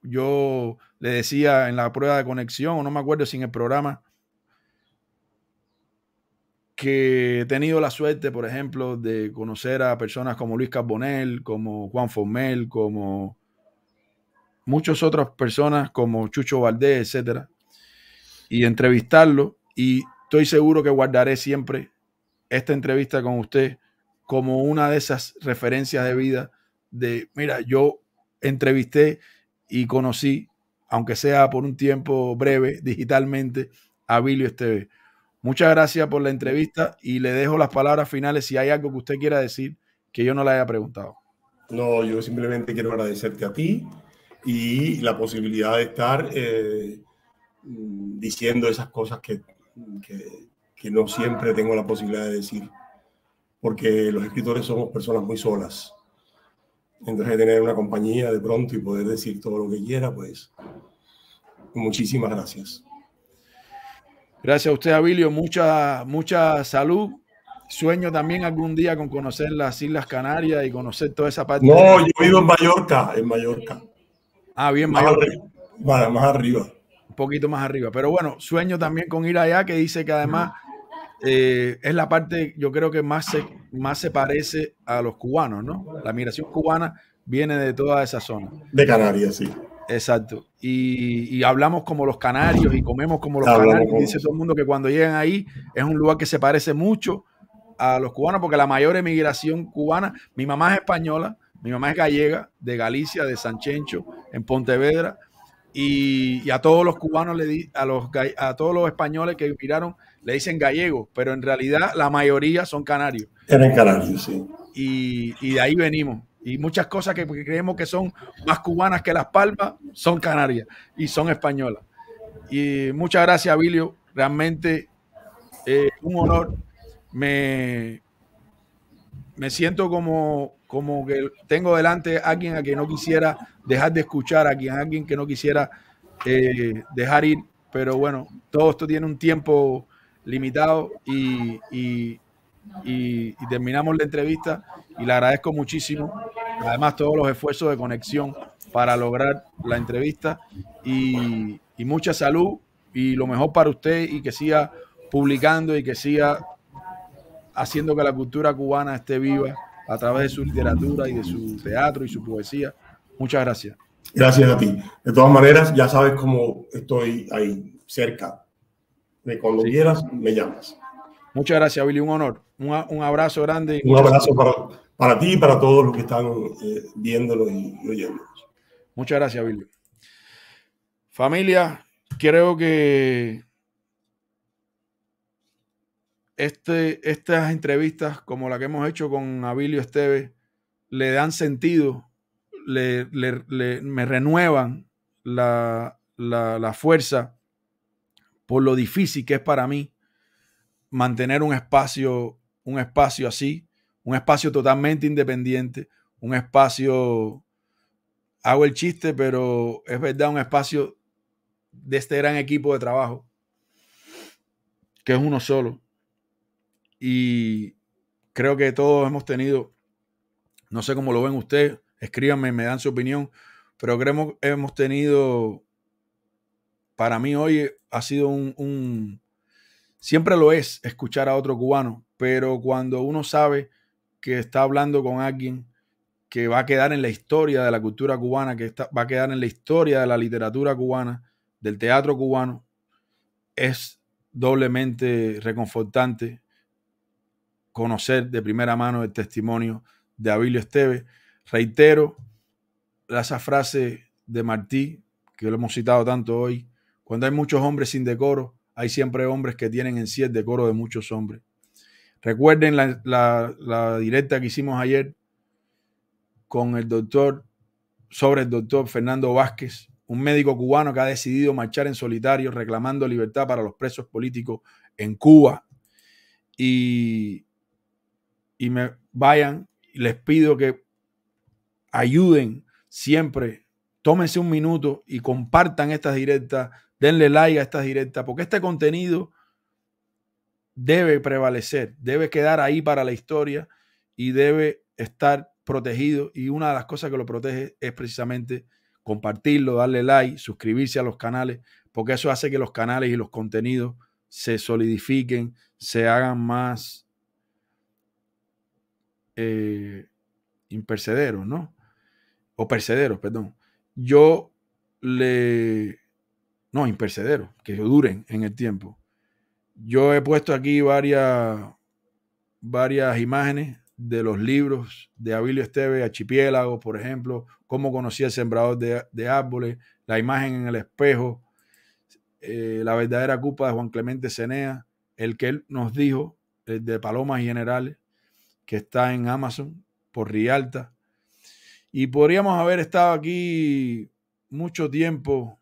Yo le decía en la prueba de conexión, o no me acuerdo si en el programa, que he tenido la suerte, por ejemplo, de conocer a personas como Luis Carbonell, como Juan Fomel, como muchas otras personas como Chucho Valdés, etcétera, y entrevistarlo. Y estoy seguro que guardaré siempre esta entrevista con usted como una de esas referencias de vida de, mira, yo entrevisté y conocí, aunque sea por un tiempo breve, digitalmente, a Bilio Esteves. Muchas gracias por la entrevista y le dejo las palabras finales si hay algo que usted quiera decir que yo no le haya preguntado. No, yo simplemente quiero agradecerte a ti y la posibilidad de estar eh, diciendo esas cosas que, que, que no siempre tengo la posibilidad de decir, porque los escritores somos personas muy solas. Entonces tener una compañía de pronto y poder decir todo lo que quiera, pues muchísimas gracias. Gracias a usted, Abilio. Mucha, mucha salud. Sueño también algún día con conocer las Islas Canarias y conocer toda esa parte. No, yo vivo en Mallorca, en Mallorca. Ah, bien, Mallorca. Arriba. más arriba. Un poquito más arriba. Pero bueno, sueño también con ir allá, que dice que además eh, es la parte, yo creo que más se, más se parece a los cubanos, ¿no? La migración cubana viene de toda esa zona. De Canarias, sí. Exacto. Y, hablamos como los canarios y comemos como los canarios. Dice todo el mundo que cuando llegan ahí es un lugar que se parece mucho a los cubanos, porque la mayor emigración cubana, mi mamá es española, mi mamá es gallega, de Galicia, de Sanchencho, en Pontevedra, y, a todos los cubanos, le a, los, a todos los españoles que emigraron, le dicen gallegos, pero en realidad la mayoría son canarios. en canarios, sí. Y, y de ahí venimos. Y muchas cosas que creemos que son más cubanas que Las Palmas son canarias y son españolas. Y muchas gracias, Abilio. Realmente eh, un honor. Me, me siento como, como que tengo delante a alguien a quien no quisiera dejar de escuchar, a quien, a alguien que no quisiera eh, dejar ir. Pero bueno, todo esto tiene un tiempo limitado y, y, terminamos la entrevista y le agradezco muchísimo, además todos los esfuerzos de conexión para lograr la entrevista y, mucha salud y lo mejor para usted y que siga publicando y que siga haciendo que la cultura cubana esté viva a través de su literatura y de su teatro y su poesía. Muchas gracias. Gracias a ti. De todas maneras, ya sabes cómo estoy ahí cerca. De cuando quieras, me llamas. Muchas gracias, Billy. Un honor. Un, abrazo grande. un abrazo para, ti y para todos los que están eh, viéndolo y oyéndolo. Muchas gracias, Abilio. Familia, creo que este, estas entrevistas, como la que hemos hecho con Abilio Esteves, le dan sentido, me renuevan la, la fuerza por lo difícil que es para mí mantener un espacio un espacio así, un espacio totalmente independiente, un espacio, hago el chiste, pero es verdad, un espacio de este gran equipo de trabajo, que es uno solo. Y creo que todos hemos tenido, no sé cómo lo ven ustedes, escríbanme, me dan su opinión, pero creemos que hemos tenido, para mí hoy ha sido un siempre lo es escuchar a otro cubano pero cuando uno sabe que está hablando con alguien que va a quedar en la historia de la cultura cubana, que va a quedar en la historia de la literatura cubana, del teatro cubano, es doblemente reconfortante conocer de primera mano el testimonio de Abilio Esteves. Reitero esa frase de Martí, que lo hemos citado tanto hoy, cuando hay muchos hombres sin decoro, hay siempre hombres que tienen en sí el decoro de muchos hombres. Recuerden la, directa que hicimos ayer con el doctor, sobre el doctor Fernando Vázquez, un médico cubano que ha decidido marchar en solitario reclamando libertad para los presos políticos en Cuba. Y, y me vayan, les pido que ayuden siempre, tómense un minuto y compartan estas directas, denle like a estas directas, porque este contenido debe prevalecer, debe quedar ahí para la historia y debe estar protegido. Y una de las cosas que lo protege es precisamente compartirlo, darle like, suscribirse a los canales, porque eso hace que los canales y los contenidos se solidifiquen, se hagan más eh, impercederos, ¿no? O percederos, perdón. Yo le... No, impercederos, que duren en el tiempo. Yo he puesto aquí varias, varias imágenes de los libros de Abilio Esteve, Archipiélago, por ejemplo, cómo conocía el sembrador de, árboles, la imagen en el espejo, eh, la verdadera culpa de Juan Clemente Cenea, el que él nos dijo, el eh, de Palomas Generales, que está en Amazon por Rialta. Y podríamos haber estado aquí mucho tiempo,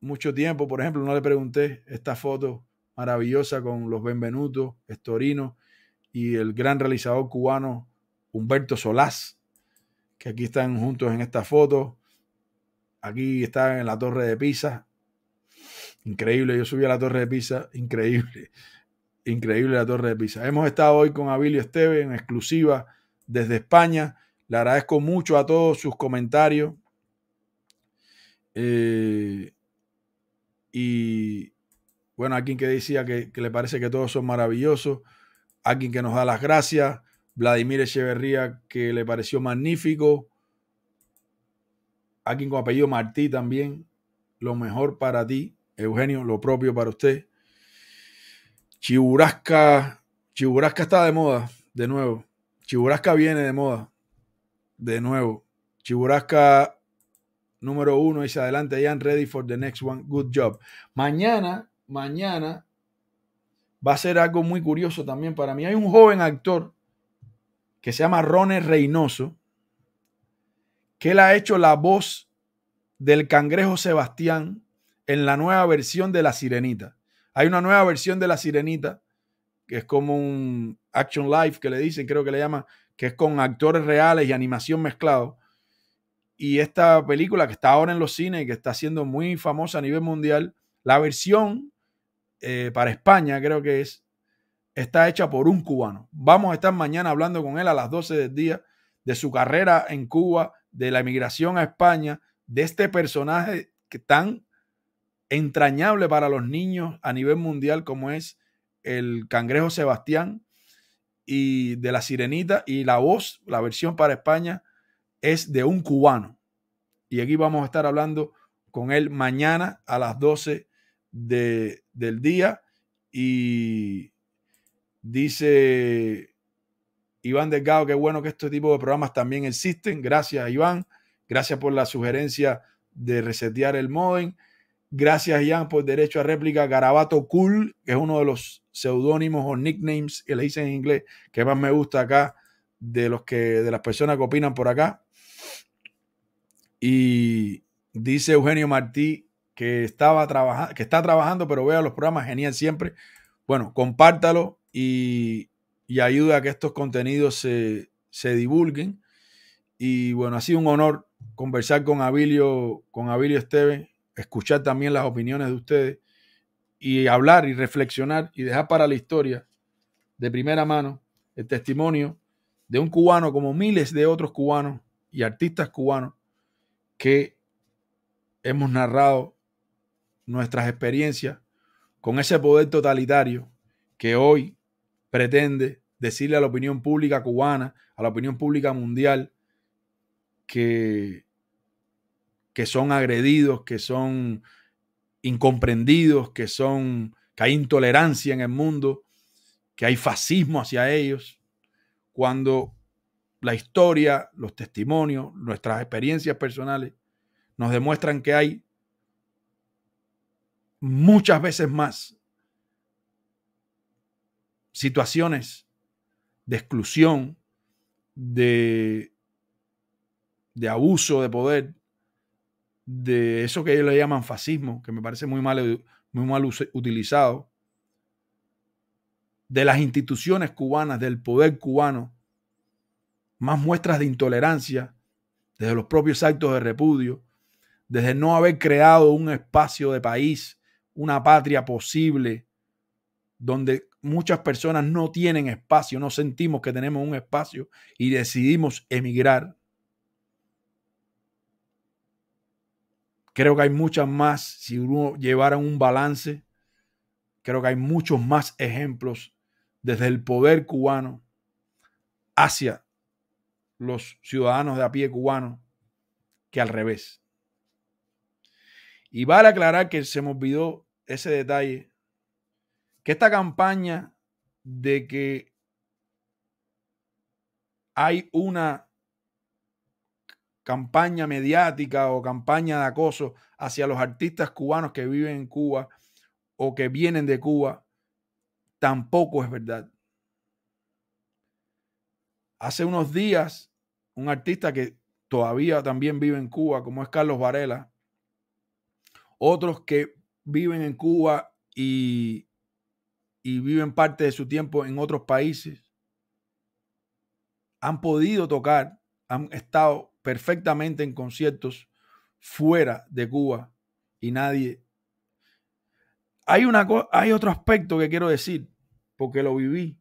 mucho tiempo. Por ejemplo, no le pregunté esta foto maravillosa con los Benvenutos, Estorino y el gran realizador cubano Humberto Solás, que aquí están juntos en esta foto. Aquí están en la Torre de Pisa. Increíble, yo subí a la Torre de Pisa, increíble. Increíble la Torre de Pisa. Hemos estado hoy con Abilio Esteve en exclusiva desde España. Le agradezco mucho a todos sus comentarios. Eh, y, bueno, alguien que decía que, le parece que todos son maravillosos. Alguien que nos da las gracias. Vladimir Echeverría, que le pareció magnífico. Alguien con apellido Martí también. Lo mejor para ti, Eugenio, lo propio para usted. Chiburasca, Chiburasca está de moda, de nuevo. Chiburasca viene de moda, de nuevo. Chiburasca número uno dice adelante, Ian, ready for the next one. Good job. Mañana mañana va a ser algo muy curioso también para mí. Hay un joven actor que se llama Rone Reynoso, que él ha hecho la voz del cangrejo Sebastián en la nueva versión de La Sirenita. Hay una nueva versión de La Sirenita, que es como un action live que le dicen, creo que le llaman, que es con actores reales y animación mezclado. Y esta película que está ahora en los cines, y que está siendo muy famosa a nivel mundial, la versión eh, para España, creo que es, está hecha por un cubano. Vamos a estar mañana hablando con él a las 12 del día de su carrera en Cuba, de la emigración a España, de este personaje que tan entrañable para los niños a nivel mundial como es el cangrejo Sebastián y de la sirenita y la voz, la versión para España es de un cubano. Y aquí vamos a estar hablando con él mañana a las 12 de del día y dice Iván Delgado, qué bueno que este tipo de programas también existen. Gracias, Iván. Gracias por la sugerencia de resetear el modem. Gracias, Ian por derecho a réplica. Garabato Cool, que es uno de los seudónimos o nicknames que le dicen en inglés, que más me gusta acá, de los que, de las personas que opinan por acá. Y dice Eugenio Martí, que, estaba trabajando que está trabajando, pero vea los programas, genial siempre. Bueno, compártalo y, ayuda a que estos contenidos se, se, divulguen. Y bueno, ha sido un honor conversar con Abilio, con Abilio Esteves, escuchar también las opiniones de ustedes y hablar y reflexionar y dejar para la historia de primera mano el testimonio de un cubano como miles de otros cubanos y artistas cubanos que hemos narrado nuestras experiencias con ese poder totalitario que hoy pretende decirle a la opinión pública cubana, a la opinión pública mundial, que, que son agredidos, que son incomprendidos, que son que hay intolerancia en el mundo, que hay fascismo hacia ellos, cuando la historia, los testimonios, nuestras experiencias personales nos demuestran que hay muchas veces más situaciones de exclusión, de, de abuso de poder, de eso que ellos le llaman fascismo, que me parece muy mal, muy mal utilizado, de las instituciones cubanas, del poder cubano, más muestras de intolerancia, desde los propios actos de repudio, desde no haber creado un espacio de país una patria posible donde muchas personas no tienen espacio, no sentimos que tenemos un espacio y decidimos emigrar. Creo que hay muchas más, si uno llevara un balance, creo que hay muchos más ejemplos desde el poder cubano hacia los ciudadanos de a pie cubano que al revés. Y vale aclarar que se me olvidó ese detalle, que esta campaña de que hay una campaña mediática o campaña de acoso hacia los artistas cubanos que viven en Cuba o que vienen de Cuba, tampoco es verdad. Hace unos días, un artista que todavía también vive en Cuba, como es Carlos Varela, otros que viven en Cuba y, y viven parte de su tiempo en otros países, han podido tocar, han estado perfectamente en conciertos fuera de Cuba y nadie. Hay, una, hay otro aspecto que quiero decir, porque lo viví.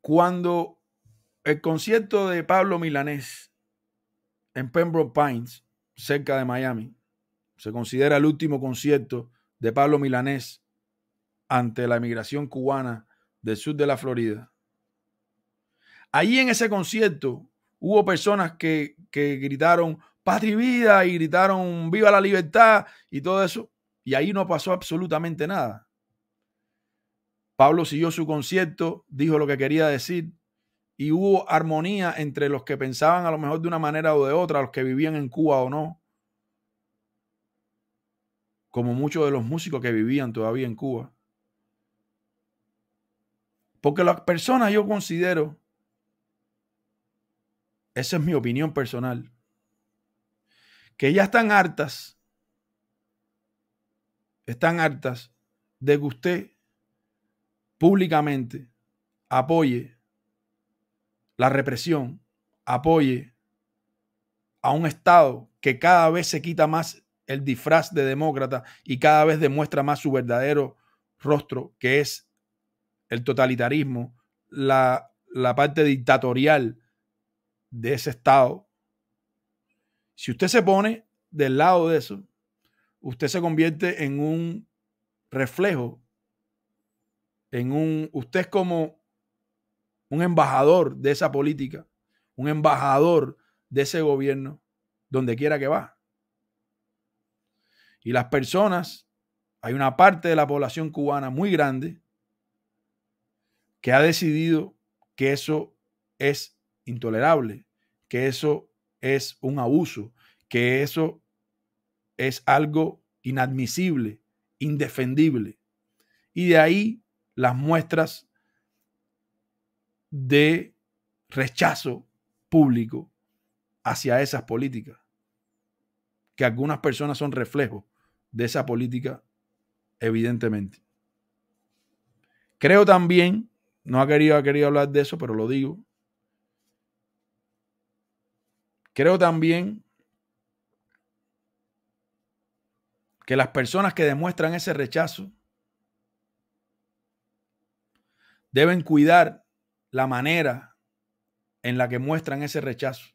Cuando el concierto de Pablo Milanés en Pembroke Pines, cerca de Miami. Se considera el último concierto de Pablo Milanés ante la emigración cubana del sur de la Florida. Allí en ese concierto hubo personas que, gritaron patria y vida y gritaron viva la libertad y todo eso. Y ahí no pasó absolutamente nada. Pablo siguió su concierto, dijo lo que quería decir y hubo armonía entre los que pensaban a lo mejor de una manera o de otra, los que vivían en Cuba o no, como muchos de los músicos que vivían todavía en Cuba. Porque las personas yo considero, esa es mi opinión personal, que ya están hartas, están hartas de que usted públicamente apoye la represión apoye a un Estado que cada vez se quita más el disfraz de demócrata y cada vez demuestra más su verdadero rostro, que es el totalitarismo, la, la parte dictatorial de ese Estado. Si usted se pone del lado de eso, usted se convierte en un reflejo, en un, usted es como un embajador de esa política, un embajador de ese gobierno, donde quiera que va. Y las personas, hay una parte de la población cubana muy grande que ha decidido que eso es intolerable, que eso es un abuso, que eso es algo inadmisible, indefendible. Y de ahí las muestras de rechazo público hacia esas políticas, que algunas personas son reflejos de esa política, evidentemente. Creo también, no ha querido, ha querido hablar de eso, pero lo digo, creo también que las personas que demuestran ese rechazo deben cuidar la manera en la que muestran ese rechazo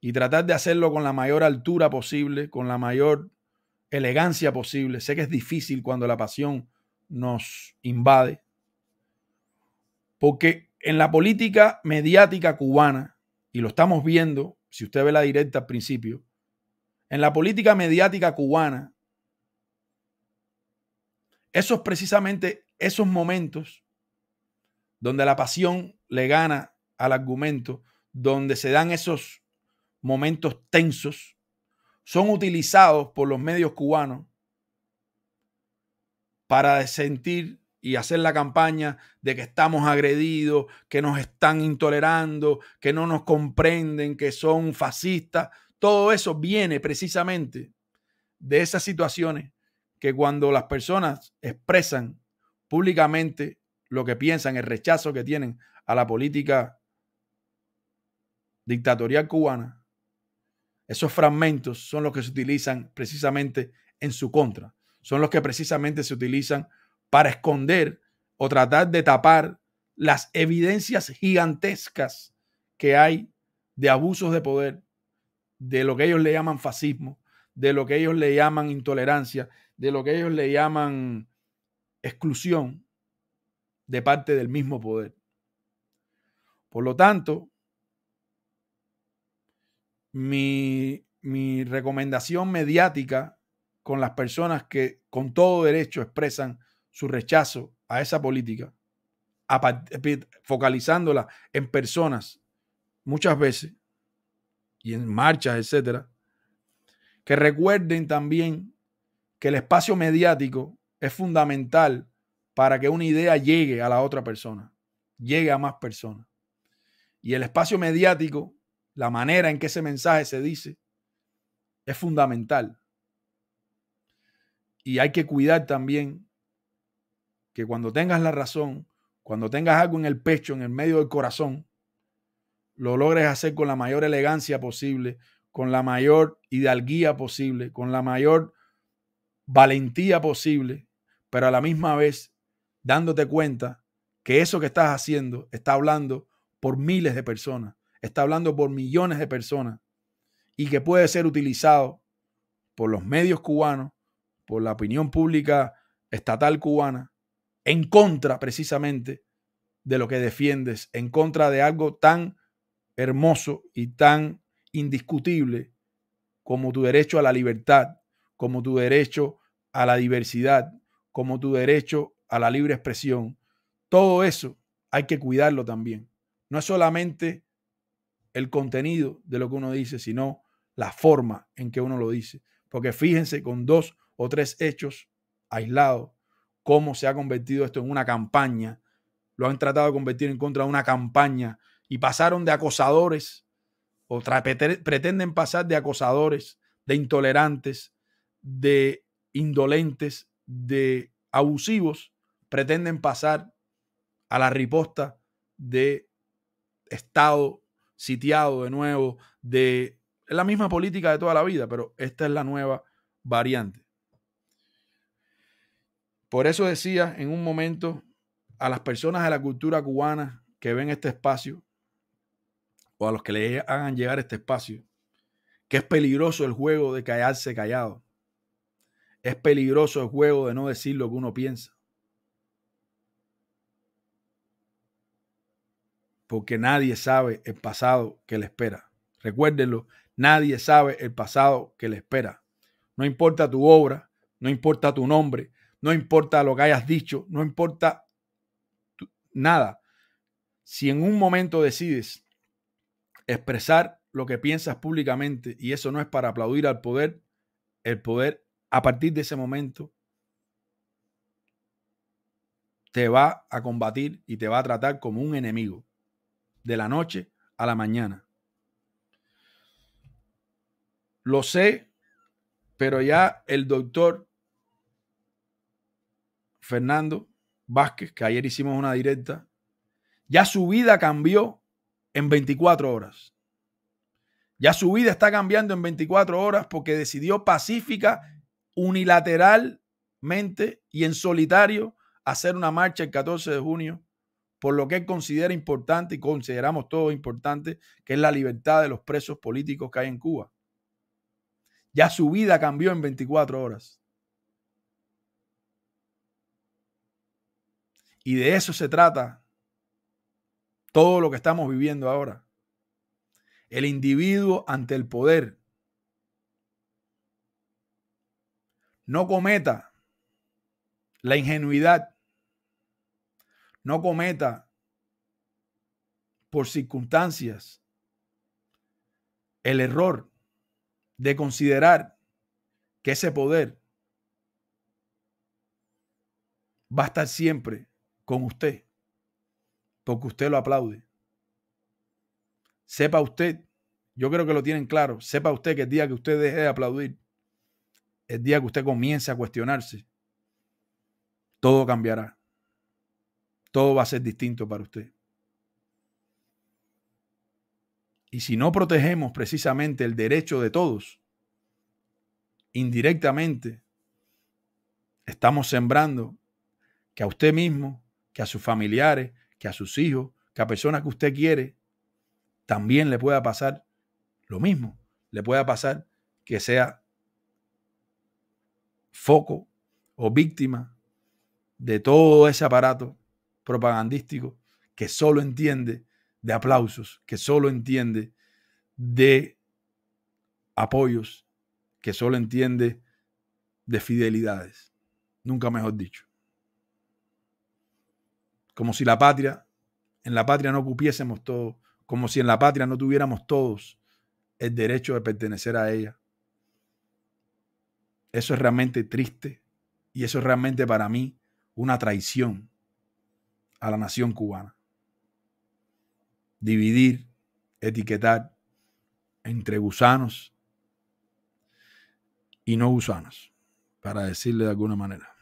y tratar de hacerlo con la mayor altura posible, con la mayor elegancia posible. Sé que es difícil cuando la pasión nos invade, porque en la política mediática cubana, y lo estamos viendo, si usted ve la directa al principio, en la política mediática cubana, esos precisamente esos momentos donde la pasión le gana al argumento, donde se dan esos momentos tensos, son utilizados por los medios cubanos para sentir y hacer la campaña de que estamos agredidos, que nos están intolerando, que no nos comprenden, que son fascistas. Todo eso viene precisamente de esas situaciones que cuando las personas expresan públicamente lo que piensan, el rechazo que tienen a la política dictatorial cubana, esos fragmentos son los que se utilizan precisamente en su contra, son los que precisamente se utilizan para esconder o tratar de tapar las evidencias gigantescas que hay de abusos de poder, de lo que ellos le llaman fascismo, de lo que ellos le llaman intolerancia, de lo que ellos le llaman exclusión, de parte del mismo poder. Por lo tanto, mi, mi recomendación mediática con las personas que con todo derecho expresan su rechazo a esa política, eh, focalizándola en personas muchas veces y en marchas, etcétera, que recuerden también que el espacio mediático es fundamental para que una idea llegue a la otra persona, llegue a más personas. Y el espacio mediático, la manera en que ese mensaje se dice, es fundamental. Y hay que cuidar también que cuando tengas la razón, cuando tengas algo en el pecho, en el medio del corazón, lo logres hacer con la mayor elegancia posible, con la mayor hidalguía posible, con la mayor valentía posible, pero a la misma vez dándote cuenta que eso que estás haciendo está hablando por miles de personas, está hablando por millones de personas y que puede ser utilizado por los medios cubanos, por la opinión pública estatal cubana, en contra precisamente de lo que defiendes, en contra de algo tan hermoso y tan indiscutible como tu derecho a la libertad, como tu derecho a la diversidad, como tu derecho a la libre expresión, todo eso hay que cuidarlo también. No es solamente el contenido de lo que uno dice, sino la forma en que uno lo dice. Porque fíjense con dos o tres hechos aislados, cómo se ha convertido esto en una campaña. Lo han tratado de convertir en contra de una campaña y pasaron de acosadores o pretenden pasar de acosadores, de intolerantes, de indolentes, de abusivos pretenden pasar a la riposta de Estado sitiado de nuevo, de la misma política de toda la vida, pero esta es la nueva variante. Por eso decía en un momento a las personas de la cultura cubana que ven este espacio, o a los que le hagan llegar este espacio, que es peligroso el juego de callarse callado. Es peligroso el juego de no decir lo que uno piensa. porque nadie sabe el pasado que le espera. Recuérdenlo, nadie sabe el pasado que le espera. No importa tu obra, no importa tu nombre, no importa lo que hayas dicho, no importa nada. Si en un momento decides expresar lo que piensas públicamente y eso no es para aplaudir al poder, el poder a partir de ese momento te va a combatir y te va a tratar como un enemigo de la noche a la mañana. Lo sé, pero ya el doctor Fernando Vázquez, que ayer hicimos una directa, ya su vida cambió en 24 horas. Ya su vida está cambiando en 24 horas porque decidió pacífica, unilateralmente y en solitario hacer una marcha el 14 de junio por lo que él considera importante y consideramos todo importante, que es la libertad de los presos políticos que hay en Cuba. Ya su vida cambió en 24 horas. Y de eso se trata todo lo que estamos viviendo ahora. El individuo ante el poder. No cometa la ingenuidad no cometa por circunstancias el error de considerar que ese poder va a estar siempre con usted, porque usted lo aplaude. Sepa usted, yo creo que lo tienen claro, sepa usted que el día que usted deje de aplaudir, el día que usted comience a cuestionarse, todo cambiará todo va a ser distinto para usted. Y si no protegemos precisamente el derecho de todos, indirectamente estamos sembrando que a usted mismo, que a sus familiares, que a sus hijos, que a personas que usted quiere, también le pueda pasar lo mismo. Le pueda pasar que sea foco o víctima de todo ese aparato propagandístico que solo entiende de aplausos, que solo entiende de apoyos, que solo entiende de fidelidades. Nunca mejor dicho. Como si la patria, en la patria no ocupiésemos todos, como si en la patria no tuviéramos todos el derecho de pertenecer a ella. Eso es realmente triste y eso es realmente para mí una traición a la nación cubana. Dividir, etiquetar entre gusanos y no gusanos, para decirle de alguna manera.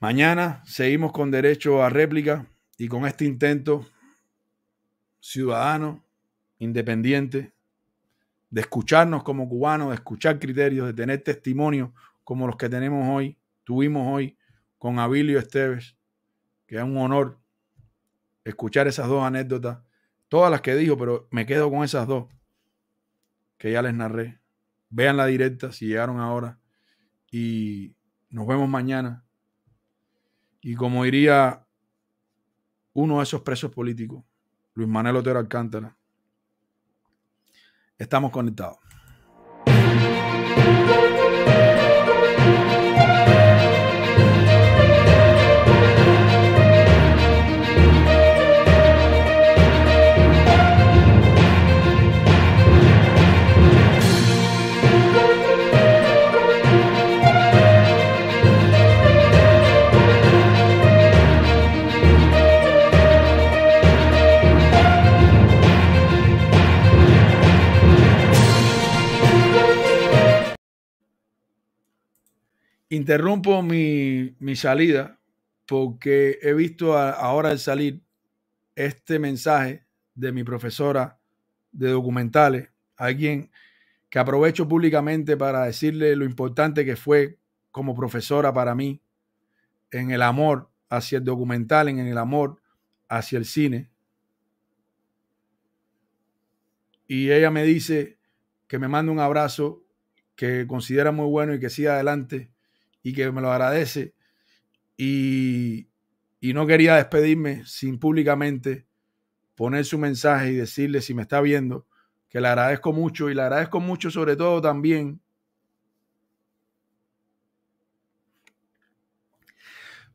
Mañana seguimos con derecho a réplica y con este intento ciudadano, independiente, de escucharnos como cubanos, de escuchar criterios, de tener testimonios como los que tenemos hoy, tuvimos hoy con Abilio Esteves, que es un honor escuchar esas dos anécdotas, todas las que dijo, pero me quedo con esas dos que ya les narré. Vean la directa si llegaron ahora y nos vemos mañana. Y como diría uno de esos presos políticos, Luis Manuel Otero Alcántara, Estamos conectados. interrumpo mi, salida porque he visto ahora de salir este mensaje de mi profesora de documentales, alguien que aprovecho públicamente para decirle lo importante que fue como profesora para mí en el amor hacia el documental, en el amor hacia el cine. Y ella me dice que me manda un abrazo que considera muy bueno y que siga adelante y que me lo agradece. Y, y no quería despedirme sin públicamente poner su mensaje y decirle si me está viendo que le agradezco mucho y le agradezco mucho sobre todo también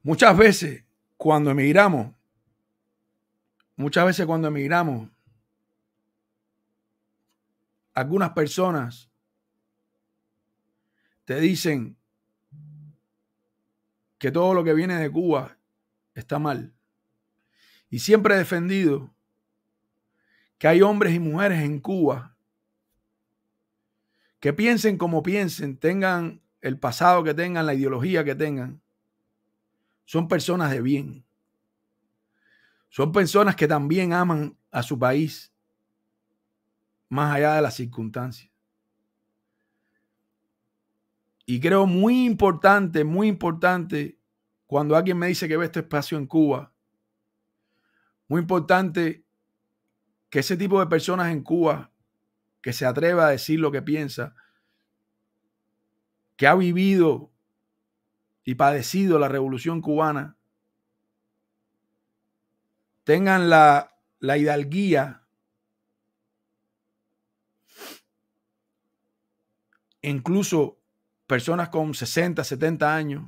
muchas veces cuando emigramos muchas veces cuando emigramos algunas personas te dicen que todo lo que viene de Cuba está mal. Y siempre he defendido que hay hombres y mujeres en Cuba que piensen como piensen, tengan el pasado que tengan, la ideología que tengan, son personas de bien. Son personas que también aman a su país, más allá de las circunstancias. Y creo muy importante, muy importante, cuando alguien me dice que ve este espacio en Cuba, muy importante que ese tipo de personas en Cuba que se atreva a decir lo que piensa, que ha vivido y padecido la revolución cubana, tengan la, la hidalguía incluso personas con 60, 70 años,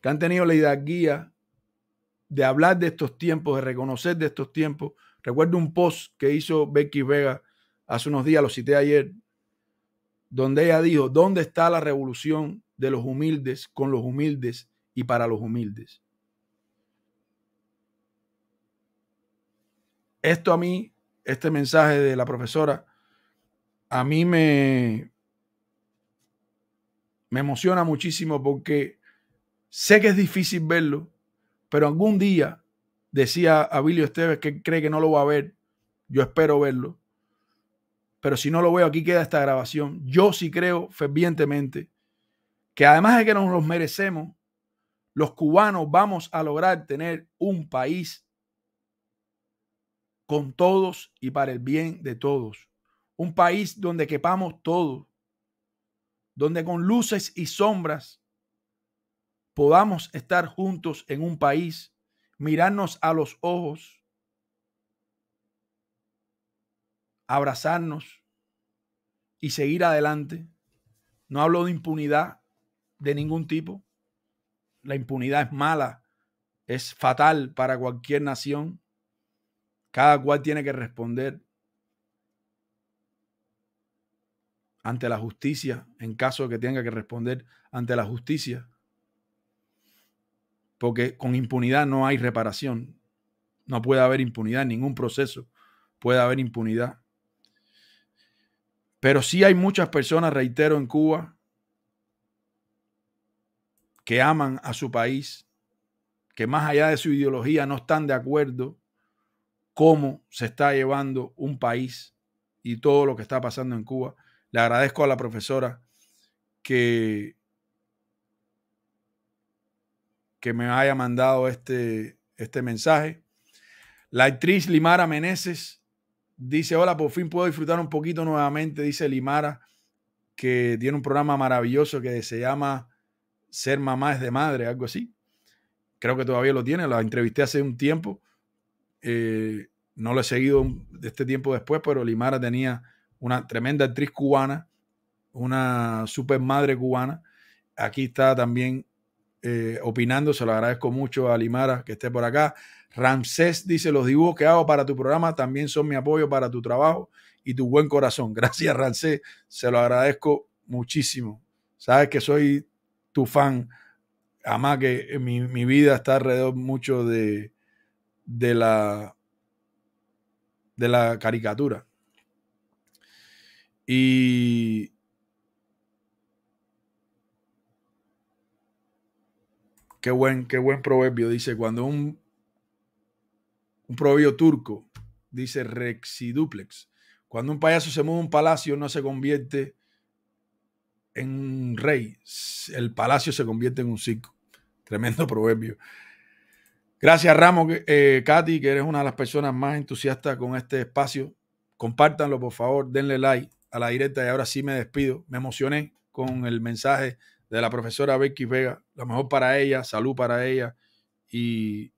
que han tenido la idea guía de hablar de estos tiempos, de reconocer de estos tiempos. Recuerdo un post que hizo Becky Vega hace unos días, lo cité ayer, donde ella dijo, ¿dónde está la revolución de los humildes con los humildes y para los humildes? Esto a mí, este mensaje de la profesora, a mí me, me emociona muchísimo porque sé que es difícil verlo, pero algún día, decía Abilio Esteves que cree que no lo va a ver, yo espero verlo, pero si no lo veo, aquí queda esta grabación. Yo sí creo fervientemente que además de que nos los merecemos, los cubanos vamos a lograr tener un país con todos y para el bien de todos. Un país donde quepamos todos donde con luces y sombras podamos estar juntos en un país, mirarnos a los ojos, abrazarnos y seguir adelante. No hablo de impunidad de ningún tipo. La impunidad es mala, es fatal para cualquier nación. Cada cual tiene que responder ante la justicia en caso de que tenga que responder ante la justicia. Porque con impunidad no hay reparación. No puede haber impunidad en ningún proceso. Puede haber impunidad. Pero sí hay muchas personas, reitero, en Cuba que aman a su país, que más allá de su ideología no están de acuerdo cómo se está llevando un país y todo lo que está pasando en Cuba le agradezco a la profesora que, que me haya mandado este, este mensaje. La actriz Limara Meneses dice, hola, por fin puedo disfrutar un poquito nuevamente, dice Limara, que tiene un programa maravilloso que se llama Ser mamá es de madre, algo así. Creo que todavía lo tiene, la entrevisté hace un tiempo. Eh, no lo he seguido de este tiempo después, pero Limara tenía una tremenda actriz cubana, una super madre cubana. Aquí está también eh, opinando, se lo agradezco mucho a Limara que esté por acá. Ramsés dice, los dibujos que hago para tu programa también son mi apoyo para tu trabajo y tu buen corazón. Gracias, Ramsés, se lo agradezco muchísimo. Sabes que soy tu fan. Además que mi, vida está alrededor mucho de, de la, de la caricatura. Y qué buen, qué buen proverbio. Dice, cuando un, un proverbio turco dice rexiduplex, cuando un payaso se mueve a un palacio no se convierte en un rey, el palacio se convierte en un circo. Tremendo proverbio. Gracias, Ramos, eh, Katy, que eres una de las personas más entusiastas con este espacio. Compártanlo, por favor, denle like a la directa y ahora sí me despido. Me emocioné con el mensaje de la profesora Becky Vega. Lo mejor para ella, salud para ella y,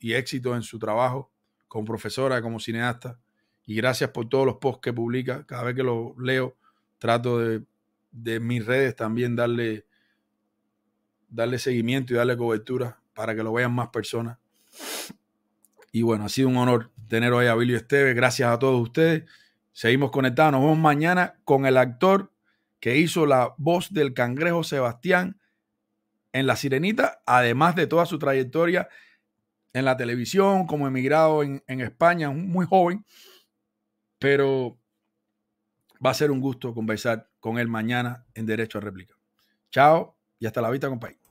éxito en su trabajo como profesora, como cineasta. Y gracias por todos los posts que publica. Cada vez que los leo, trato de, de mis redes también darle, darle seguimiento y darle cobertura para que lo vean más personas. Y bueno, ha sido un honor tener hoy a Billy Esteves. Gracias a todos ustedes. Seguimos conectados. Nos vemos mañana con el actor que hizo la voz del cangrejo Sebastián en La Sirenita, además de toda su trayectoria en la televisión, como emigrado en, España, muy joven. Pero va a ser un gusto conversar con él mañana en Derecho a Réplica. Chao y hasta la vista, compañero.